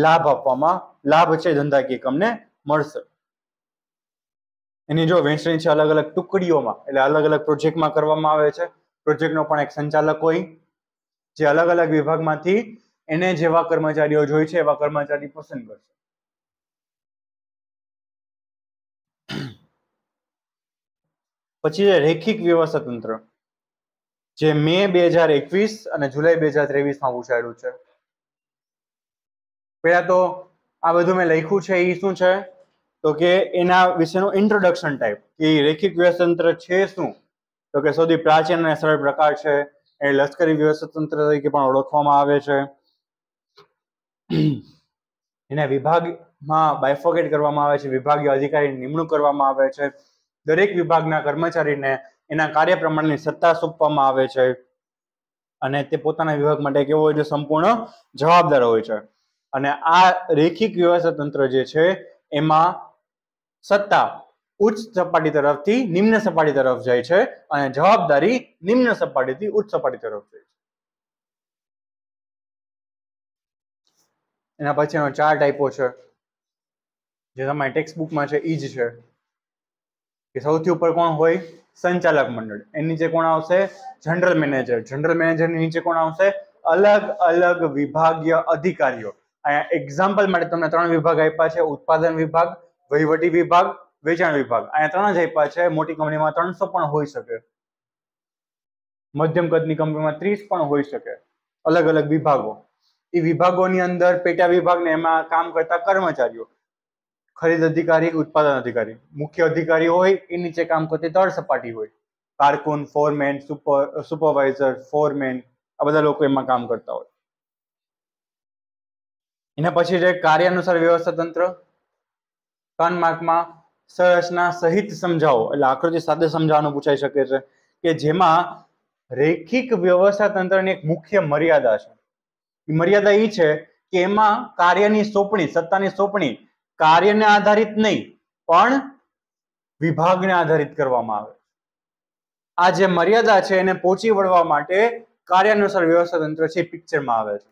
લાભ આપવામાં લાભ છે ધંધાકીય એકમને મળશે એની જો વહેંચણી છે અલગ અલગ ટુકડીઓમાં એટલે અલગ અલગ પ્રોજેક્ટમાં કરવામાં આવે છે પ્રોજેક્ટનો પણ એક સંચાલક હોય જે અલગ અલગ વિભાગમાંથી એને જેવા કર્મચારીઓ જોઈ છે એવા કર્મચારી પસંદ કરશે પછી છે રેખિક વ્યવસ્થા તંત્ર જે મે બે હજાર એકવીસ અને જુલાઈ બે હજાર ત્રેવીસમાં પૂછાયેલું છે પહેલાં તો આ બધું મેં લખ્યું છે એ શું છે તો કે એના વિશેનું ઇન્ટ્રોડક્શન ટાઈપ કે રેખિક વ્યવસ્થતંત્ર છે શું તો કે સૌથી પ્રાચીન અને સરળ પ્રકાર છે એ લશ્કરી વ્યવસ્થતંત્ર તરીકે પણ ઓળખવામાં આવે છે એના વિભાગમાં બાયફોકેટ કરવામાં આવે છે વિભાગીય અધિકારી નિમણૂક કરવામાં આવે છે દરેક વિભાગના કર્મચારીને એના કાર્ય પ્રમાણની સત્તા સોંપવામાં આવે છે અને તે પોતાના વિભાગ માટે કેવો હોય છે સંપૂર્ણ જવાબદાર હોય છે અને આ રેખિક વ્યવસ્થા તંત્ર જે છે એમાં સત્તા ઉચ્ચ સપાટી તરફથી નિમ્ન સપાટી તરફ જાય છે અને જવાબદારી નિમ્ન સપાટીથી ઉચ્ચ સપાટી તરફ જાય છે એના પછી એનો ચાર ટાઈપો છે જે તમારી ટેક્સ્ટ બુકમાં છે ઈ જ છે કે સૌથી ઉપર કોણ હોય સંચાલક મંડળ એની નીચે કોણ આવશે જનરલ મેનેજર જનરલ મેનેજરની નીચે કોણ આવશે અલગ અલગ વિભાગીય અધિકારીઓ અહીંયા એક્ઝામ્પલ માટે તમને ત્રણ વિભાગ આપ્યા છે ઉત્પાદન વિભાગ વહીવટી વિભાગ વેચાણ વિભાગ અહીંયા ત્રણ જ આપ્યા છે મોટી કંપનીમાં ત્રણસો પણ હોઈ શકે મધ્યમ કદની કંપનીમાં ત્રીસ પણ હોઈ શકે અલગ અલગ વિભાગો એ વિભાગોની અંદર પેટા વિભાગને એમાં કામ કરતા કર્મચારીઓ ખરીદ અધિકારી ઉત્પાદન અધિકારી મુખ્ય અધિકારી હોય એ નીચે કામ કરતી તળ સપાટી હોય કારકુન ફોરમેન સુપર સુપરવાઇઝર ફોરમેન આ બધા લોકો એમાં કામ કરતા હોય એના પછી છે કાર્ય અનુસાર વ્યવસ્થા તંત્ર ત્રણ માર્કમાં સંરચના સહિત સમજાવો એટલે આકૃતિ સાથે સમજાવવાનું પૂછાઈ શકે છે કે જેમાં રેખિક વ્યવસ્થા તંત્રની એક મુખ્ય મર્યાદા છે મર્યાદા એ છે કે એમાં કાર્યની સોંપણી સત્તાની સોંપણી કાર્યને આધારિત નહીં પણ વિભાગને આધારિત કરવામાં આવે આ જે મર્યાદા છે એને પહોંચી વળવા માટે કાર્યાનુસાર વ્યવસ્થા તંત્ર છે પિક્ચરમાં આવે છે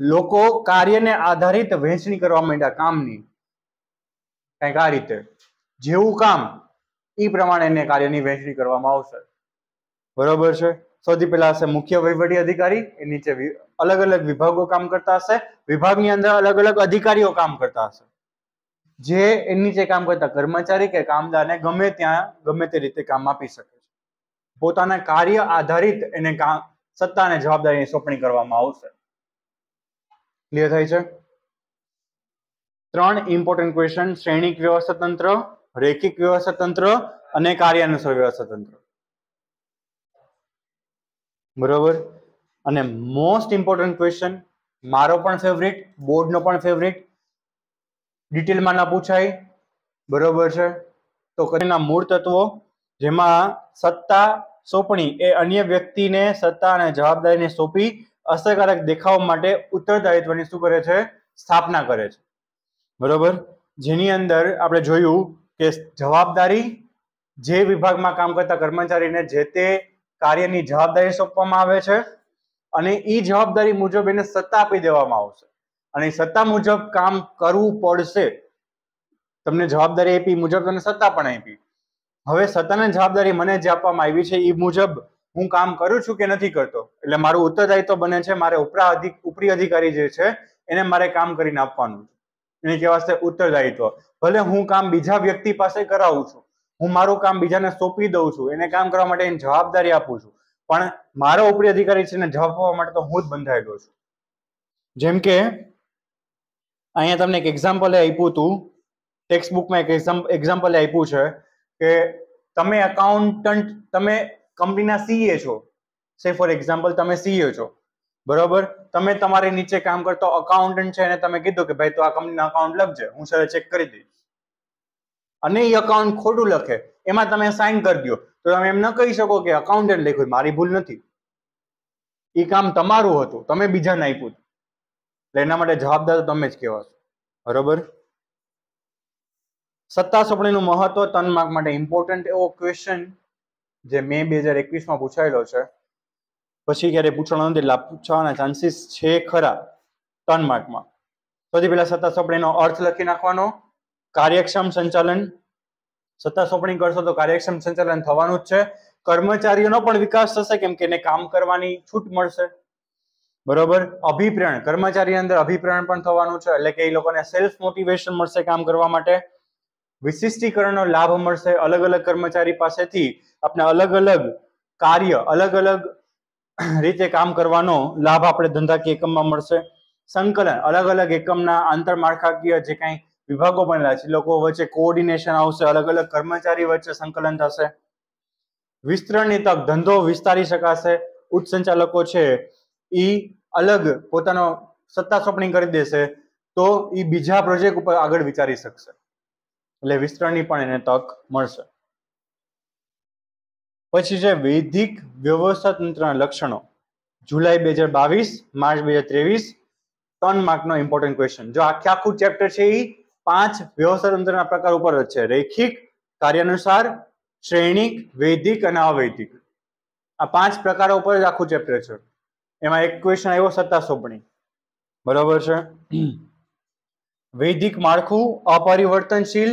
લોકો કાર્યને આધારિત વહેંચણી કરવા માંડ્યા કામની કંઈક આ રીતે જેવું કામ એ પ્રમાણે એને કાર્યની વહેંચણી કરવામાં આવશે બરોબર છે સૌથી પહેલા હશે મુખ્ય વહીવટી અધિકારી એ નીચે અલગ અલગ વિભાગો કામ કરતા હશે વિભાગની અંદર અલગ અલગ અધિકારીઓ કામ કરતા હશે જે એની નીચે કામ કરતા કર્મચારી કે કામદારને ગમે ત્યાં ગમે તે રીતે કામ આપી શકે છે પોતાના કાર્ય આધારિત એને કામ સત્તા અને જવાબદારીની સોંપણી કરવામાં આવશે ક્લિયર થાય છે ત્રણ ઇમ્પોર્ટન્ટ ક્વેશ્ચન શ્રેણિક વ્યવસ્થા તંત્ર રેખિક વ્યવસ્થા તંત્ર અને કાર્યાનુસાર વ્યવસ્થા તંત્ર બરોબર અને મોસ્ટ ઇમ્પોર્ટન્ટ ક્વેશ્ચન મારો પણ ફેવરિટ બોર્ડનો પણ ફેવરિટ ડિટેલમાં ના પૂછાય બરોબર છે તો કરેના મૂળ તત્વો જેમાં સત્તા સોંપણી એ અન્ય વ્યક્તિને સત્તા અને જવાબદારીને સોંપી અસરકારક દેખાવ માટે ઉત્તરદાયિત્વની શું કરે છે સ્થાપના કરે છે બરોબર જેની અંદર આપણે જોયું કે જવાબદારી જે વિભાગમાં કામ કરતા કર્મચારીને જે તે કાર્યની જવાબદારી સોંપવામાં આવે છે અને એ જવાબદારી મુજબ એને સત્તા આપી દેવામાં આવશે અને સત્તા મુજબ કામ કરવું પડશે તમને જવાબદારી આપી મુજબ તમને સત્તા પણ આપી હવે સત્તાની જવાબદારી મને જે આપવામાં આવી છે એ મુજબ હું કામ કરું છું કે નથી કરતો એટલે મારું ઉત્તરદાયિત્વ બને છે મારે ઉપરા અધિક ઉપરી અધિકારી જે છે એને મારે કામ કરીને આપવાનું છે એને કહેવાશે ઉત્તરદાયિત્વ ભલે હું કામ બીજા વ્યક્તિ પાસે કરાવું છું હું મારું કામ બીજાને સોંપી દઉં છું એને કામ કરવા માટે એની જવાબદારી આપું છું પણ મારો ઉપરી અધિકારી છે એને જવાબ આપવા માટે તો હું જ બંધાયેલો છું જેમ કે અહીંયા તમને એક એક્ઝામ્પલ આપ્યું હતું ટેક્સ્ટ બુકમાં એક એક્ઝામ્પલ આપ્યું છે કે તમે એકાઉન્ટન્ટ તમે કંપનીના સીએ e છો સે ફોર એક્ઝામ્પલ તમે સીએ e છો બરોબર તમે તમારી નીચે કામ કરતો અકાઉન્ટન્ટ છે અને તમે કીધું કે ભાઈ તો આ કંપનીના અકાઉન્ટ લખજે હું સર ચેક કરી દઈશ અને એ અકાઉન્ટ ખોટું લખે એમાં તમે સાઇન કરી દો તો તમે એમ ન કહી શકો કે અકાઉન્ટન્ટ લખ્યું મારી ભૂલ નથી એ કામ તમારું હતું તમે બીજાને આપ્યું એટલે એના માટે જવાબદાર તમે જ કહેવાશો બરોબર સત્તા સોંપણીનું મહત્વ માર્ક માટે ઇમ્પોર્ટન્ટ એવો ક્વેશ્ચન જે મે બે હજાર એકવીસમાં પૂછાયેલો છે પછી ક્યારે પૂછવાનો નથી એટલે પૂછવાના ચાન્સીસ છે ખરા ત્રણ માર્કમાં સૌથી પહેલા સત્તા સોંપણી અર્થ લખી નાખવાનો કાર્યક્ષમ સંચાલન સત્તા સોંપણી કરશો તો કાર્યક્ષમ સંચાલન થવાનું જ છે કર્મચારીઓનો પણ વિકાસ થશે કેમ કે એને કામ કરવાની છૂટ મળશે બરોબર અભિપ્રેરણ કર્મચારી અંદર અભિપ્રેરણ પણ થવાનું છે એટલે કે એ લોકોને સેલ્ફ મોટિવેશન મળશે કામ કરવા માટે વિશિષ્ટીકરણનો લાભ મળશે અલગ અલગ કર્મચારી પાસેથી આપણે અલગ અલગ કાર્ય અલગ અલગ રીતે કામ કરવાનો લાભ આપણે ધંધાકીય એકમમાં મળશે સંકલન અલગ અલગ એકમના આંતરમાળખાકીય જે કાંઈ વિભાગો બનેલા છે લોકો વચ્ચે કોઓર્ડિનેશન આવશે અલગ અલગ કર્મચારી વચ્ચે સંકલન થશે વિસ્તરણની તક ધંધો વિસ્તારી શકાશે ઉચ્ચ સંચાલકો છે એ અલગ પોતાનો સત્તા સોંપણી કરી દેશે તો એ બીજા પ્રોજેક્ટ ઉપર આગળ વિચારી શકશે એટલે વિસ્તરણની પણ એને તક મળશે પછી છે વૈદિક તંત્રના લક્ષણો જુલાઈ બે હજાર બાવીસ માર્ચ બે હજાર ત્રેવીસ ત્રણ માર્કનો ઇમ્પોર્ટન્ટ ક્વેશ્ચન જો આખે આખું ચેપ્ટર છે એ પાંચ વ્યવસ્થા તંત્રના પ્રકાર ઉપર જ છે રૈખિક કાર્યાનુસાર શ્રેણિક વૈદિક અને અવૈદિક આ પાંચ પ્રકારો ઉપર જ આખું ચેપ્ટર છે એમાં એક ક્વેશ્ચન આવ્યો સત્તા સોંપણી બરાબર છે વૈદિક માળખું અપરિવર્તનશીલ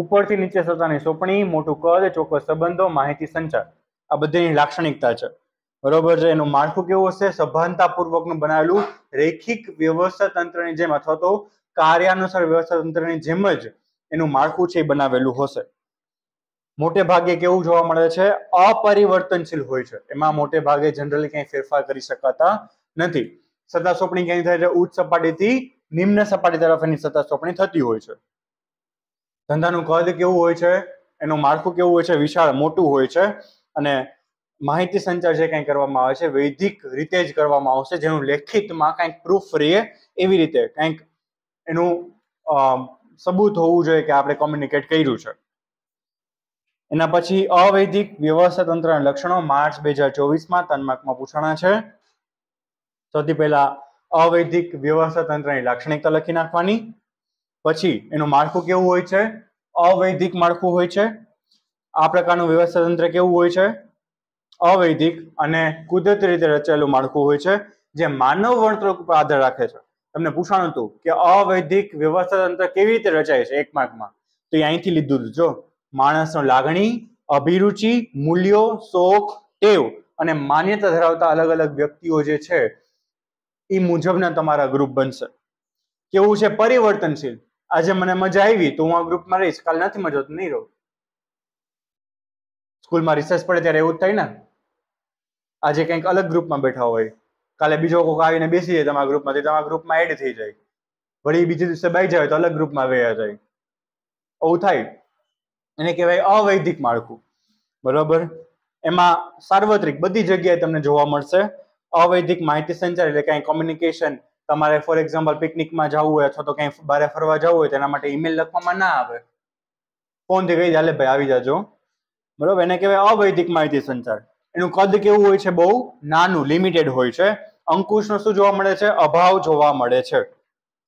ઉપરથી નીચે સત્તાની સોંપણી મોટું કદ ચોક્કસ સંબંધો માહિતી સંચાર આ બધીની લાક્ષણિકતા છે બરોબર છે એનું માળખું કેવું હશે સભાનતાપૂર્વકનું બનાવેલું રેખિક વ્યવસ્થા તંત્રની જેમ અથવા તો કાર્યાનુસાર વ્યવસ્થા તંત્રની જેમ જ એનું માળખું છે એ બનાવેલું હશે મોટે ભાગે કેવું જોવા મળે છે અપરિવર્તનશીલ હોય છે એમાં મોટે ભાગે જનરલી ક્યાંય ફેરફાર કરી શકાતા નથી સત્તા સોંપણી ક્યાંય થાય છે ઉચ્ચ સપાટીથી નિમ્ન સપાટી તરફ એની સત્તા સોંપણી થતી હોય છે ધંધાનું કદ કેવું હોય છે એનું માળખું કેવું હોય છે વિશાળ મોટું હોય છે અને માહિતી સંચાર જે કંઈ કરવામાં આવે છે વૈદિક રીતે જ કરવામાં આવશે જેનું લેખિતમાં કંઈક પ્રૂફ રહીએ એવી રીતે કંઈક એનું સબૂત હોવું જોઈએ કે આપણે કોમ્યુનિકેટ કર્યું છે એના પછી અવૈદિક વ્યવસ્થા તંત્રના લક્ષણો માર્ચ બે હજાર ચોવીસમાં તન્માકમાં પૂછાણા છે સૌથી પહેલા અવૈદિક વ્યવસ્થા તંત્રની લાક્ષણિકતા લખી નાખવાની પછી એનું માળખું કેવું હોય છે અવૈધિક માળખું હોય છે આ પ્રકારનું વ્યવસ્થા તંત્ર કેવું હોય છે અવૈધિક અને કુદરતી રીતે રચાયેલું માળખું હોય છે જે માનવ વર્તણૂક ઉપર આધાર રાખે છે તમને પૂછાણું હતું કે અવૈધિક વ્યવસ્થા તંત્ર કેવી રીતે રચાય છે એક માર્ગમાં તો અહીંથી લીધું જો માણસનો લાગણી અભિરુચિ મૂલ્યો શોખ ટેવ અને માન્યતા ધરાવતા અલગ અલગ વ્યક્તિઓ જે છે એ મુજબના તમારા ગ્રુપ બનશે કેવું છે પરિવર્તનશીલ આજે મને મજા આવી તો હું આ ગ્રુપમાં રહીશ કાલ નથી મજા તો નહીં રહું સ્કૂલમાં રિસર્ચ પડે ત્યારે એવું જ થાય ને આજે કંઈક અલગ ગ્રુપમાં બેઠા હોય કાલે બીજો કોઈક આવીને બેસી જાય તમારા ગ્રુપમાં તમારા ગ્રુપમાં એડ થઈ જાય વળી બીજે દિવસે બાઈ જાય તો અલગ ગ્રુપમાં વયા જાય આવું થાય એને કહેવાય અવૈધિક માળખું બરાબર એમાં સાર્વત્રિક બધી જગ્યાએ તમને જોવા મળશે અવૈધિક માહિતી સંચાર એટલે કાંઈ કોમ્યુનિકેશન તમારે ફોર એક્ઝામ્પલ પિકનિકમાં જવું હોય અથવા તો ક્યાંય બહાર ફરવા જવું હોય તેના માટે ઈમેલ લખવામાં ના આવે ફોનથી કહી ચાલે ભાઈ આવી જાજો બરોબર એને કહેવાય અવૈધિક માહિતી સંચાર એનું કદ કેવું હોય છે બહુ નાનું લિમિટેડ હોય છે અંકુશનો શું જોવા મળે છે અભાવ જોવા મળે છે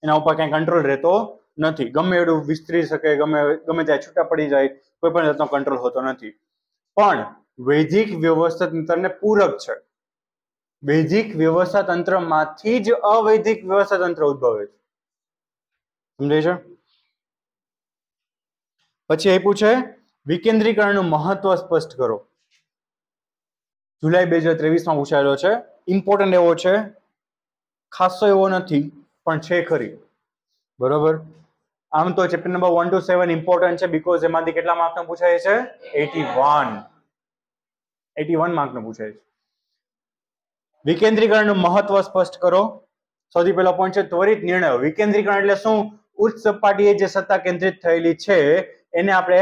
એના ઉપર ક્યાંય કંટ્રોલ રહેતો નથી ગમે એવું વિસ્તરી શકે ગમે ગમે ત્યાં છૂટા પડી જાય કોઈ પણ જાતનો કંટ્રોલ હોતો નથી પણ વૈદિક વ્યવસ્થા તંત્રને પૂરક છે વૈદિક વ્યવસ્થા તંત્રમાંથી જ અવૈદિક વ્યવસ્થા તંત્ર ઉદ્ભવે છે સમજાય છે પછી આપ્યું છે વિકેન્દ્રીકરણનું મહત્વ સ્પષ્ટ કરો જુલાઈ બે હજાર ત્રેવીસમાં પૂછાયેલો છે ઇમ્પોર્ટન્ટ એવો છે ખાસો એવો નથી પણ છે ખરી બરોબર આમ તો chapter number one two seven important છે બીકોઝ એમાંથી કેટલા માર્કનો પૂછાય છે એટી વન એટી વન માર્કનો પૂછાય છે વિકેન્દ્રીકરણનું મહત્વ સ્પષ્ટ કરો સૌથી પહેલો પોઈન્ટ છે ત્વરિત નિર્ણયો વિકેન્દ્રીકરણ એટલે શું ઉચ્ચ સપાટીએ જે સત્તા કેન્દ્રિત થયેલી છે એને આપણે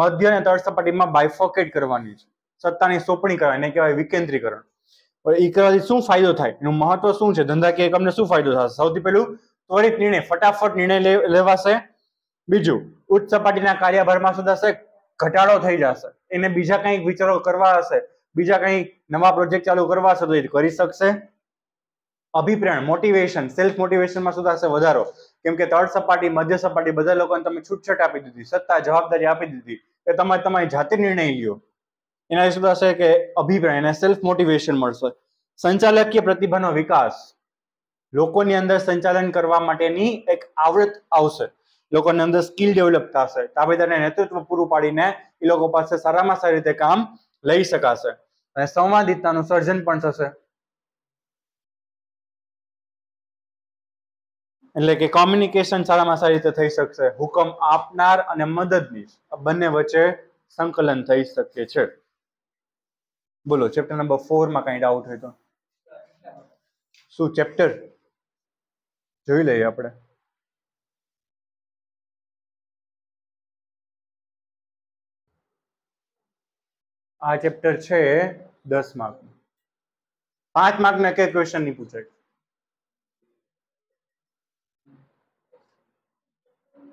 મધ્ય અને તળ સપાટીમાં બાયફોકેટ કરવાની છે સત્તાની સોંપણી કરવા એને કહેવાય વિકેન્દ્રીકરણ એ કરવાથી શું ફાયદો થાય એનું મહત્વ શું છે ધંધાકીય એકમને શું ફાયદો થશે સૌથી પહેલું ત્વરિત નિર્ણય ફટાફટ નિર્ણય લેવાશે બીજું ઉચ્ચ સપાટીના કાર્યભારમાં શું થશે ઘટાડો થઈ જશે એને બીજા કંઈક વિચારો કરવા હશે બીજા કંઈ નવા પ્રોજેક્ટ ચાલુ કરવા છે તો એ કરી શકશે અભિપ્રેરણ મોટિવેશન સેલ્ફ મોટિવેશનમાં શું થશે વધારો કેમ કે તળ સપાટી મધ્ય સપાટી બધા લોકોને તમે છૂટછાટ આપી દીધી સત્તા જવાબદારી આપી દીધી એ તમે તમારી જાતે નિર્ણય લ્યો એનાથી શું થશે કે અભિપ્રાય એને સેલ્ફ મોટિવેશન મળશે સંચાલકીય પ્રતિભાનો વિકાસ લોકોની અંદર સંચાલન કરવા માટેની એક આવડત આવશે લોકોની અંદર સ્કિલ ડેવલપ થશે તાબેદારને નેતૃત્વ પૂરું પાડીને એ લોકો પાસે સારામાં સારી રીતે કામ લઈ શકાશે અને સંવાદિતાનું સર્જન પણ થશે એટલે કે કોમ્યુનિકેશન સારામાં સારી રીતે થઈ શકશે હુકમ આપનાર અને મદદનીશ બંને વચ્ચે સંકલન થઈ શકે છે બોલો ચેપ્ટર નંબર ફોર માં કઈ ડાઉટ હોય તો શું ચેપ્ટર જોઈ લઈએ આપણે આ ચેપ્ટર છે દસ માર્ક પાંચ માર્ક ને કે ક્વેશ્ચન ની પૂછાય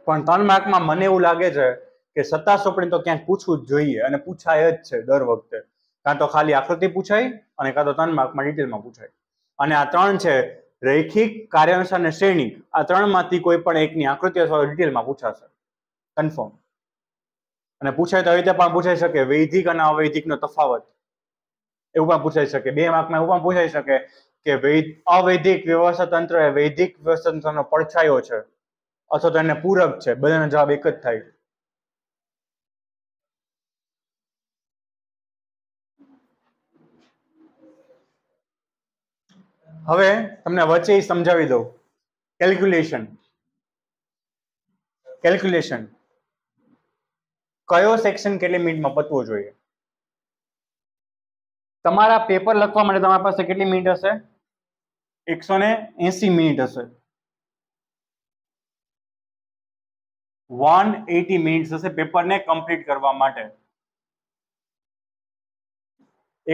પણ ત્રણ માર્કમાં મને એવું લાગે છે કે સત્તા સોંપણી તો ક્યાંક પૂછવું જ જોઈએ અને પૂછાય જ છે દર વખતે કાં તો ખાલી આકૃતિ પૂછાય અને કાં તો ત્રણ માર્કમાં ડિટેલમાં પૂછાય અને આ ત્રણ છે રૈખિક કાર્યાનુસાર અને શ્રેણી આ ત્રણમાંથી કોઈ પણ એકની આકૃતિ અથવા ડિટેલમાં પૂછાશે કન્ફર્મ અને પૂછાય તો આવી રીતે પણ પૂછાઈ શકે વૈદિક અને અવૈદિકનો તફાવત એવું પણ પૂછાઈ શકે બે માર્કમાં એવું પણ પૂછાઈ શકે કે અવૈદિક વ્યવસ્થા તંત્ર એ વૈદિક વ્યવસ્થા તંત્રનો પડછાયો છે અથવા તો એને પૂરક છે બધાનો જવાબ એક જ થાય હવે તમને વચ્ચે સમજાવી દઉં કેલ્ક્યુલેશન કેલ્ક્યુલેશન કયો સેક્શન કેટલી મિનિટમાં પતવો જોઈએ તમારા પેપર લખવા માટે તમારી પાસે કેટલી મિનિટ હશે એકસો ને એસી મિનિટ હશે વન એટી મિનિટ હશે પેપરને કમ્પ્લીટ કરવા માટે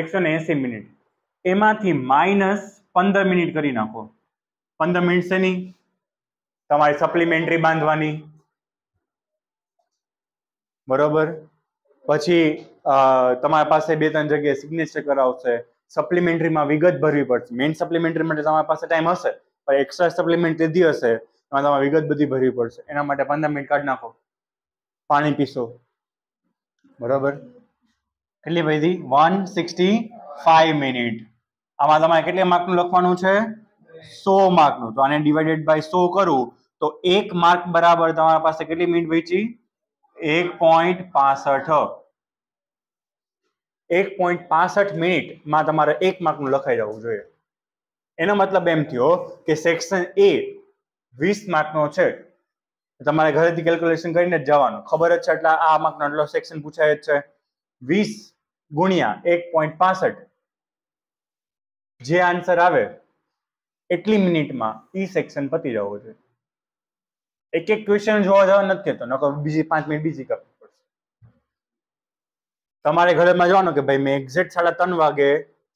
એકસો ને એસી મિનિટ એમાંથી માઇનસ પંદર મિનિટ કરી નાખો પંદર મિનિટ છે નહીં તમારી સપ્લિમેન્ટરી બાંધવાની બરોબર પછી તમારા પાસે બે ત્રણ જગ્યાએ સિગ્નેચર કરાવશે સપ્લિમેન્ટરીમાં વિગત ભરવી પડશે મેઇન સપ્લિમેન્ટરી માટે તમારા પાસે ટાઈમ હશે પણ એક્સ્ટ્રા સપ્લિમેન્ટ લીધી હશે એમાં તમારે વિગત બધી ભરવી પડશે એના માટે પંદર મિનિટ કાઢી નાખો પાણી પીશો બરોબર કેટલી ભાઈ વન સિક્સટી ફાઈવ મિનિટ આમાં તમારે કેટલા માર્કનું લખવાનું છે સો માર્કનું તો આને ડિવાઇડેડ બાય સો કરું તો એક માર્ક બરાબર તમારા પાસે કેટલી મિનિટ વેચી એક પોઈન્ટ પાસઠ એક પોઈન્ટ પાસઠ મિનિટમાં તમારે એક માર્કનું લખાઈ જવું જોઈએ એનો મતલબ એમ થયો કે સેક્શન એ વીસ માર્કનો છે તમારે ઘરેથી કેલ્ક્યુલેશન કરીને જ જવાનું ખબર જ છે એટલે આ માર્કનો એટલો સેક્શન પૂછાય જ છે વીસ ગુણ્યા એક પોઈન્ટ પાસઠ જે આન્સર આવે એટલી મિનિટમાં ઈ સેક્શન પતી જવું જોઈએ એક એક ક્વેશ્ચન જોવા જવા નથી કહેતો નકર બીજી પાંચ મિનિટ બીજી કરવી પડશે તમારે ઘરેમાં જવાનું કે ભાઈ મેં એક્ઝેક્ટ સાડા ત્રણ વાગે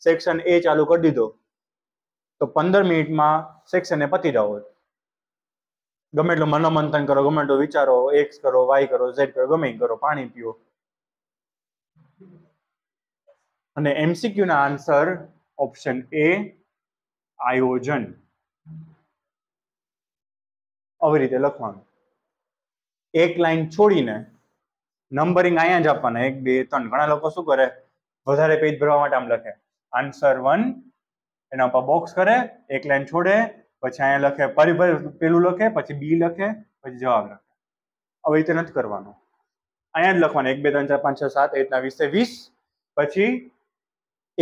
સેક્શન એ ચાલુ કરી દીધો તો પંદર મિનિટમાં સેક્શન એ પતી જાવ ગમે એટલું મનોમંથન કરો ગમે એટલું વિચારો એક્સ કરો વાય કરો ઝેડ કરો ગમે કરો પાણી પીઓ અને એમસીક્યુ ના આન્સર ઓપ્શન એ આયોજન આવી રીતે લખવાનું એક લાઈન છોડીને નંબરિંગ અહીંયા જ આપવાના એક બે ત્રણ ઘણા લોકો શું કરે વધારે પેજ ભરવા માટે આમ લખે આન્સર વન એના ઉપર બોક્સ કરે એક લાઈન છોડે પછી અહીંયા લખે પરિભર પેલું લખે પછી બી લખે પછી જવાબ લખે આવી રીતે નથી કરવાનું અહીંયા જ લખવાનું એક બે ત્રણ ચાર પાંચ છ સાત એ રીતના વીસે વીસ પછી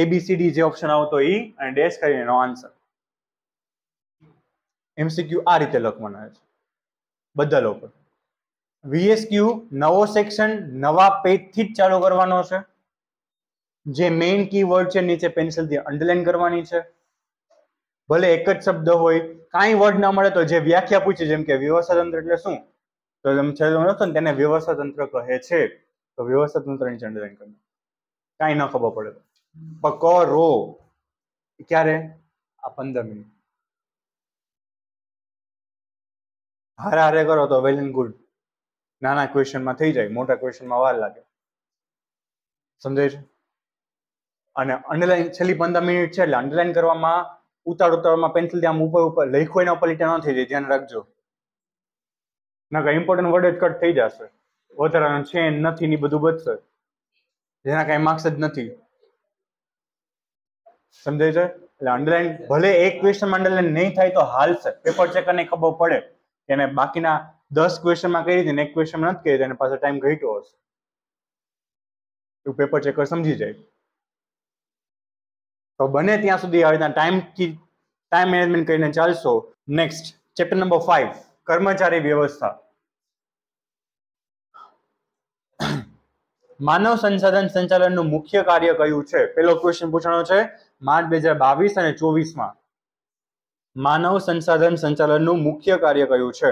એબીસીડી જે ઓપ્શન આવતો એ અને ડેશ કરીને એનો આન્સર એમસીક્યુ આ રીતે લખવાના છે બધા લોકો વીએસક્યુ નવો સેક્શન નવા પેજથી જ ચાલુ કરવાનો છે જે મેઇન કીવર્ડ છે નીચે પેન્સિલથી અંડરલાઈન કરવાની છે ભલે એક જ શબ્દ હોય કાંઈ વર્ડ ના મળે તો જે વ્યાખ્યા પૂછે જેમ કે તંત્ર એટલે શું તો તમે છેલ્લું લખો ને તેને વ્યવસ્થાતંત્ર કહે છે તો વ્યવસ્થા તંત્ર નીચે અંડરલાઈન કરવું કાંઈ ન ખબર પડે રો ક્યારે આ પંદર મિનિટ હારે હારે કરો તો વેલ એન્ડ ગુડ નાના ક્વેશ્ચનમાં થઈ જાય મોટા ક્વેશ્ચનમાં વાર લાગે સમજાય છે અને અંડરલાઈન છેલ્લી પંદર મિનિટ છે એટલે અંડરલાઈન કરવામાં ઉતાર ઉતારવામાં પેન્સિલ આમ ઉપર ઉપર લખો એના ઉપર લીટા ન થઈ જાય ધ્યાન રાખજો નાકા ઇમ્પોર્ટન્ટ વર્ડ જ કટ થઈ જશે વધારાનું છે નથી ને બધું બચશે જેના કાંઈ માર્ક્સ જ નથી સમજાય છે એટલે અંડરલાઈન ભલે એક ક્વેશ્ચન અંડરલાઈન નહીં થાય તો હાલશે પેપર ચેક અને ખબર પડે એને બાકીના દસ ક્વેશ્ચનમાં કરી હતી ને એક ક્વેશ્ચનમાં નથી કરી એને પાછો ટાઈમ ઘટ્યો હશે એવું પેપર ચેકર સમજી જાય તો બને ત્યાં સુધી આવી રીતના ટાઈમ ટાઈમ મેનેજમેન્ટ કરીને ચાલશો નેક્સ્ટ ચેપ્ટર નંબર ફાઈવ કર્મચારી વ્યવસ્થા માનવ સંસાધન સંચાલનનું મુખ્ય કાર્ય કયું છે પેલો ક્વેશ્ચન પૂછવાનો છે માર્ચ બે હજાર બાવીસ અને ચોવીસમાં માનવ સંસાધન સંચાલનનું મુખ્ય કાર્ય કયું છે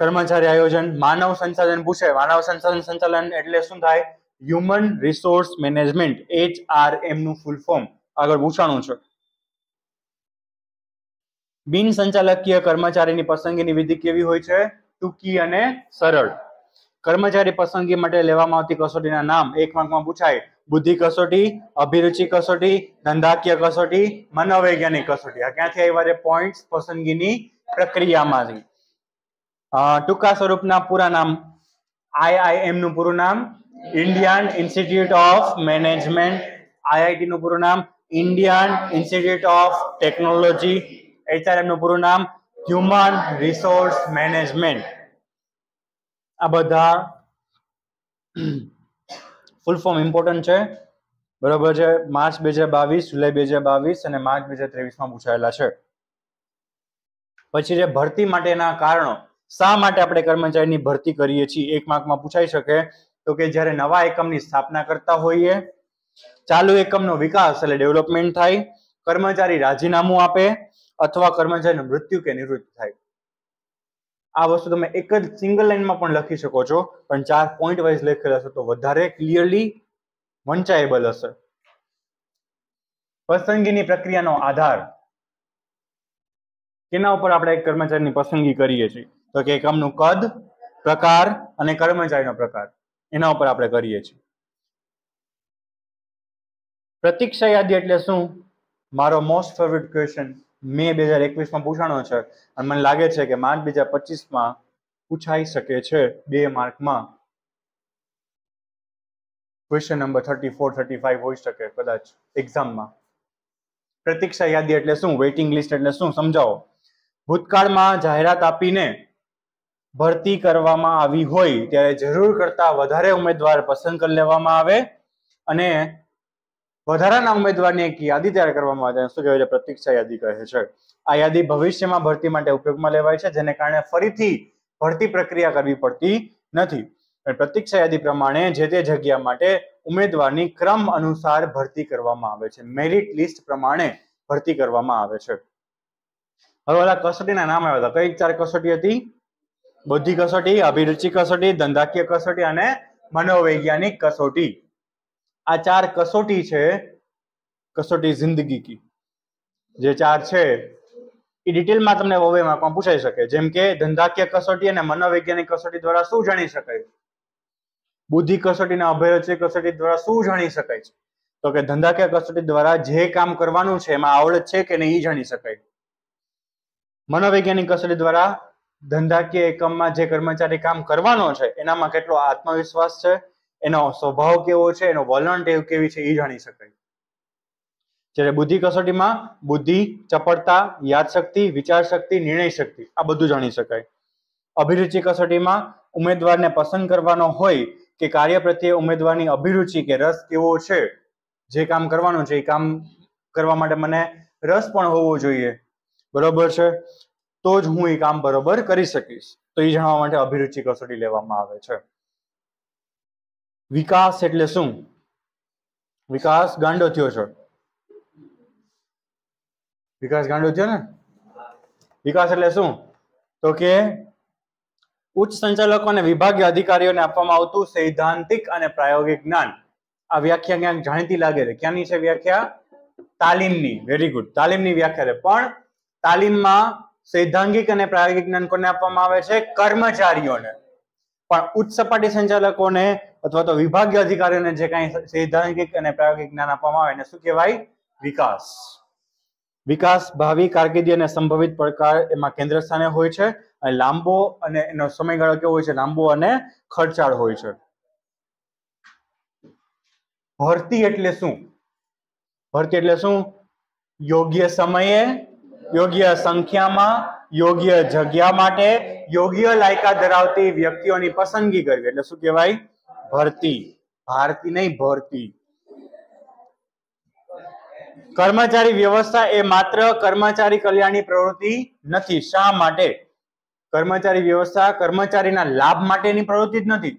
કર્મચારી આયોજન માનવ સંસાધન પૂછે માનવ સંસાધન સંચાલન એટલે શું થાય human resource management H R M નું ફૂલ ફોર્મ આગળ પૂછાણું છે બિન સંચાલકીય કર્મચારીની પસંદગીની વિધિ કેવી હોય છે ટૂંકી અને સરળ કર્મચારી પસંદગી માટે લેવામાં આવતી કસોટીના નામ એક માર્કમાં પૂછાય બુદ્ધિ કસોટી અભિરુચિ કસોટી ધંધાકીય કસોટી મનોવૈજ્ઞાનિક કસોટી આ ક્યાંથી આવ્યા છે પોઈન્ટ પસંદગીની પ્રક્રિયામાંથી ટૂંકા સ્વરૂપના પૂરા નામ આઈઆઈએમ નું પૂરું નામ Indian institute of management IIT નું પૂરું નામ Indian institute of technology HRM નું પૂરું નામ હ્યુમન રિસોર્સ મેનેજમેન્ટ આ બધા ફૂલ ફોર્મ ઇમ્પોર્ટન્ટ છે બરોબર છે માર્ચ બે હજાર બાવીસ જુલાઈ બે હજાર બાવીસ અને માર્ચ બે હજાર ત્રેવીસમાં પૂછાયેલા છે પછી છે ભરતી માટેના કારણો શા માટે આપણે કર્મચારીની ભરતી કરીએ છીએ એક માર્કમાં પૂછાઈ શકે તો કે જ્યારે નવા એકમની સ્થાપના કરતા હોઈએ ચાલુ એકમનો વિકાસ એટલે ડેવલપમેન્ટ થાય કર્મચારી રાજીનામું આપે અથવા કર્મચારીનું મૃત્યુ કે નિવૃત્ત થાય આ વસ્તુ તમે એક જ સિંગલ લાઈનમાં પણ લખી શકો છો પણ ચાર પોઈન્ટ વાઇઝ લખેલા હશે તો વધારે ક્લિયરલી વંચાયેબલ હશે પસંદગીની પ્રક્રિયાનો આધાર તેના ઉપર આપણે એક કર્મચારીની પસંદગી કરીએ છીએ તો કે કામનું કદ પ્રકાર અને કર્મચારીનો પ્રકાર એના ઉપર આપણે કરીએ છીએ પ્રતિક્ષા યાદી એટલે શું મારો મોસ્ટ ફેવરિટ ક્વેશ્ચન મે બે હજાર એકવીસમાં પૂછાણો છે અને મને લાગે છે કે માર્ચ બે હજાર પચીસમાં પૂછાઈ શકે છે બે માર્કમાં question number thirty four thirty five હોઈ શકે કદાચ એક્ઝામમાં પ્રતીક્ષા યાદી એટલે શું વેઇટિંગ લિસ્ટ એટલે શું સમજાવો ભૂતકાળમાં જાહેરાત આપીને ભરતી કરવામાં આવી હોય ત્યારે જરૂર કરતા વધારે ઉમેદવાર પસંદ કરી લેવામાં આવે અને વધારાના ઉમેદવારની એક યાદી તૈયાર કરવામાં આવે છે શું કહેવાય છે પ્રતીક્ષા યાદી કહે છે આ યાદી ભવિષ્યમાં ભરતી માટે ઉપયોગમાં લેવાય છે જેને કારણે ફરીથી ભરતી પ્રક્રિયા કરવી પડતી નથી પ્રતીક્ષા યાદી પ્રમાણે જે તે જગ્યા માટે ઉમેદવારની ક્રમ અનુસાર ભરતી કરવામાં આવે છે મેરિટ લિસ્ટ પ્રમાણે ભરતી કરવામાં આવે છે હવે ઓલા કસોટીના નામ આવ્યા હતા કઈ ચાર કસોટી હતી બુદ્ધિ કસોટી અભિરુચિ કસોટી ધંધાકીય કસોટી અને મનોવૈજ્ઞાનિક કસોટી આ ચાર કસોટી છે કસોટી જિંદગી કી જે ચાર છે એ ડિટેલમાં તમને વવેમાં પૂછાઈ શકે જેમ કે ધંધાકીય કસોટી અને મનોવૈજ્ઞાનિક કસોટી દ્વારા શું જાણી શકાય બુદ્ધિ કસોટી અને અભયરચી કસોટી દ્વારા શું જાણી શકાય છે તો કે ધંધાકીય કસોટી દ્વારા જે કામ કરવાનું છે એમાં આવડત છે કે નહીં એ જાણી શકાય મનોવૈજ્ઞાનિક કસોટી દ્વારા ધંધાકીય એકમમાં જે કર્મચારી કામ કરવાનો છે એનામાં કેટલો આત્મવિશ્વાસ છે એનો સ્વભાવ કેવો છે એનો વલણ ટેવ કેવી છે એ જાણી શકાય જ્યારે બુદ્ધિ કસોટીમાં બુદ્ધિ ચપળતા યાદશક્તિ વિચાર શક્તિ નિર્ણય શક્તિ આ બધું જાણી શકાય અભિરુચિ કસોટીમાં ઉમેદવારને પસંદ કરવાનો હોય કે કાર્ય પ્રત્યે ઉમેદવારની અભિરુચિ કે રસ કેવો છે જે કામ કરવાનું છે એ કામ કરવા માટે મને રસ પણ હોવો જોઈએ બરોબર છે તો જ હું એ કામ બરોબર કરી શકીશ તો એ જાણવા માટે અભિરુચિ કસોટી લેવામાં આવે છે વિકાસ એટલે શું વિકાસ ગાંડો થયો છે વિકાસ ગાંડો થયો ને વિકાસ એટલે શું તો કે ઉચ્ચ સંચાલકો અને વિભાગીય અધિકારીઓને આપવામાં આવતું સૈદ્ધાંતિક અને પ્રાયોગિક જ્ઞાન આ વ્યાખ્યા ક્યાંક જાણીતી લાગે છે ક્યાંની છે વ્યાખ્યા તાલીમની વેરી ગુડ તાલીમની વ્યાખ્યા છે પણ તાલીમમાં સૈદ્ધાંતિક અને પ્રાયોગિક જ્ઞાન કોને આપવામાં આવે છે કર્મચારીઓને પણ ઉચ્ચ સપાટી સંચાલકોને અથવા તો વિભાગીય અધિકારીઓને જે કાંઈ સૈદ્ધાંતિક અને પ્રાયોગિક જ્ઞાન આપવામાં આવે એને શું કહેવાય વિકાસ વિકાસ ભાવિ કારકિર્દી અને સંભવિત પડકાર એમાં કેન્દ્ર સ્થાને હોય છે અને લાંબો અને એનો સમયગાળો કેવો હોય છે લાંબો અને ખર્ચાળ હોય છે ભરતી એટલે શું ભરતી એટલે શું યોગ્ય સમયે યોગ્ય સંખ્યામાં યોગ્ય જગ્યા માટે યોગ્ય લાયકા ધરાવતી વ્યક્તિઓની પસંદગી કરવી એટલે શું કહેવાય ભરતી ભારતી નહીં ભરતી કર્મચારી વ્યવસ્થા એ માત્ર કર્મચારી કલ્યાણની પ્રવૃત્તિ નથી શા માટે કર્મચારી વ્યવસ્થા કર્મચારીના લાભ માટેની પ્રવૃત્તિ જ નથી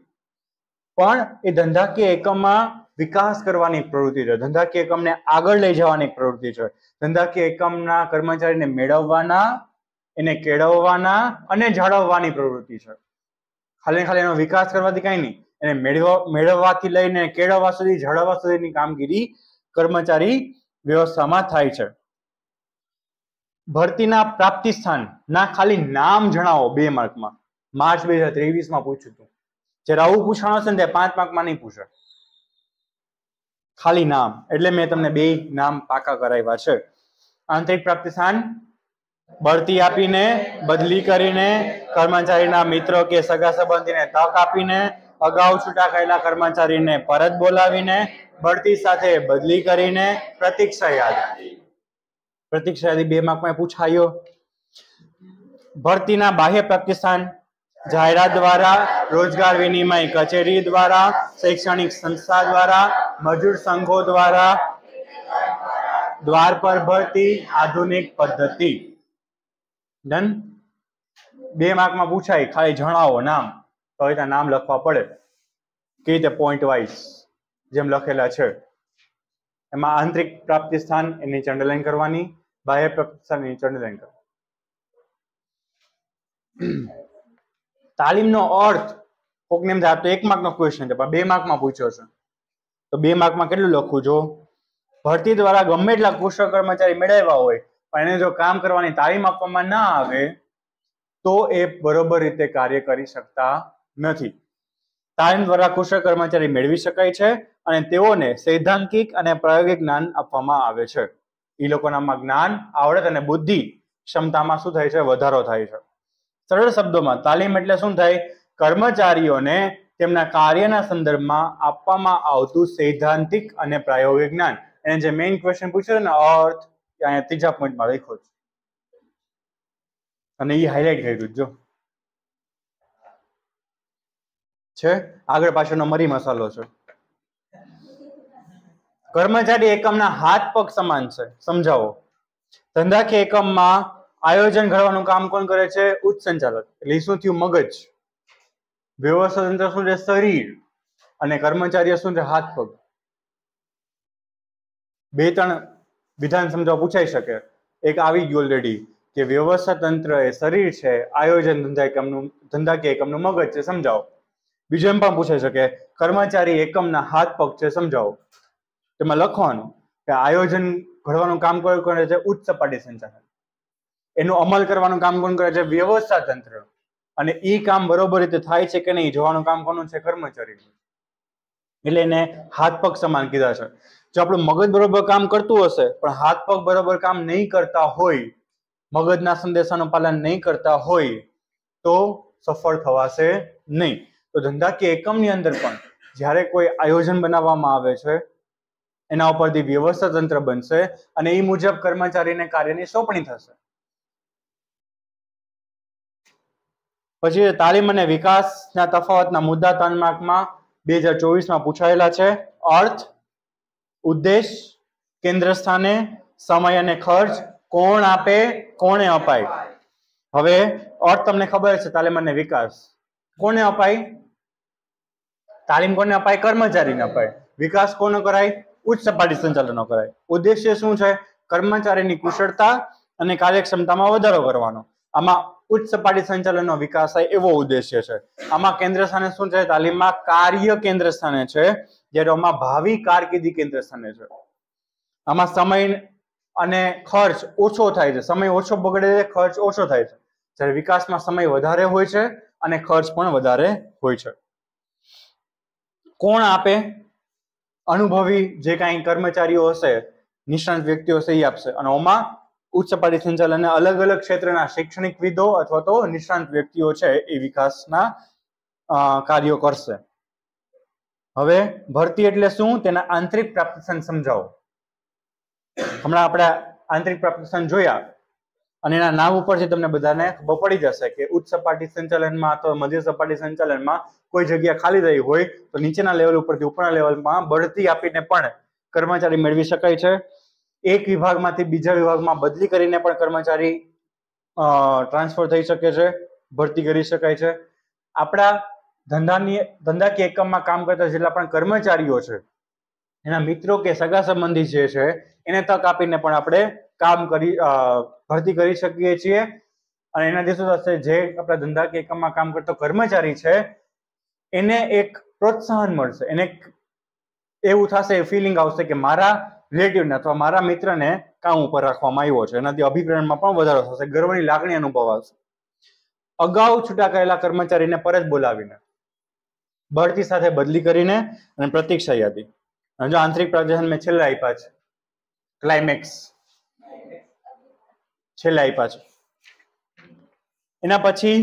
પણ એ ધંધાકીય એકમમાં વિકાસ કરવાની પ્રવૃત્તિ છે ધંધાકીય એકમને આગળ લઈ જવાની પ્રવૃત્તિ છે ધંધાકીય એકમના કર્મચારીને મેળવવાના એને કેળવવાના અને જાળવવાની પ્રવૃત્તિ છે ખાલી ખાલી એનો વિકાસ કરવાથી કઈ નહીં એને મેળવવા મેળવવાથી લઈને કેળવવા સુધી જાળવવા સુધીની કામગીરી કર્મચારી વ્યવસ્થામાં થાય છે ભરતીના પ્રાપ્તિ સ્થાન ના ખાલી નામ જણાવો બે માર્કમાં માર્ચ બે હજાર ત્રેવીસમાં પૂછ્યું હતું જ્યારે આવું પૂછવાનું હશે ને તે પાંચ માર્કમાં નહીં પૂછે ખાલી નામ એટલે મેં તમને બે નામ પાકા કરાવ્યા છે આંતરિક પ્રાપ્તિ સ્થાન બઢતી આપીને બદલી કરીને કર્મચારીના મિત્રો કે સગા સંબંધીને તક આપીને અગાઉ છૂટા થયેલા કર્મચારીને પરત બોલાવીને બઢતી સાથે બદલી કરીને પ્રતિક્ષા યાદ પ્રતિક્ષા યાદી બે માર્કમાં પૂછાયો ભરતીના બાહ્ય પાકિસ્તાન જાહેરાત દ્વારા રોજગાર વિનિમય કચેરી દ્વારા શૈક્ષણિક સંસ્થા દ્વારા મજૂર સંઘો દ્વારા દ્વાર પર ભરતી આધુનિક પદ્ધતિ ડન બે માર્કમાં પૂછાય ખાલી જણાવો નામ તો રીતના નામ લખવા પડે કે રીતે પોઈન્ટ વાઇઝ જેમ લખેલા છે એમાં આંતરિક પ્રાપ્તિ સ્થાન એની ચંડરલાઈન કરવાની બાહ્ય પ્રાપ્તિ સ્થાન એની ચંડરલાઈન કરવાની તાલીમનો અર્થ કોકને એમ થાય તો એક માર્કનો ક્વેશ્ચન છે પણ બે માર્કમાં પૂછ્યો છે તો બે માર્કમાં કેટલું લખવું જો ભરતી દ્વારા ગમે એટલા કુશળ કર્મચારી મેળવ્યા હોય પણ એને જો કામ કરવાની તાલીમ આપવામાં ના આવે તો એ બરોબર રીતે કાર્ય કરી શકતા નથી તાલીમ દ્વારા કુશળ કર્મચારી મેળવી શકાય છે અને તેઓને સૈદ્ધાંતિક અને પ્રાયોગિક જ્ઞાન આપવામાં આવે છે એ લોકોનામાં જ્ઞાન આવડત અને બુદ્ધિ ક્ષમતામાં શું થાય છે વધારો થાય છે સરળ શબ્દોમાં તાલીમ એટલે શું થાય કર્મચારીઓને તેમના કાર્યના સંદર્ભમાં આપવામાં આવતું સૈદ્ધાંતિક અને પ્રાયોગિક જ્ઞાન એને જે મેઇન ક્વેશ્ચન પૂછ્યો ને અર્થ અહીંયા ત્રીજા પોઈન્ટમાં લખ્યો છો અને એ હાઇલાઇટ કર્યું જો છે આગળ પાછળનો મરી મસાલો છે કર્મચારી એકમના હાથ પગ સમાન છે સમજાવો ધંધાકીય એકમમાં આયોજન ઘડવાનું કામ કોણ કરે છે ઉચ્ચ સંચાલક એટલે શું થયું મગજ વ્યવસ્થા તંત્ર શું છે શરીર અને કર્મચારીઓ શું છે હાથ પગ બે ત્રણ વિધાન સમજાવવા પૂછાઈ શકે એક આવી ગયું ઓલરેડી કે વ્યવસ્થા તંત્ર એ શરીર છે આયોજન ધંધા એકમનું ધંધાકીય એકમનું મગજ છે સમજાવો બીજું એમ પણ પૂછાઈ શકે કર્મચારી એકમના હાથ પગ છે સમજાવો તેમાં લખવાનું કે આયોજન ઘડવાનું કામ કોણ કરે છે ઉચ્ચ સપાટી સંચાલન એનો અમલ કરવાનું કામ કોણ કરે છે વ્યવસ્થા તંત્ર અને એ કામ બરોબર રીતે થાય છે કે નહીં જોવાનું કામ કોનું છે કર્મચારી એટલે એને હાથ પગ સમાન કીધા છે જો આપણું મગજ બરોબર કામ કરતું હશે પણ હાથ પગ બરોબર કામ નહીં કરતા હોય મગજના સંદેશાનું પાલન નહીં કરતા હોય તો સફળ થવાશે નહીં તો ધંધાકીય એકમની અંદર પણ જ્યારે કોઈ આયોજન બનાવવામાં આવે છે એના ઉપરથી વ્યવસ્થા તંત્ર બનશે અને એ મુજબ કર્મચારીને કાર્યની સોંપણી થશે પછી તાલીમ અને વિકાસના તફાવતના મુદ્દા ત્રણ માર્કમાં બે હજાર ચોવીસમાં પૂછાયેલા છે અર્થ ઉદ્દેશ કેન્દ્ર સ્થાને સમય અને ખર્ચ કોણ આપે કોણે અપાય હવે અર્થ તમને ખબર છે તાલીમ અને વિકાસ કોને અપાય તાલીમ કોને અપાય કર્મચારીને અપાય વિકાસ કોનો કરાય ઉચ્ચ સપાટી સંચાલનો કરાય ઉદ્દેશ્ય શું છે કર્મચારીની કુશળતા અને કાર્યક્ષમતામાં વધારો કરવાનો આમાં ઉચ્ચ સપાટી સંચાલનનો વિકાસ થાય એવો ઉદ્દેશ્ય છે આમાં કેન્દ્ર સ્થાને શું છે તાલીમમાં કાર્ય કેન્દ્ર સ્થાને છે જ્યારે આમાં ભાવિ કારકિર્દી કેન્દ્ર સ્થાને છે આમાં સમય અને ખર્ચ ઓછો થાય છે સમય ઓછો બગડે છે ખર્ચ ઓછો થાય છે જ્યારે વિકાસમાં સમય વધારે હોય છે અને ખર્ચ પણ વધારે હોય છે કોણ આપે અનુભવી જે કાંઈ કર્મચારીઓ હશે નિષ્ણાંત વ્યક્તિઓ હશે એ આપશે અને ઓમાં ઉચ્ચ સપાટી સંચાલનના અલગ અલગ ક્ષેત્રના શૈક્ષણિક વિદો અથવા તો નિષ્ણાંત વ્યક્તિઓ છે એ વિકાસના કાર્યો કરશે હવે ભરતી એટલે શું તેના આંતરિક પ્રાપ્તિસન સમજાવો હમણાં આપણે આંતરિક પ્રાપ્તિસન જોયા અને એના નામ ઉપરથી તમને બધાને ખબર પડી જશે કે ઉચ્ચ સપાટી સંચાલનમાં અથવા મધ્ય સપાટી સંચાલનમાં કોઈ જગ્યા ખાલી રહી હોય તો નીચેના લેવલ ઉપરથી ઉપરના લેવલમાં બઢતી આપીને પણ કર્મચારી મેળવી શકાય છે એક વિભાગમાંથી બીજા વિભાગમાં બદલી કરીને પણ કર્મચારી ટ્રાન્સફર થઈ શકે છે ભરતી કરી શકાય છે આપણા ધંધાની ધંધાકીય એકમમાં કામ કરતા જેટલા પણ કર્મચારીઓ છે એના મિત્રો કે સગા સંબંધી જે છે એને તક આપીને પણ આપણે કામ કરી ભરતી કરી શકીએ છીએ અને એના શું થશે જે આપણા ધંધાકીય એકમમાં કામ કરતો કર્મચારી છે એને એક પ્રોત્સાહન મળશે એને એવું થશે એ ફિલિંગ આવશે કે મારા રિલેટિવને અથવા મારા મિત્રને કામ ઉપર રાખવામાં આવ્યો છે એનાથી અભિપ્રાયમાં પણ વધારો થશે ગર્વની લાગણી અનુભવાશે અગાઉ છૂટા કરેલા કર્મચારીને પરત બોલાવીને બઢતી સાથે બદલી કરીને અને પ્રતીક્ષા યાદી અને જો આંતરિક પ્રદર્શન મેં છેલ્લા આપ્યા છે ક્લાઇમેક્સ છેલ્લા આપ્યા છે એના પછી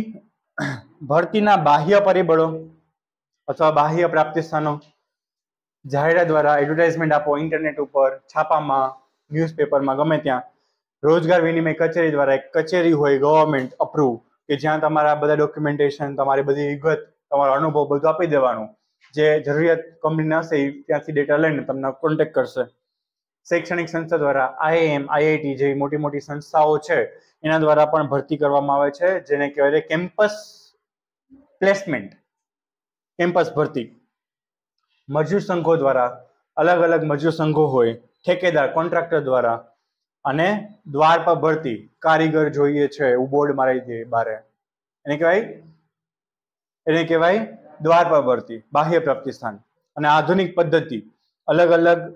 ભરતીના બાહ્ય પરિબળો અથવા બાહ્ય પ્રાપ્તિ સ્થાનો જાહેરાત દ્વારા એડવર્ટાઇઝમેન્ટ આપો ઇન્ટરનેટ ઉપર છાપામાં ન્યૂઝપેપરમાં ગમે ત્યાં રોજગાર વિનિમય કચેરી દ્વારા એક કચેરી હોય ગવર્મેન્ટ અપ્રુવ કે જ્યાં તમારા બધા ડોક્યુમેન્ટેશન તમારી બધી વિગત તમારો અનુભવ બધું આપી દેવાનું જે જરૂરિયાત કંપનીના હશે ત્યાંથી ડેટા લઈને તમને કોન્ટેક્ટ કરશે શૈક્ષણિક સંસ્થા દ્વારા આઈએમ આઈઆઈટી જેવી મોટી મોટી સંસ્થાઓ છે એના દ્વારા પણ ભરતી કરવામાં આવે છે જેને કહેવાય છે કેમ્પસ પ્લેસમેન્ટ કેમ્પસ ભરતી મજૂર સંઘો દ્વારા અલગ અલગ મજૂર સંઘો હોય ઠેકેદાર કોન્ટ્રાક્ટર દ્વારા અને દ્વાર પર ભરતી કારીગર જોઈએ છે એવું બોર્ડ મારી દે બારે એને કહેવાય એને કહેવાય દ્વાર પર ભરતી બાહ્ય પ્રાપ્તિ સ્થાન અને આધુનિક પદ્ધતિ અલગ અલગ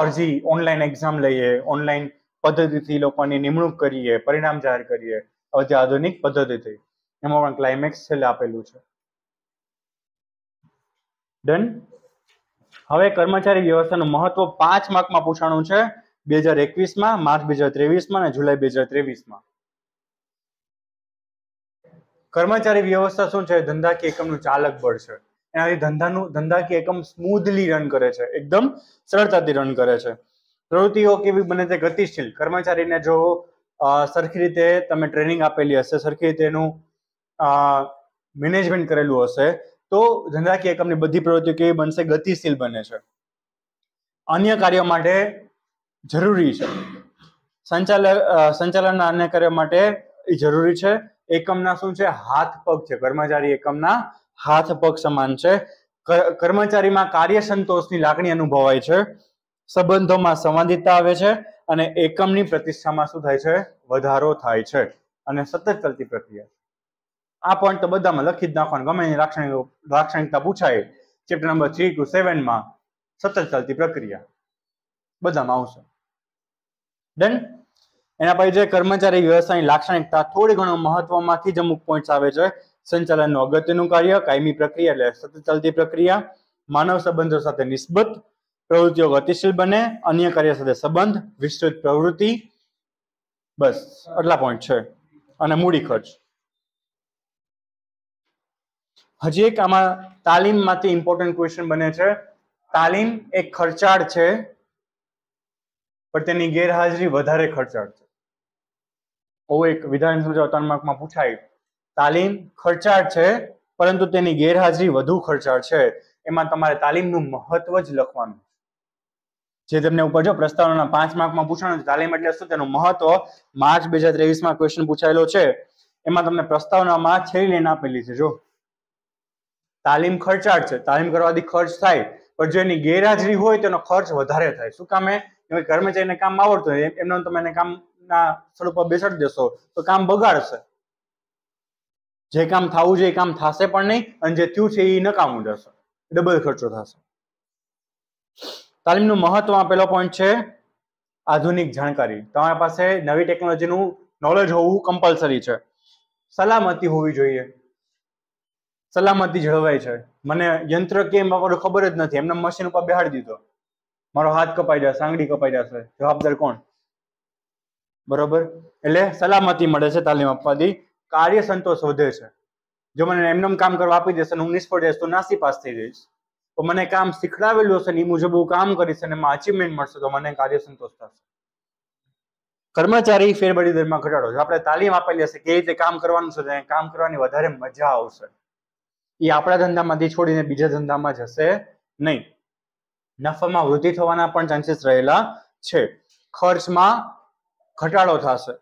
અરજી ઓનલાઈન એક્ઝામ લઈએ ઓનલાઈન પદ્ધતિથી લોકોની નિમણૂક કરીએ પરિણામ જાહેર કરીએ હવે પદ્ધતિથી એમાં પણ ક્લાઇમેક્સ છેલ્લે આપેલું છે ડન હવે કર્મચારી વ્યવસ્થાનું મહત્વ પાંચ માર્કમાં પૂછાણું છે બે હજાર એકવીસમાં માર્ચ બે હજાર ત્રેવીસમાં અને જુલાઈ બે હજાર ત્રેવીસમાં કર્મચારી વ્યવસ્થા શું છે ધંધાકીય એકમનું ચાલક બળ છે એનાથી ધંધાનું ધંધાકીય એકમ સ્મૂધલી રન કરે છે એકદમ સરળતાથી રન કરે છે પ્રવૃત્તિઓ કેવી બને તે ગતિશીલ કર્મચારીને જો સરખી રીતે તમે ટ્રેનિંગ આપેલી હશે સરખી રીતે એનું મેનેજમેન્ટ કરેલું હશે તો ધંધાકીય એકમની બધી પ્રવૃત્તિઓ કેવી બનશે ગતિશીલ બને છે અન્ય કાર્યો માટે જરૂરી છે સંચાલક સંચાલનના અન્ય કાર્યો માટે એ જરૂરી છે એકમના શું છે હાથ પગ છે કર્મચારી એકમના હાથ પગ સમાન છે કર્મચારીમાં કાર્ય સંતોષની લાગણી અનુભવાય છે સંબંધોમાં સંવાદિતા આવે છે અને એકમની પ્રતિષ્ઠામાં શું થાય છે વધારો થાય છે અને સતત ચલતી પ્રક્રિયા આ પોઈન્ટ તો બધામાં લખી જ નાખવાનું ગમે એની લાક્ષણિક લાક્ષણિકતા પૂછાય ચેપ્ટર નંબર થ્રી ટુ સેવનમાં સતત ચાલતી પ્રક્રિયા બધામાં આવશે ડન એના પછી જે કર્મચારી વ્યવસાયની લાક્ષણિકતા થોડી ઘણો મહત્વમાંથી જ અમુક પોઈન્ટ્સ આવે છે સંચાલનનું અગત્યનું કાર્ય કાયમી પ્રક્રિયા એટલે સતત ચાલતી પ્રક્રિયા માનવ સંબંધો સાથે નિસ્બત પ્રવૃત્તિઓ ગતિશીલ બને અન્ય કાર્ય સાથે સંબંધ વિસ્તૃત પ્રવૃત્તિ બસ આટલા પોઈન્ટ છે અને મૂડી ખર્ચ હજી એક આમાં તાલીમમાંથી ઇમ્પોર્ટન્ટ ક્વેશ્ચન બને છે તાલીમ એક ખર્ચાળ છે પણ તેની ગેરહાજરી વધારે ખર્ચાળ છે આવું એક વિધાન સમજાવ ત્રણ માર્કમાં પૂછાય તાલીમ ખર્ચાળ છે પરંતુ તેની ગેરહાજરી વધુ ખર્ચાળ છે એમાં તમારે તાલીમનું મહત્વ જ લખવાનું જે તમને ઉપર જો પ્રસ્તાવના પાંચ માર્કમાં પૂછવાનું તાલીમ એટલે શું તેનું મહત્વ માર્ચ બે હજાર ત્રેવીસમાં ક્વેશ્ચન પૂછાયેલો છે એમાં તમને પ્રસ્તાવનામાં છેલ્લી લઈને આપેલી છે જો તાલીમ ખર્ચાળ છે તાલીમ કરવાથી ખર્ચ થાય પણ જો એની ગેરહાજરી હોય તેનો ખર્ચ વધારે થાય શું કામે કર્મચારીને કામ આવડતું હોય એમને તમે એને કામના સ્વરૂપ બેસાડી દેશો તો કામ બગાડશે જે કામ થવું છે એ કામ થશે પણ નહીં અને જે થયું છે એ નકામું જશે ડબલ ખર્ચો થશે તાલીમનું મહત્વ આપેલો પોઈન્ટ છે આધુનિક જાણકારી તમારી પાસે નવી ટેકનોલોજીનું નોલેજ હોવું કમ્પલસરી છે સલામતી હોવી જોઈએ સલામતી જળવાય છે મને યંત્ર કેમ વાપરવું ખબર જ નથી એમને મશીન ઉપર બેહાડી દીધો મારો હાથ કપાઈ જશે આંગળી કપાઈ જશે જવાબદાર કોણ બરોબર એટલે સલામતી મળે છે તાલીમ આપવાથી કાર્ય સંતોષ વધે છે જો મને એમનેમ કામ કરવા આપી દેશે હું નિષ્ફળ જઈશ તો નાસી પાસ થઈ જઈશ તો મને કામ શીખડાવેલું હશે ને એ મુજબ હું કામ કરીશ અને એમાં અચીવમેન્ટ મળશે તો મને કાર્ય સંતોષ થશે કર્મચારી ફેરબડી દરમાં ઘટાડો જો આપણે તાલીમ આપેલી હશે કે રીતે કામ કરવાનું છે કામ કરવાની વધારે મજા આવશે એ આપણા ધંધામાંથી છોડીને બીજા ધંધામાં જશે નહીં નફામાં વૃદ્ધિ થવાના પણ ચાન્સીસ રહેલા છે ખર્ચમાં ઘટાડો થશે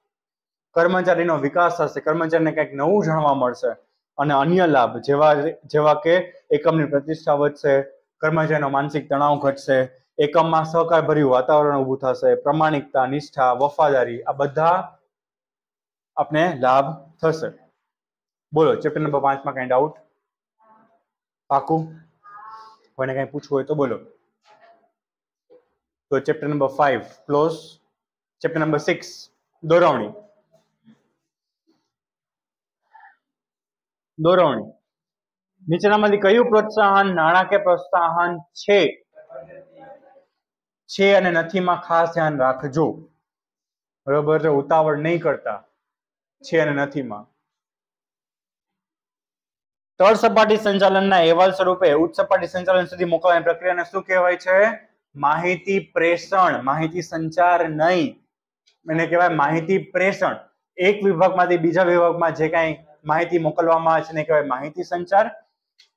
કર્મચારીનો વિકાસ થશે કર્મચારીને કંઈક નવું જાણવા મળશે અને અન્ય લાભ જેવા જેવા કે એકમની પ્રતિષ્ઠા વધશે કર્મચારીનો માનસિક તણાવ ઘટશે એકમમાં સહકારભર્યું વાતાવરણ ઊભું થશે પ્રમાણિકતા નિષ્ઠા વફાદારી આ બધા આપણે લાભ થશે બોલો ચેપ્ટર નંબર પાંચમાં કાંઈ ડાઉટ પાકું કોઈને કાંઈ પૂછવું હોય તો બોલો તો chapter number five close chapter number six દોરવણી દોરવણી નીચેનામાંથી કયું પ્રોત્સાહન નાણાકીય પ્રોત્સાહન છે છે અને નથીમાં ખાસ ધ્યાન રાખજો બરોબર છે ઉતાવળ નહીં કરતા છે અને નથીમાં તળ સપાટી સંચાલનના અહેવાલ સ્વરૂપે ઉચ્ચ સપાટી સંચાલન સુધી મોકલવાની પ્રક્રિયાને શું કહેવાય છે માહિતી પ્રેષણ માહિતી સંચાર નહીં એને કહેવાય માહિતી પ્રેષણ એક વિભાગમાંથી બીજા વિભાગમાં જે કાંઈ માહિતી મોકલવામાં આવે છે ને કહેવાય માહિતી સંચાર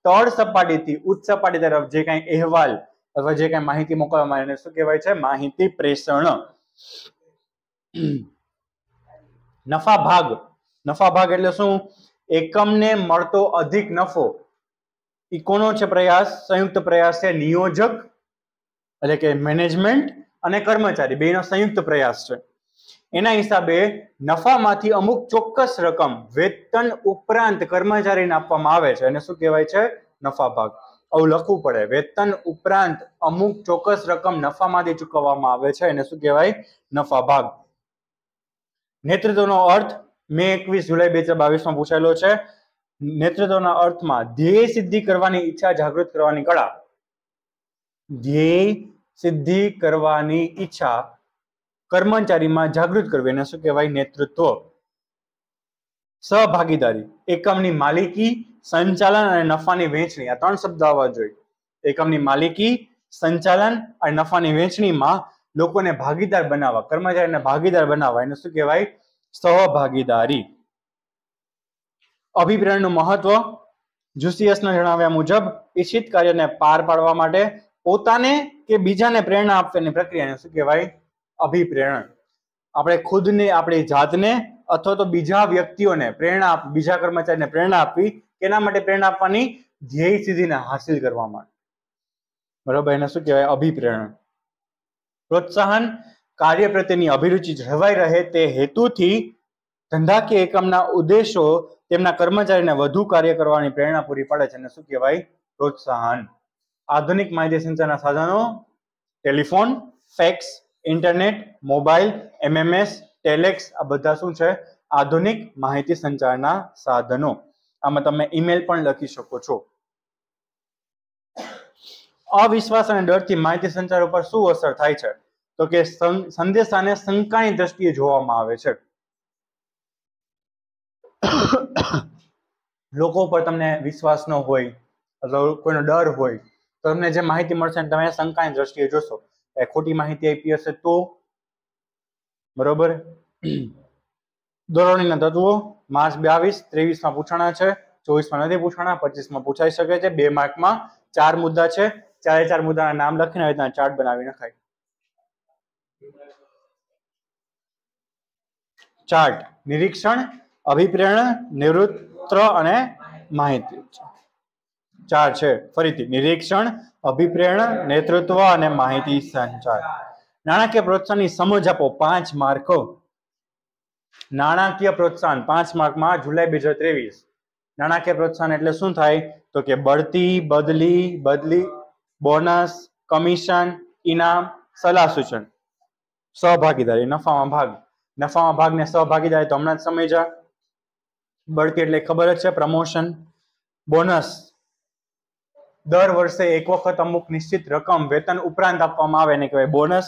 તળ સપાટીથી ઉચ્ચ સપાટી તરફ જે કાંઈ અહેવાલ અથવા જે કાંઈ માહિતી મોકલવામાં આવે શું કહેવાય છે માહિતી પ્રેષણ નફા ભાગ નફા ભાગ એટલે શું એકમને મળતો અધિક નફો એ કોનો છે પ્રયાસ સંયુક્ત પ્રયાસ છે નિયોજક એટલે કે મેનેજમેન્ટ અને કર્મચારી બેનો સંયુક્ત પ્રયાસ છે એના હિસાબે નફામાંથી અમુક ચોક્કસ રકમ વેતન ઉપરાંત કર્મચારીને આપવામાં આવે છે અને શું કહેવાય છે નફા ભાગ આવું લખવું પડે વેતન ઉપરાંત અમુક ચોક્કસ રકમ નફામાંથી ચૂકવવામાં આવે છે એને શું કહેવાય નફા ભાગ નેતૃત્વનો અર્થ મે એકવીસ જુલાઈ બે હજાર બાવીસમાં પૂછાયેલો છે નેતૃત્વના અર્થમાં ધ્યેય સિદ્ધિ કરવાની ઈચ્છા જાગૃત કરવાની કળા ધ્યેય સિદ્ધિ કરવાની ઈચ્છા કર્મચારીમાં જાગૃત કરવી એને શું કહેવાય નેતૃત્વ સહભાગીદારી એકમની માલિકી સંચાલન અને નફાની વહેંચણી આ ત્રણ શબ્દ આવવા જોઈએ એકમની માલિકી સંચાલન અને નફાની વહેંચણીમાં લોકોને ભાગીદાર બનાવવા કર્મચારીને ભાગીદાર બનાવવા એને શું કહેવાય સહભાગીદારી અભિપ્રેરણનું મહત્વ જુસિયસના જણાવ્યા મુજબ ઈચ્છિત કાર્યને પાર પાડવા માટે પોતાને કે બીજાને પ્રેરણા આપવાની પ્રક્રિયાને શું કહેવાય અભિપ્રેરણ આપણે ખુદને આપણી જાતને અથવા તો બીજા વ્યક્તિઓને પ્રેરણા બીજા કર્મચારીને પ્રેરણા આપવી કેના માટે પ્રેરણા આપવાની ધ્યેય સિદ્ધિને હાસિલ કરવા માટે બરાબર એને શું કહેવાય અભિપ્રેરણ પ્રોત્સાહન કાર્ય પ્રત્યેની અભિરુચિ જળવાઈ રહે તે હેતુથી ધંધાકીય એકમના ઉદ્દેશો તેમના કર્મચારીને વધુ કાર્ય કરવાની પ્રેરણા પૂરી પાડે છે અને શું કહેવાય પ્રોત્સાહન આધુનિક માહિતી સંચારના સાધનો telephone fax internet mobile MMS telex આ બધા શું છે આધુનિક માહિતી સંચારના સાધનો આમાં તમે ઈમેલ પણ લખી શકો છો અવિશ્વાસ અને ડરથી માહિતી સંચાર ઉપર શું અસર થાય છે તો કે સંદેશાને શંકાની દ્રષ્ટિએ જોવામાં આવે છે લોકો પર તમને વિશ્વાસ ન હોય અથવા કોઈનો ડર હોય તો તમને જે માહિતી મળશે તમે શંકાની દ્રષ્ટિએ જોશો ખોટી માહિતી આપી હશે તો બરોબર દોરણીના તત્વો માર્ક્સ બાવીસ ત્રેવીસમાં પૂછાણા છે ચોવીસમાં નથી પૂછાણા પચીસમાં પૂછાઈ શકે છે બે માર્કમાં ચાર મુદ્દા છે ચારે ચાર મુદ્દાના નામ લખીને રીતના ચાર્ટ બનાવી નખાય ચાર્ટ નિરીક્ષણ અભિપ્રેરણ નિવૃત્ત અને માહિતી ચાર છે ફરીથી નિરીક્ષણ અભિપ્રેરણા નેતૃત્વ અને માહિતી સંચાર નાણાકીય પ્રોત્સાહનની સમજ આપો પાંચ માર્કો નાણાકીય પ્રોત્સાહન પાંચ માર્કમાં જુલાઈ બે હજાર ત્રેવીસ નાણાકીય પ્રોત્સાહન એટલે શું થાય તો કે બળતી બદલી બદલી બોનસ કમિશન ઇનામ સલાહ સૂચન સહભાગીદારી નફામાં ભાગ નફામાં ભાગને સહભાગીદારી તો હમણાં જ સમય સમજ્યા બળતી એટલે ખબર જ છે પ્રમોશન બોનસ દર વર્ષે એક વખત અમુક નિશ્ચિત રકમ વેતન ઉપરાંત આપવામાં આવે એને કહેવાય બોનસ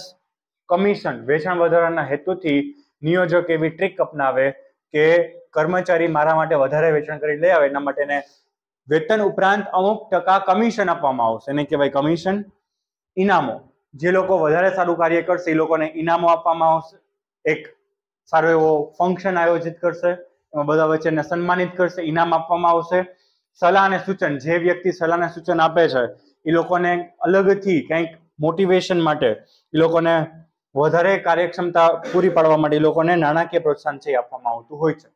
કમિશન વેચાણ વધારાના હેતુથી નિયોજક એવી ટ્રીક અપનાવે કે કર્મચારી મારા માટે વધારે વેચાણ કરી લઈ આવે એના માટે વેતન ઉપરાંત અમુક ટકા કમિશન આપવામાં આવશે એને કહેવાય કમિશન ઇનામો જે લોકો વધારે સારું કાર્ય કરશે એ લોકોને ઇનામો આપવામાં આવશે એક સારો એવો ફંક્શન આયોજિત કરશે એમાં બધા વચ્ચેને સન્માનિત કરશે ઇનામ આપવામાં આવશે સલાહ અને સૂચન જે વ્યક્તિ સલાહ અને સૂચન આપે છે એ લોકોને અલગથી કંઈક મોટિવેશન માટે એ લોકોને વધારે કાર્યક્ષમતા પૂરી પાડવા માટે એ લોકોને નાણાકીય પ્રોત્સાહન છે આપવામાં આવતું હોય છે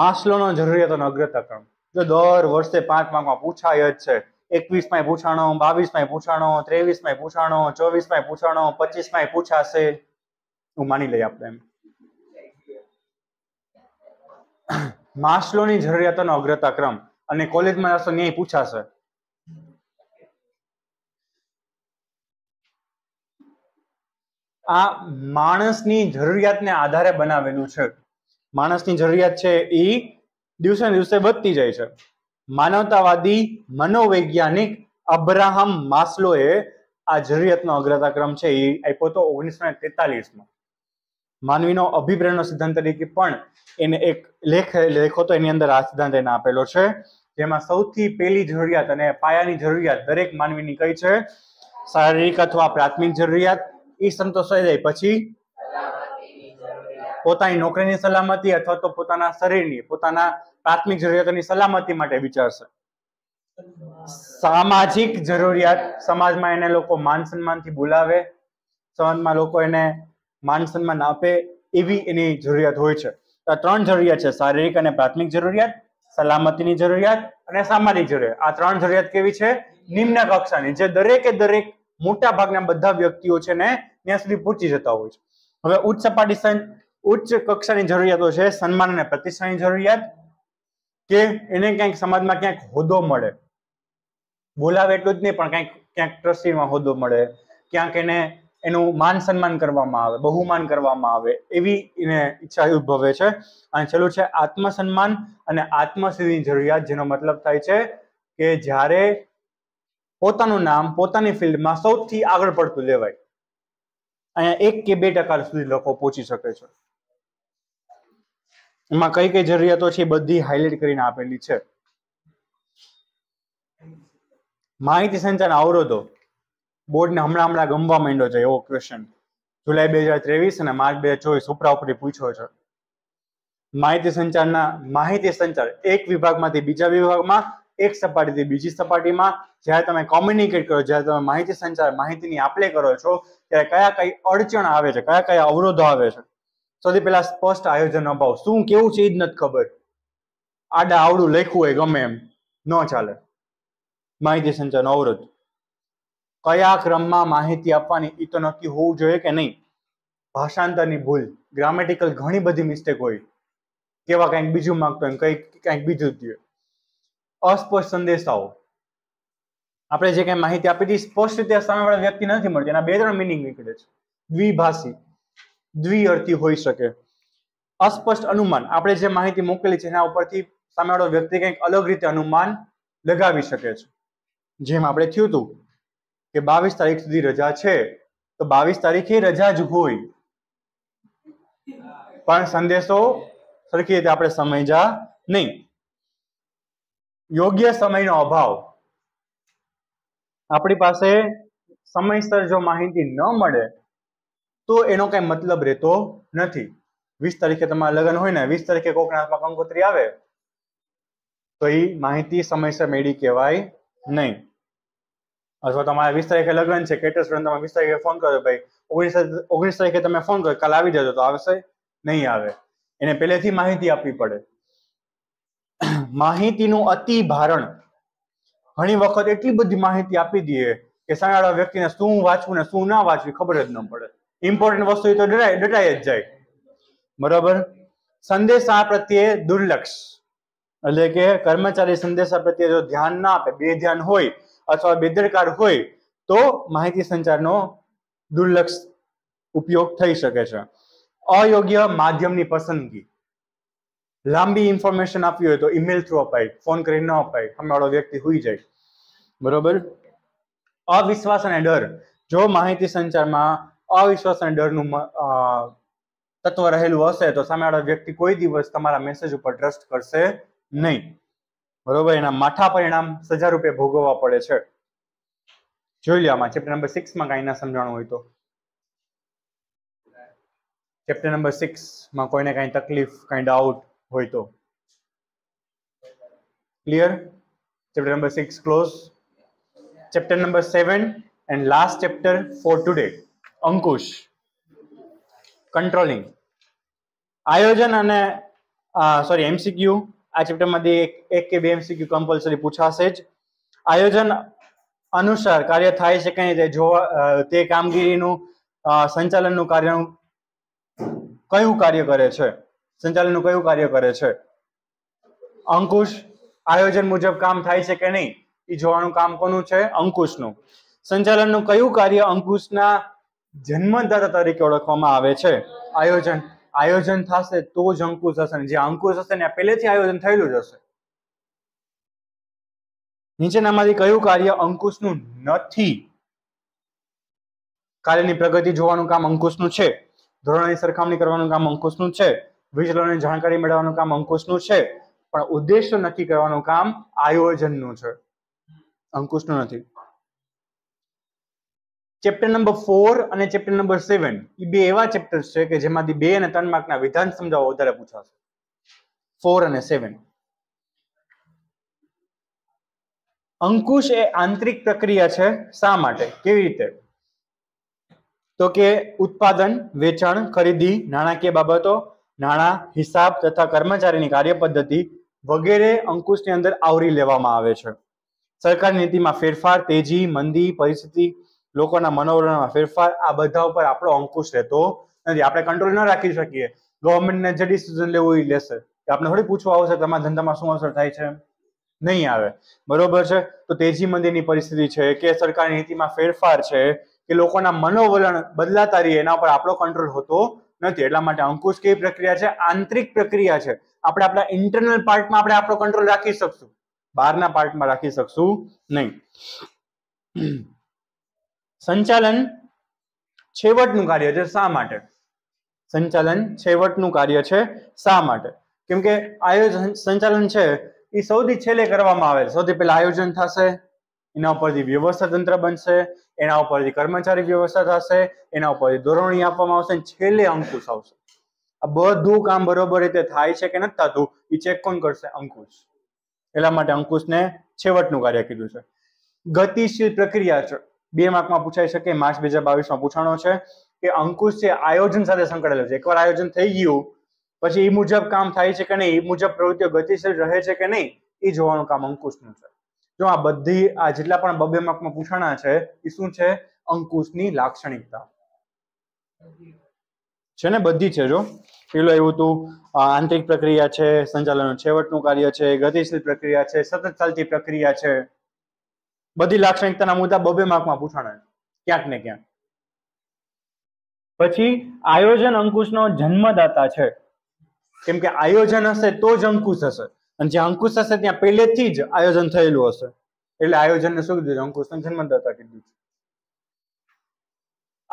માસલોનો જરૂરિયાતોનો અગ્રતા ક્રમ જો દર વર્ષે પાંચ માર્કમાં પૂછાય જ છે એકવીસમાં પૂછાણો બાવીસમાં પૂછાણો ત્રેવીસમાં પૂછાણો ચોવીસમાં પૂછાણો પચીસમાં પૂછાશે હું માની લઈએ આપણે એમ માસ્લોની જરૂરિયાતોનો અગ્રતા ક્રમ અને કોલેજમાં જશો ન્યાય પૂછાશે આ માણસની જરૂરિયાતને આધારે બનાવેલું છે માણસની જરૂરિયાત છે એ દિવસે દિવસે વધતી જાય છે માનવતાવાદી મનોવૈજ્ઞાનિક અબ્રાહમ માસ્લોએ આ જરૂરિયાતનો અગ્રતા ક્રમ છે એ આપ્યો હતો ઓગણીસો ને તેતાલીસમાં માનવીનો અભિપ્રેરણનો સિદ્ધાંત તરીકે પણ એને એક લેખ લેખો તો એની અંદર આ સિદ્ધાંત એને આપેલો છે જેમાં સૌથી પહેલી જરૂરિયાત અને પાયાની જરૂરિયાત દરેક માનવીની કઈ છે શારીરિક અથવા પ્રાથમિક જરૂરિયાત એ સંતોષાઈ જાય પછી પોતાની નોકરીની સલામતી અથવા તો પોતાના શરીરની પોતાના પ્રાથમિક જરૂરિયાતોની સલામતી માટે વિચારશે સામાજિક જરૂરિયાત સમાજમાં એને લોકો માન સન્માન થી બોલાવે સમાજમાં લોકો એને માન સન્માન આપે એવી એની જરૂરિયાત હોય છે તો આ ત્રણ જરૂરિયાત છે શારીરિક અને પ્રાથમિક જરૂરિયાત સલામતીની જરૂરિયાત અને સામાન્ય જરૂરિયાત આ ત્રણ જરૂરિયાત કેવી છે નિમ્ન કક્ષાની જે દરેકે દરેક મોટા ભાગના બધા વ્યક્તિઓ છે ને ત્યાં સુધી પહોંચી જતા હોય છે હવે ઉચ્ચ સપાટી ઉચ્ચ કક્ષાની જરૂરિયાતો છે સન્માન અને પ્રતિષ્ઠાની જરૂરિયાત કે એને ક્યાંક સમાજમાં ક્યાંક હોદ્દો મળે બોલાવે એટલું જ નહીં પણ ક્યાંક ક્યાંક ટ્રસ્ટીમાં હોદ્દો મળે ક્યાંક એને એનું માન સન્માન કરવામાં આવે બહુમાન કરવામાં આવે એવી એને ઈચ્છા ઉદ્ભવે છે અને છેલ્લું છે આત્મસન્માન અને આત્મસિદ્ધિની જરૂરિયાત જેનો મતલબ થાય છે કે જ્યારે પોતાનું નામ પોતાની ફિલ્ડમાં સૌથી આગળ પડતું લેવાય અહીંયા એક કે બે ટકા સુધી લોકો પહોંચી શકે છે એમાં કઈ કઈ જરૂરિયાતો છે બધી હાઇલાઇટ કરીને આપેલી છે માહિતી સંચાર અવરોધો બોર્ડને હમણાં હમણાં ગમવા માંડ્યો છે એવો ક્વેશ્ચન જુલાઈ બે હજાર ત્રેવીસ અને માર્ચ બે હજાર ચોવીસ ઉપરા ઉપરી પૂછ્યો છે માહિતી સંચારના માહિતી સંચાર એક વિભાગમાંથી બીજા વિભાગમાં એક સપાટીથી બીજી સપાટીમાં જ્યારે તમે કોમ્યુનિકેટ કરો જ્યારે તમે માહિતી સંચાર માહિતીની આપલે કરો છો ત્યારે કયા કઈ અડચણ આવે છે કયા કયા અવરોધો આવે છે સૌથી પહેલા સ્પષ્ટ આયોજન અભાવ શું કેવું છે એ જ નથી ખબર આડા આવડું લખ્યું હોય ગમે એમ ન ચાલે માહિતી સંચારનો અવરોધ કયા ક્રમમાં માહિતી આપવાની એ તો નક્કી હોવું જોઈએ કે નહીં ભાષાંતરની ભૂલ ગ્રામેટિકલ ઘણી બધી મિસ્ટેક હોય કેવા કંઈક બીજું માગતો હોય કંઈક કંઈક બીજું જોઈએ અસ્પષ્ટ સંદેશાઓ આપણે જે કંઈ માહિતી આપી હતી સ્પષ્ટ રીતે સામેવાળા વ્યક્તિ નથી મળતી એના બે ત્રણ મિનિંગ નીકળે છે દ્વિભાષી દ્વિઅર્થી હોઈ શકે અસ્પષ્ટ અનુમાન આપણે જે માહિતી મોકલી છે એના ઉપરથી સામેવાળો વ્યક્તિ કંઈક અલગ રીતે અનુમાન લગાવી શકે છે જેમ આપણે થયું હતું કે બાવીસ તારીખ સુધી રજા છે તો બાવીસ તારીખે રજા જ હોય પણ સંદેશો સરખી રીતે આપણે સમજ્યા નહીં યોગ્ય સમયનો અભાવ આપણી પાસે સમયસર જો માહિતી ન મળે તો એનો કઈ મતલબ રહેતો નથી વીસ તારીખે તમારા લગ્ન હોય ને વીસ તારીખે કોકના હાથમાં કંકોત્રી આવે તો એ માહિતી સમયસર મેળી કહેવાય નહીં અથવા તમારે વીસ તારીખે લગ્ન છે કેટર સ્ટુડન્ટ તમે વીસ તારીખે ફોન કરો ભાઈ ઓગણીસ ઓગણીસ તારીખે તમે ફોન કરો કાલ આવી જજો તો આવશે નહીં આવે એને પહેલેથી માહિતી આપવી પડે માહિતીનું અતિ ભારણ ઘણી વખત એટલી બધી માહિતી આપી દઈએ કે સામેવાળા વ્યક્તિને શું વાંચવું ને શું ના વાંચવી ખબર જ ન પડે ઇમ્પોર્ટન્ટ વસ્તુ તો ડરાય ડટાઈ જ જાય બરાબર સંદેશા પ્રત્યે દુર્લક્ષ એટલે કે કર્મચારી સંદેશા પ્રત્યે જો ધ્યાન ના આપે બે ધ્યાન હોય અથવા બેદરકાર હોય તો માહિતી સંચારનો દુર્લક્ષ ઉપયોગ થઈ શકે છે અયોગ્ય માધ્યમની પસંદગી લાંબી ઇન્ફોર્મેશન આપવી હોય તો ઈમેલ થ્રુ અપાય ફોન કરી ન અપાય સામેવાળો વ્યક્તિ હોઈ જાય બરોબર અવિશ્વાસ અને ડર જો માહિતી સંચારમાં અવિશ્વાસ અને ડરનું તત્વ રહેલું હશે તો સામેવાળા વ્યક્તિ કોઈ દિવસ તમારા મેસેજ ઉપર ટ્રસ્ટ કરશે નહીં બરોબર એના માઠા પરિણામ સજા રૂપે ભોગવવા પડે છે જોઈ લો આમાં ચેપ્ટર નંબર સિક્સમાં કાંઈ ના સમજાણું હોય તો ચેપ્ટર નંબર સિક્સમાં કોઈને કાંઈ તકલીફ કાંઈ ડાઉટ હોય તો clear chapter number six close chapter number seven and last chapter four today અંકુશ કંટ્રોલિંગ આયોજન અને સોરી ah, એમસીક્યુ આ ચેપ્ટરમાંથી એક કે બે એમસીક્યુ કમ્પલસરી પૂછાશે જ આયોજન અનુસાર કાર્ય થાય છે કઈ રીતે જોવા તે કામગીરીનું સંચાલનનું કાર્ય કયું કાર્ય કરે છે સંચાલનનું કયું કાર્ય કરે છે અંકુશ આયોજન મુજબ કામ થાય છે કે નહીં એ જોવાનું કામ કોનું છે અંકુશનું સંચાલનનું કયું કાર્ય અંકુશના જન્મદાતા તરીકે ઓળખવામાં આવે છે આયોજન આયોજન થશે તો જ અંકુર થશે જે અંકુર થશે ને પહેલેથી આયોજન થયેલું જ હશે નીચેનામાંથી કયું કાર્ય અંકુશનું નથી કાર્યની પ્રગતિ જોવાનું કામ અંકુશનું છે ધોરણની સરખામણી કરવાનું કામ અંકુશનું છે વિચલનની જાણકારી મેળવવાનું કામ અંકુશનું છે પણ ઉદ્દેશ નક્કી કરવાનું કામ આયોજનનું છે અંકુશનું નથી ચેપ્ટર નંબર ફોર અને ચેપ્ટર નંબર સેવન એ બે એવા ચેપ્ટર છે કે જેમાંથી બે અને ત્રણ માર્કના વિધાન સમજાવવા વધારે પૂછાશે ફોર અને સેવન અંકુશ એ આંતરિક પ્રક્રિયા છે શા માટે કેવી રીતે તો કે ઉત્પાદન વેચાણ ખરીદી નાણાકીય બાબતો નાણા હિસાબ તથા કર્મચારીની કાર્યપદ્ધતિ વગેરે અંકુશની અંદર આવરી લેવામાં આવે છે સરકારની નીતિમાં ફેરફાર તેજી મંદી પરિસ્થિતિ લોકોના મનોવરણમાં ફેરફાર આ બધા ઉપર આપણો અંકુશ રહેતો નથી આપણે કંટ્રોલ ન રાખી શકીએ ગવર્મેન્ટને જે ડિસિઝન લેવું એ લેશે આપણે થોડી પૂછવા આવશે તમારા ધંધામાં શું અસર થાય છે નહીં આવે બરોબર છે તો તેજી મંદીની પરિસ્થિતિ છે કે સરકારની નીતિમાં ફેરફાર છે કે લોકોના મનોવલણ બદલાતા રહીએ એના ઉપર આપણો કંટ્રોલ હોતો નથી એટલા માટે અંકુશ કેવી પ્રક્રિયા છે આંતરિક પ્રક્રિયા છે આપણે આપણા ઇન્ટરનલ પાર્ટમાં આપણે આપણો કંટ્રોલ રાખી શકશું બહારના પાર્ટમાં રાખી શકશું નહીં સંચાલન છેવટનું કાર્ય છે શા માટે સંચાલન છેવટનું કાર્ય છે શા માટે કેમ કે આયોજન સંચાલન છે એ સૌથી છેલ્લે કરવામાં આવે સૌથી પહેલા આયોજન થશે એના ઉપરથી વ્યવસ્થા તંત્ર બનશે એના ઉપરથી કર્મચારી વ્યવસ્થા થશે એના ઉપરથી ધોરણી આપવામાં આવશે છેલ્લે અંકુશ આવશે આ બધું કામ બરોબર રીતે થાય છે કે નથી થતું એ ચેક કોણ કરશે અંકુશ એટલા માટે અંકુશને છેવટનું કાર્ય કીધું છે ગતિશીલ પ્રક્રિયા છે બે માર્કમાં પૂછાઈ શકે માર્ચ બે હજાર બાવીસમાં પૂછાણો છે કે અંકુશ છે આયોજન સાથે સંકળાયેલો છે એકવાર આયોજન થઈ ગયું પછી એ મુજબ કામ થાય છે કે નહીં એ મુજબ પ્રવૃત્તિઓ ગતિશીલ રહે છે કે નહીં એ જોવાનું કામ અંકુશનું છે જો આ બધી આ જેટલા પણ બબે માર્કમાં પૂછાણા છે એ શું છે અંકુશની લાક્ષણિકતા છે ને બધી છે જો પેલું એવું હતું આંતરિક પ્રક્રિયા છે સંચાલનનું છેવટનું કાર્ય છે ગતિશીલ પ્રક્રિયા છે સતત ચાલતી પ્રક્રિયા છે બધી લાક્ષણિકતાના મુદ્દા બબે માર્કમાં પૂછાણા ક્યાંક ને ક્યાંક પછી આયોજન અંકુશનો જન્મદાતા છે કેમ કે આયોજન હશે તો જ અંકુશ હશે અને જે અંકુશ હશે ત્યાં પહેલેથી જ આયોજન થયેલું હશે એટલે આયોજનને શું કીધું અંકુશનો જન્મદાતા કીધું છે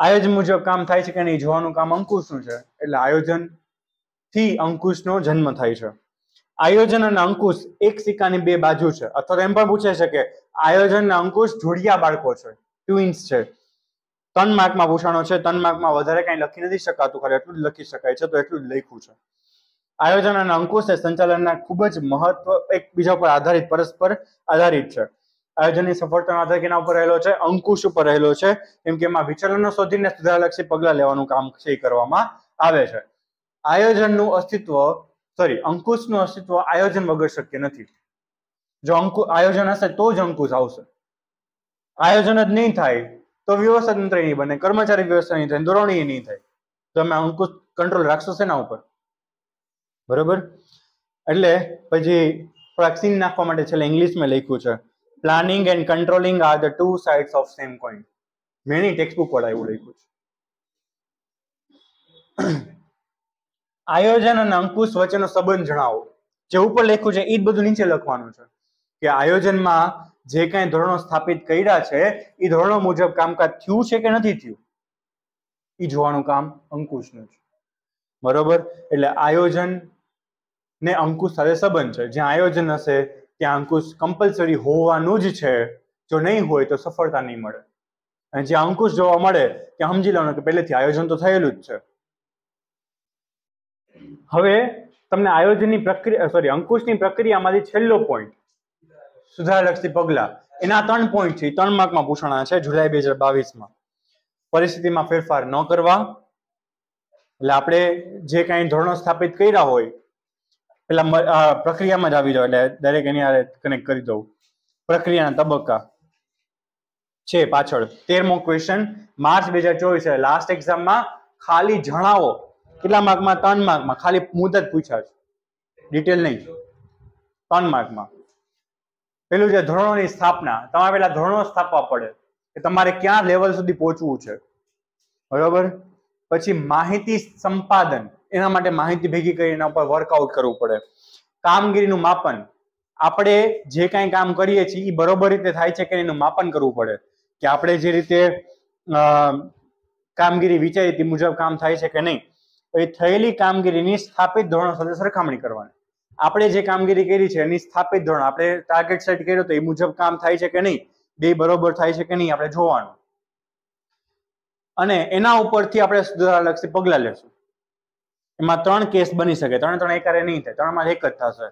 આયોજન મુજબ કામ થાય છે કે નહીં જોવાનું કામ અંકુશનું છે એટલે આયોજન થી અંકુશનો જન્મ થાય છે આયોજન અને અંકુશ એક સિક્કાની બે બાજુ છે અથવા એમ પણ પૂછાઈ શકે આયોજન અને અંકુશ જોડિયા બાળકો છે ટ્વિન્સ છે તન માર્કમાં પૂછાણો છે તન માર્કમાં વધારે કંઈ લખી નથી શકાતું ખાલી એટલું જ લખી શકાય છે તો એટલું જ લખ્યું છે આયોજન અને અંકુશ એ સંચાલનના ખૂબ જ મહત્વ એકબીજા પર આધારિત પરસ્પર આધારિત છે આયોજનની સફળતાનો આધાર કેના ઉપર રહેલો છે અંકુશ ઉપર રહેલો છે કેમ કે એમાં વિચલનો શોધીને સુધારલક્ષી પગલાં લેવાનું કામ છે કરવામાં આવે છે આયોજનનું અસ્તિત્વ સોરી અંકુશનું અસ્તિત્વ આયોજન વગર શક્ય નથી જો અંકુ આયોજન હશે તો જ અંકુશ આવશે આયોજન જ નહીં થાય તો વ્યવસ્થા તંત્ર નહીં બને કર્મચારી વ્યવસ્થા નહીં થાય ધોરણી નહીં થાય તમે અંકુશ કંટ્રોલ રાખશો શેના ઉપર બરોબર એટલે પછી પ્રાક્ષીન નાખવા માટે છેલ્લે ઇંગ્લિશમાં લખ્યું છે planning and controlling are the two sides of same coin many textbook વાળા એવું લખ્યું છે આયોજન અને અંકુશ વચ્ચેનો સંબંધ જણાવો જે ઉપર લખ્યું છે એ જ બધું નીચે લખવાનું છે કે આયોજનમાં જે કાંઈ ધોરણો સ્થાપિત કર્યા છે એ ધોરણો મુજબ કામકાજ થયું છે કે નથી થયું એ જોવાનું કામ અંકુશનું છે બરોબર એટલે આયોજન ને અંકુશ સાથે સંબંધ છે જ્યાં આયોજન હશે ત્યાં અંકુશ કમ્પલસરી હોવાનું જ છે જો નહીં હોય તો સફળતા નહીં મળે અને જ્યાં અંકુશ જોવા મળે ત્યાં સમજી લેવાનું કે પહેલેથી આયોજન તો થયેલું જ છે હવે તમને આયોજનની પ્રક્રિયા સોરી અંકુશની પ્રક્રિયામાંથી છેલ્લો પોઈન્ટ સુધારલક્ષી પગલાં એના ત્રણ પોઈન્ટ છે ત્રણ માર્કમાં પૂછવાના છે જુલાઈ બે હજાર બાવીસમાં પરિસ્થિતિમાં ફેરફાર ન કરવા એટલે આપણે જે કાંઈ ધોરણો સ્થાપિત કર્યા હોય પેલા પ્રક્રિયામાં જ આવી જાવ એટલે દરેક એની આરે કનેક્ટ કરી દઉં પ્રક્રિયાના તબક્કા છે પાછળ તેરમો ક્વેશ્ચન માર્ચ બે હજાર ચોવીસ લાસ્ટ એક્ઝામમાં ખાલી જણાવો કેટલા માર્કમાં ત્રણ માર્કમાં ખાલી મુદત પૂછ્યા છે ડિટેલ નહીં ત્રણ માર્કમાં પેલું છે ધોરણોની સ્થાપના તમારે પેલા ધોરણો સ્થાપવા પડે કે તમારે ક્યાં લેવલ સુધી પહોંચવું છે બરોબર પછી માહિતી સંપાદન એના માટે માહિતી ભેગી કરી એના ઉપર વર્કઆઉટ કરવું પડે કામગીરીનું માપન આપણે જે કાંઈ કામ કરીએ છીએ એ બરોબર રીતે થાય છે કે એનું માપન કરવું પડે કે આપણે જે રીતે કામગીરી વિચારી તે મુજબ કામ થાય છે કે નહીં એ થયેલી કામગીરીની સ્થાપિત ધોરણો સાથે સરખામણી કરવાની આપણે જે કામગીરી કરી છે એની સ્થાપિત ધોરણ આપણે ટાર્ગેટ સેટ કર્યો તો એ મુજબ કામ થાય છે કે નહીં બે બરોબર થાય છે કે નહીં આપણે જોવાનું અને એના ઉપરથી આપણે સુધારાલક્ષી પગલાં લેશું એમાં ત્રણ કેસ બની શકે ત્રણે ત્રણ એકારે નહીં થાય ત્રણમાં એક જ થશે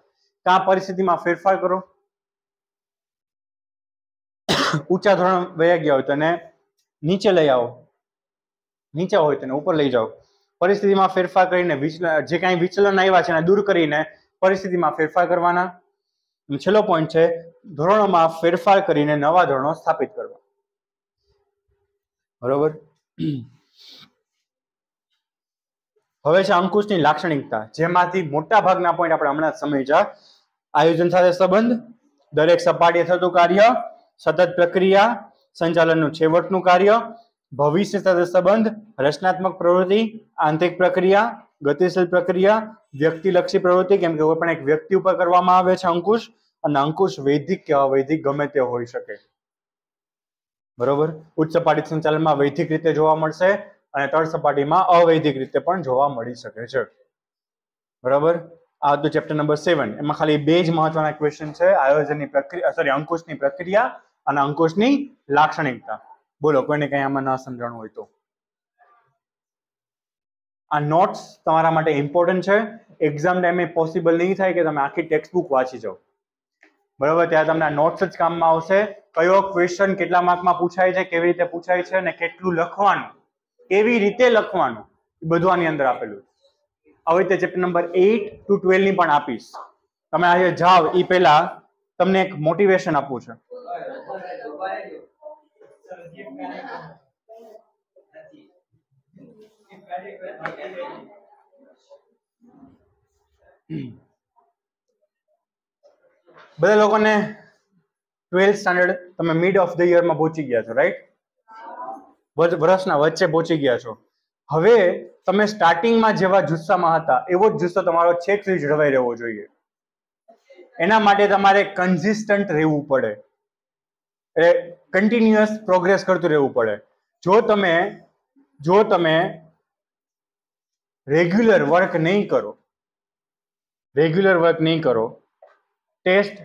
કા પરિસ્થિતિમાં ફેરફાર કરો ઊંચા ધોરણ વયા ગયા હોય તો એને નીચે લઈ આવો નીચે હોય તેને ઉપર લઈ જાઓ પરિસ્થિતિમાં ફેરફાર કરીને જે કાંઈ વિચલન આવ્યા છે એને દૂર કરીને પરિસ્થિતિમાં ફેરફાર કરવાના છેલ્લો પોઈન્ટ છે ધોરણોમાં ફેરફાર કરીને નવા ધોરણો સ્થાપિત કરવા બરોબર હવે છે અંકુશની લાક્ષણિકતા જેમાંથી મોટા ભાગના પોઈન્ટ આપણે હમણાં સમય સમજ્યા આયોજન સાથે સંબંધ દરેક સપાટીએ થતું કાર્ય સતત પ્રક્રિયા સંચાલનનું છેવટનું કાર્ય ભવિષ્ય સાથે સંબંધ રચનાત્મક પ્રવૃત્તિ આંતરિક પ્રક્રિયા ગતિશીલ પ્રક્રિયા વ્યક્તિલક્ષી પ્રવૃત્તિ કેમ કે કોઈ પણ એક વ્યક્તિ ઉપર કરવામાં આવે છે અંકુશ અને અંકુશ વૈદિક કે અવૈધિક ગમે તે હોઈ શકે બરોબર ઉચ્ચ સપાટી સંચાલનમાં વૈદિક રીતે જોવા મળશે અને તળ સપાટીમાં અવૈધિક રીતે પણ જોવા મળી શકે છે બરાબર આ હતું ચેપ્ટર નંબર સેવન એમાં ખાલી બે જ મહત્વના ક્વેશ્ચન છે આયોજનની પ્રક્રિયા સોરી અંકુશની પ્રક્રિયા અને અંકુશની લાક્ષણિકતા બોલો કોઈને કઈ આમાં ન સમજાણું હોય તો આ નોટ્સ તમારા માટે ઇમ્પોર્ટન્ટ છે એક્ઝામ ટાઈમે પોસિબલ નહીં થાય કે તમે આખી ટેક્સ્ટ બુક વાંચી જાઓ બરાબર ત્યારે તમને નોટ્સ જ કામમાં આવશે કયો ક્વેશ્ચન કેટલા માર્કમાં પૂછાય છે કેવી રીતે પૂછાય છે અને કેટલું લખવાનું કેવી રીતે લખવાનું એ બધું આની અંદર આપેલું આવી રીતે ચેપ્ટર નંબર એઈટ ટુ ટ્વેલ્વની પણ આપીશ તમે આજે જાઓ એ પહેલા તમને એક મોટિવેશન આપવું છે બધા લોકોને ટ્વેલ્થ સ્ટાન્ડર્ડ તમે મિડ ઓફ ધ યરમાં પહોંચી ગયા છો રાઈટ વર્ષના વચ્ચે પહોંચી ગયા છો હવે તમે સ્ટાર્ટિંગમાં જેવા જુસ્સામાં હતા એવો જ જુસ્સો તમારો છેક સુધી જળવાઈ રહેવો જોઈએ એના માટે તમારે કન્સિસ્ટન્ટ રહેવું પડે એ કન્ટિન્યુઅસ પ્રોગ્રેસ કરતું રહેવું પડે જો તમે જો તમે રેગ્યુલર વર્ક નહીં કરો રેગ્યુલર વર્ક નહીં કરો ટેસ્ટ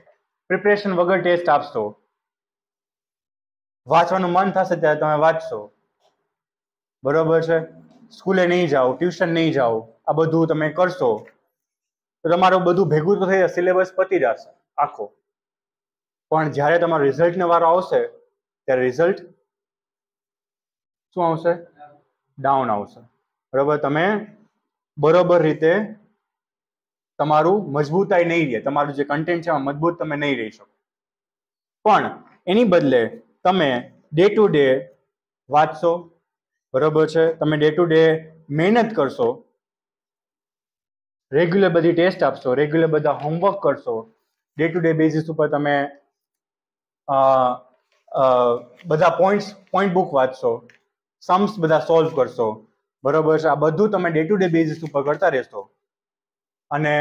પ્રિપરેશન વગર ટેસ્ટ આપશો વાંચવાનું મન થશે ત્યારે તમે વાંચશો બરોબર છે સ્કૂલે નહીં જાઓ ટ્યુશન નહીં જાઓ આ બધું તમે કરશો તો તમારું બધું ભેગું તો થઈ જશે સિલેબસ પતી જશે આખો પણ જ્યારે તમારા રિઝલ્ટને વારો આવશે ત્યારે રિઝલ્ટ શું આવશે ડાઉન આવશે બરાબર તમે બરોબર રીતે તમારું મજબૂતાઈ નહીં રહે તમારું જે કન્ટેન્ટ છે એમાં મજબૂત તમે નહીં રહી શકો પણ એની બદલે તમે ડે ટુ ડે વાંચશો બરોબર છે તમે ડે ટુ ડે મહેનત કરશો રેગ્યુલર બધી ટેસ્ટ આપશો રેગ્યુલર બધા હોમવર્ક કરશો ડે ટુ ડે બેઝિસ ઉપર તમે બધા પોઈન્ટ્સ પોઈન્ટ બુક વાંચશો સમ્સ બધા સોલ્વ કરશો બરોબર છે આ બધું તમે ડે ટુ ડે બેઝિસ ઉપર કરતા રહેશો અને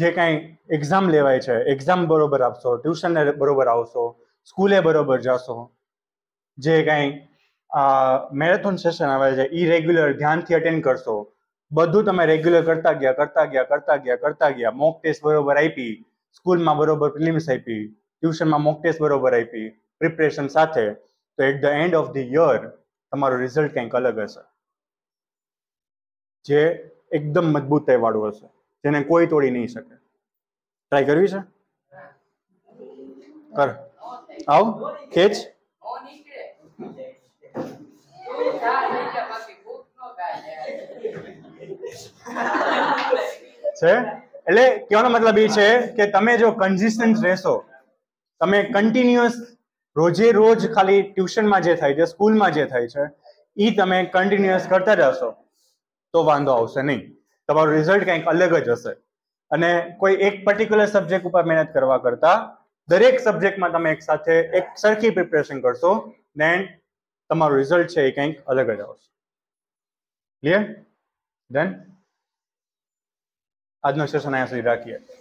જે કાંઈ એક્ઝામ લેવાય છે એક્ઝામ બરોબર આપશો ટ્યુશનને બરોબર આવશો સ્કૂલે બરોબર જશો જે કાંઈ મેરેથોન સેશન આવે છે ઈ રેગ્યુલર ધ્યાનથી અટેન્ડ કરશો બધું તમે રેગ્યુલર કરતા ગયા કરતા ગયા કરતા ગયા કરતા ગયા મોક ટેસ્ટ બરોબર આપી સ્કૂલમાં બરોબર પ્રિલિમ્સ આપી ટ્યુશનમાં મોક ટેસ્ટ બરોબર આપી પ્રિપરેશન સાથે તો at the end of the year તમારું રિઝલ્ટ કંઈક અલગ હશે જે એકદમ મજબૂત મજબૂતાઈવાળું હશે જેને કોઈ તોડી નહીં શકે ટ્રાય કરવી છે કર આવ ખેંચ છે એટલે કહેવાનો મતલબ એ છે કે તમે જો કન્સિસ્ટન્ટ રહેશો તમે કન્ટિન્યુઅસ રોજે રોજ ખાલી ટ્યુશનમાં જે થાય છે સ્કૂલમાં જે થાય છે એ તમે કન્ટિન્યુઅસ કરતા જશો તો વાંધો આવશે નહીં તમારું રિઝલ્ટ કંઈક અલગ જ હશે અને કોઈ એક પર્ટિક્યુલર સબ્જેક્ટ ઉપર મહેનત કરવા કરતા દરેક સબ્જેક્ટમાં તમે એક સાથે એક સરખી પ્રિપેરેશન કરશો દેન તમારું રિઝલ્ટ છે એ કંઈક અલગ જ આવશે ક્લિયર ધેન આજનો સેશન અહીંયા સુધી રાખીએ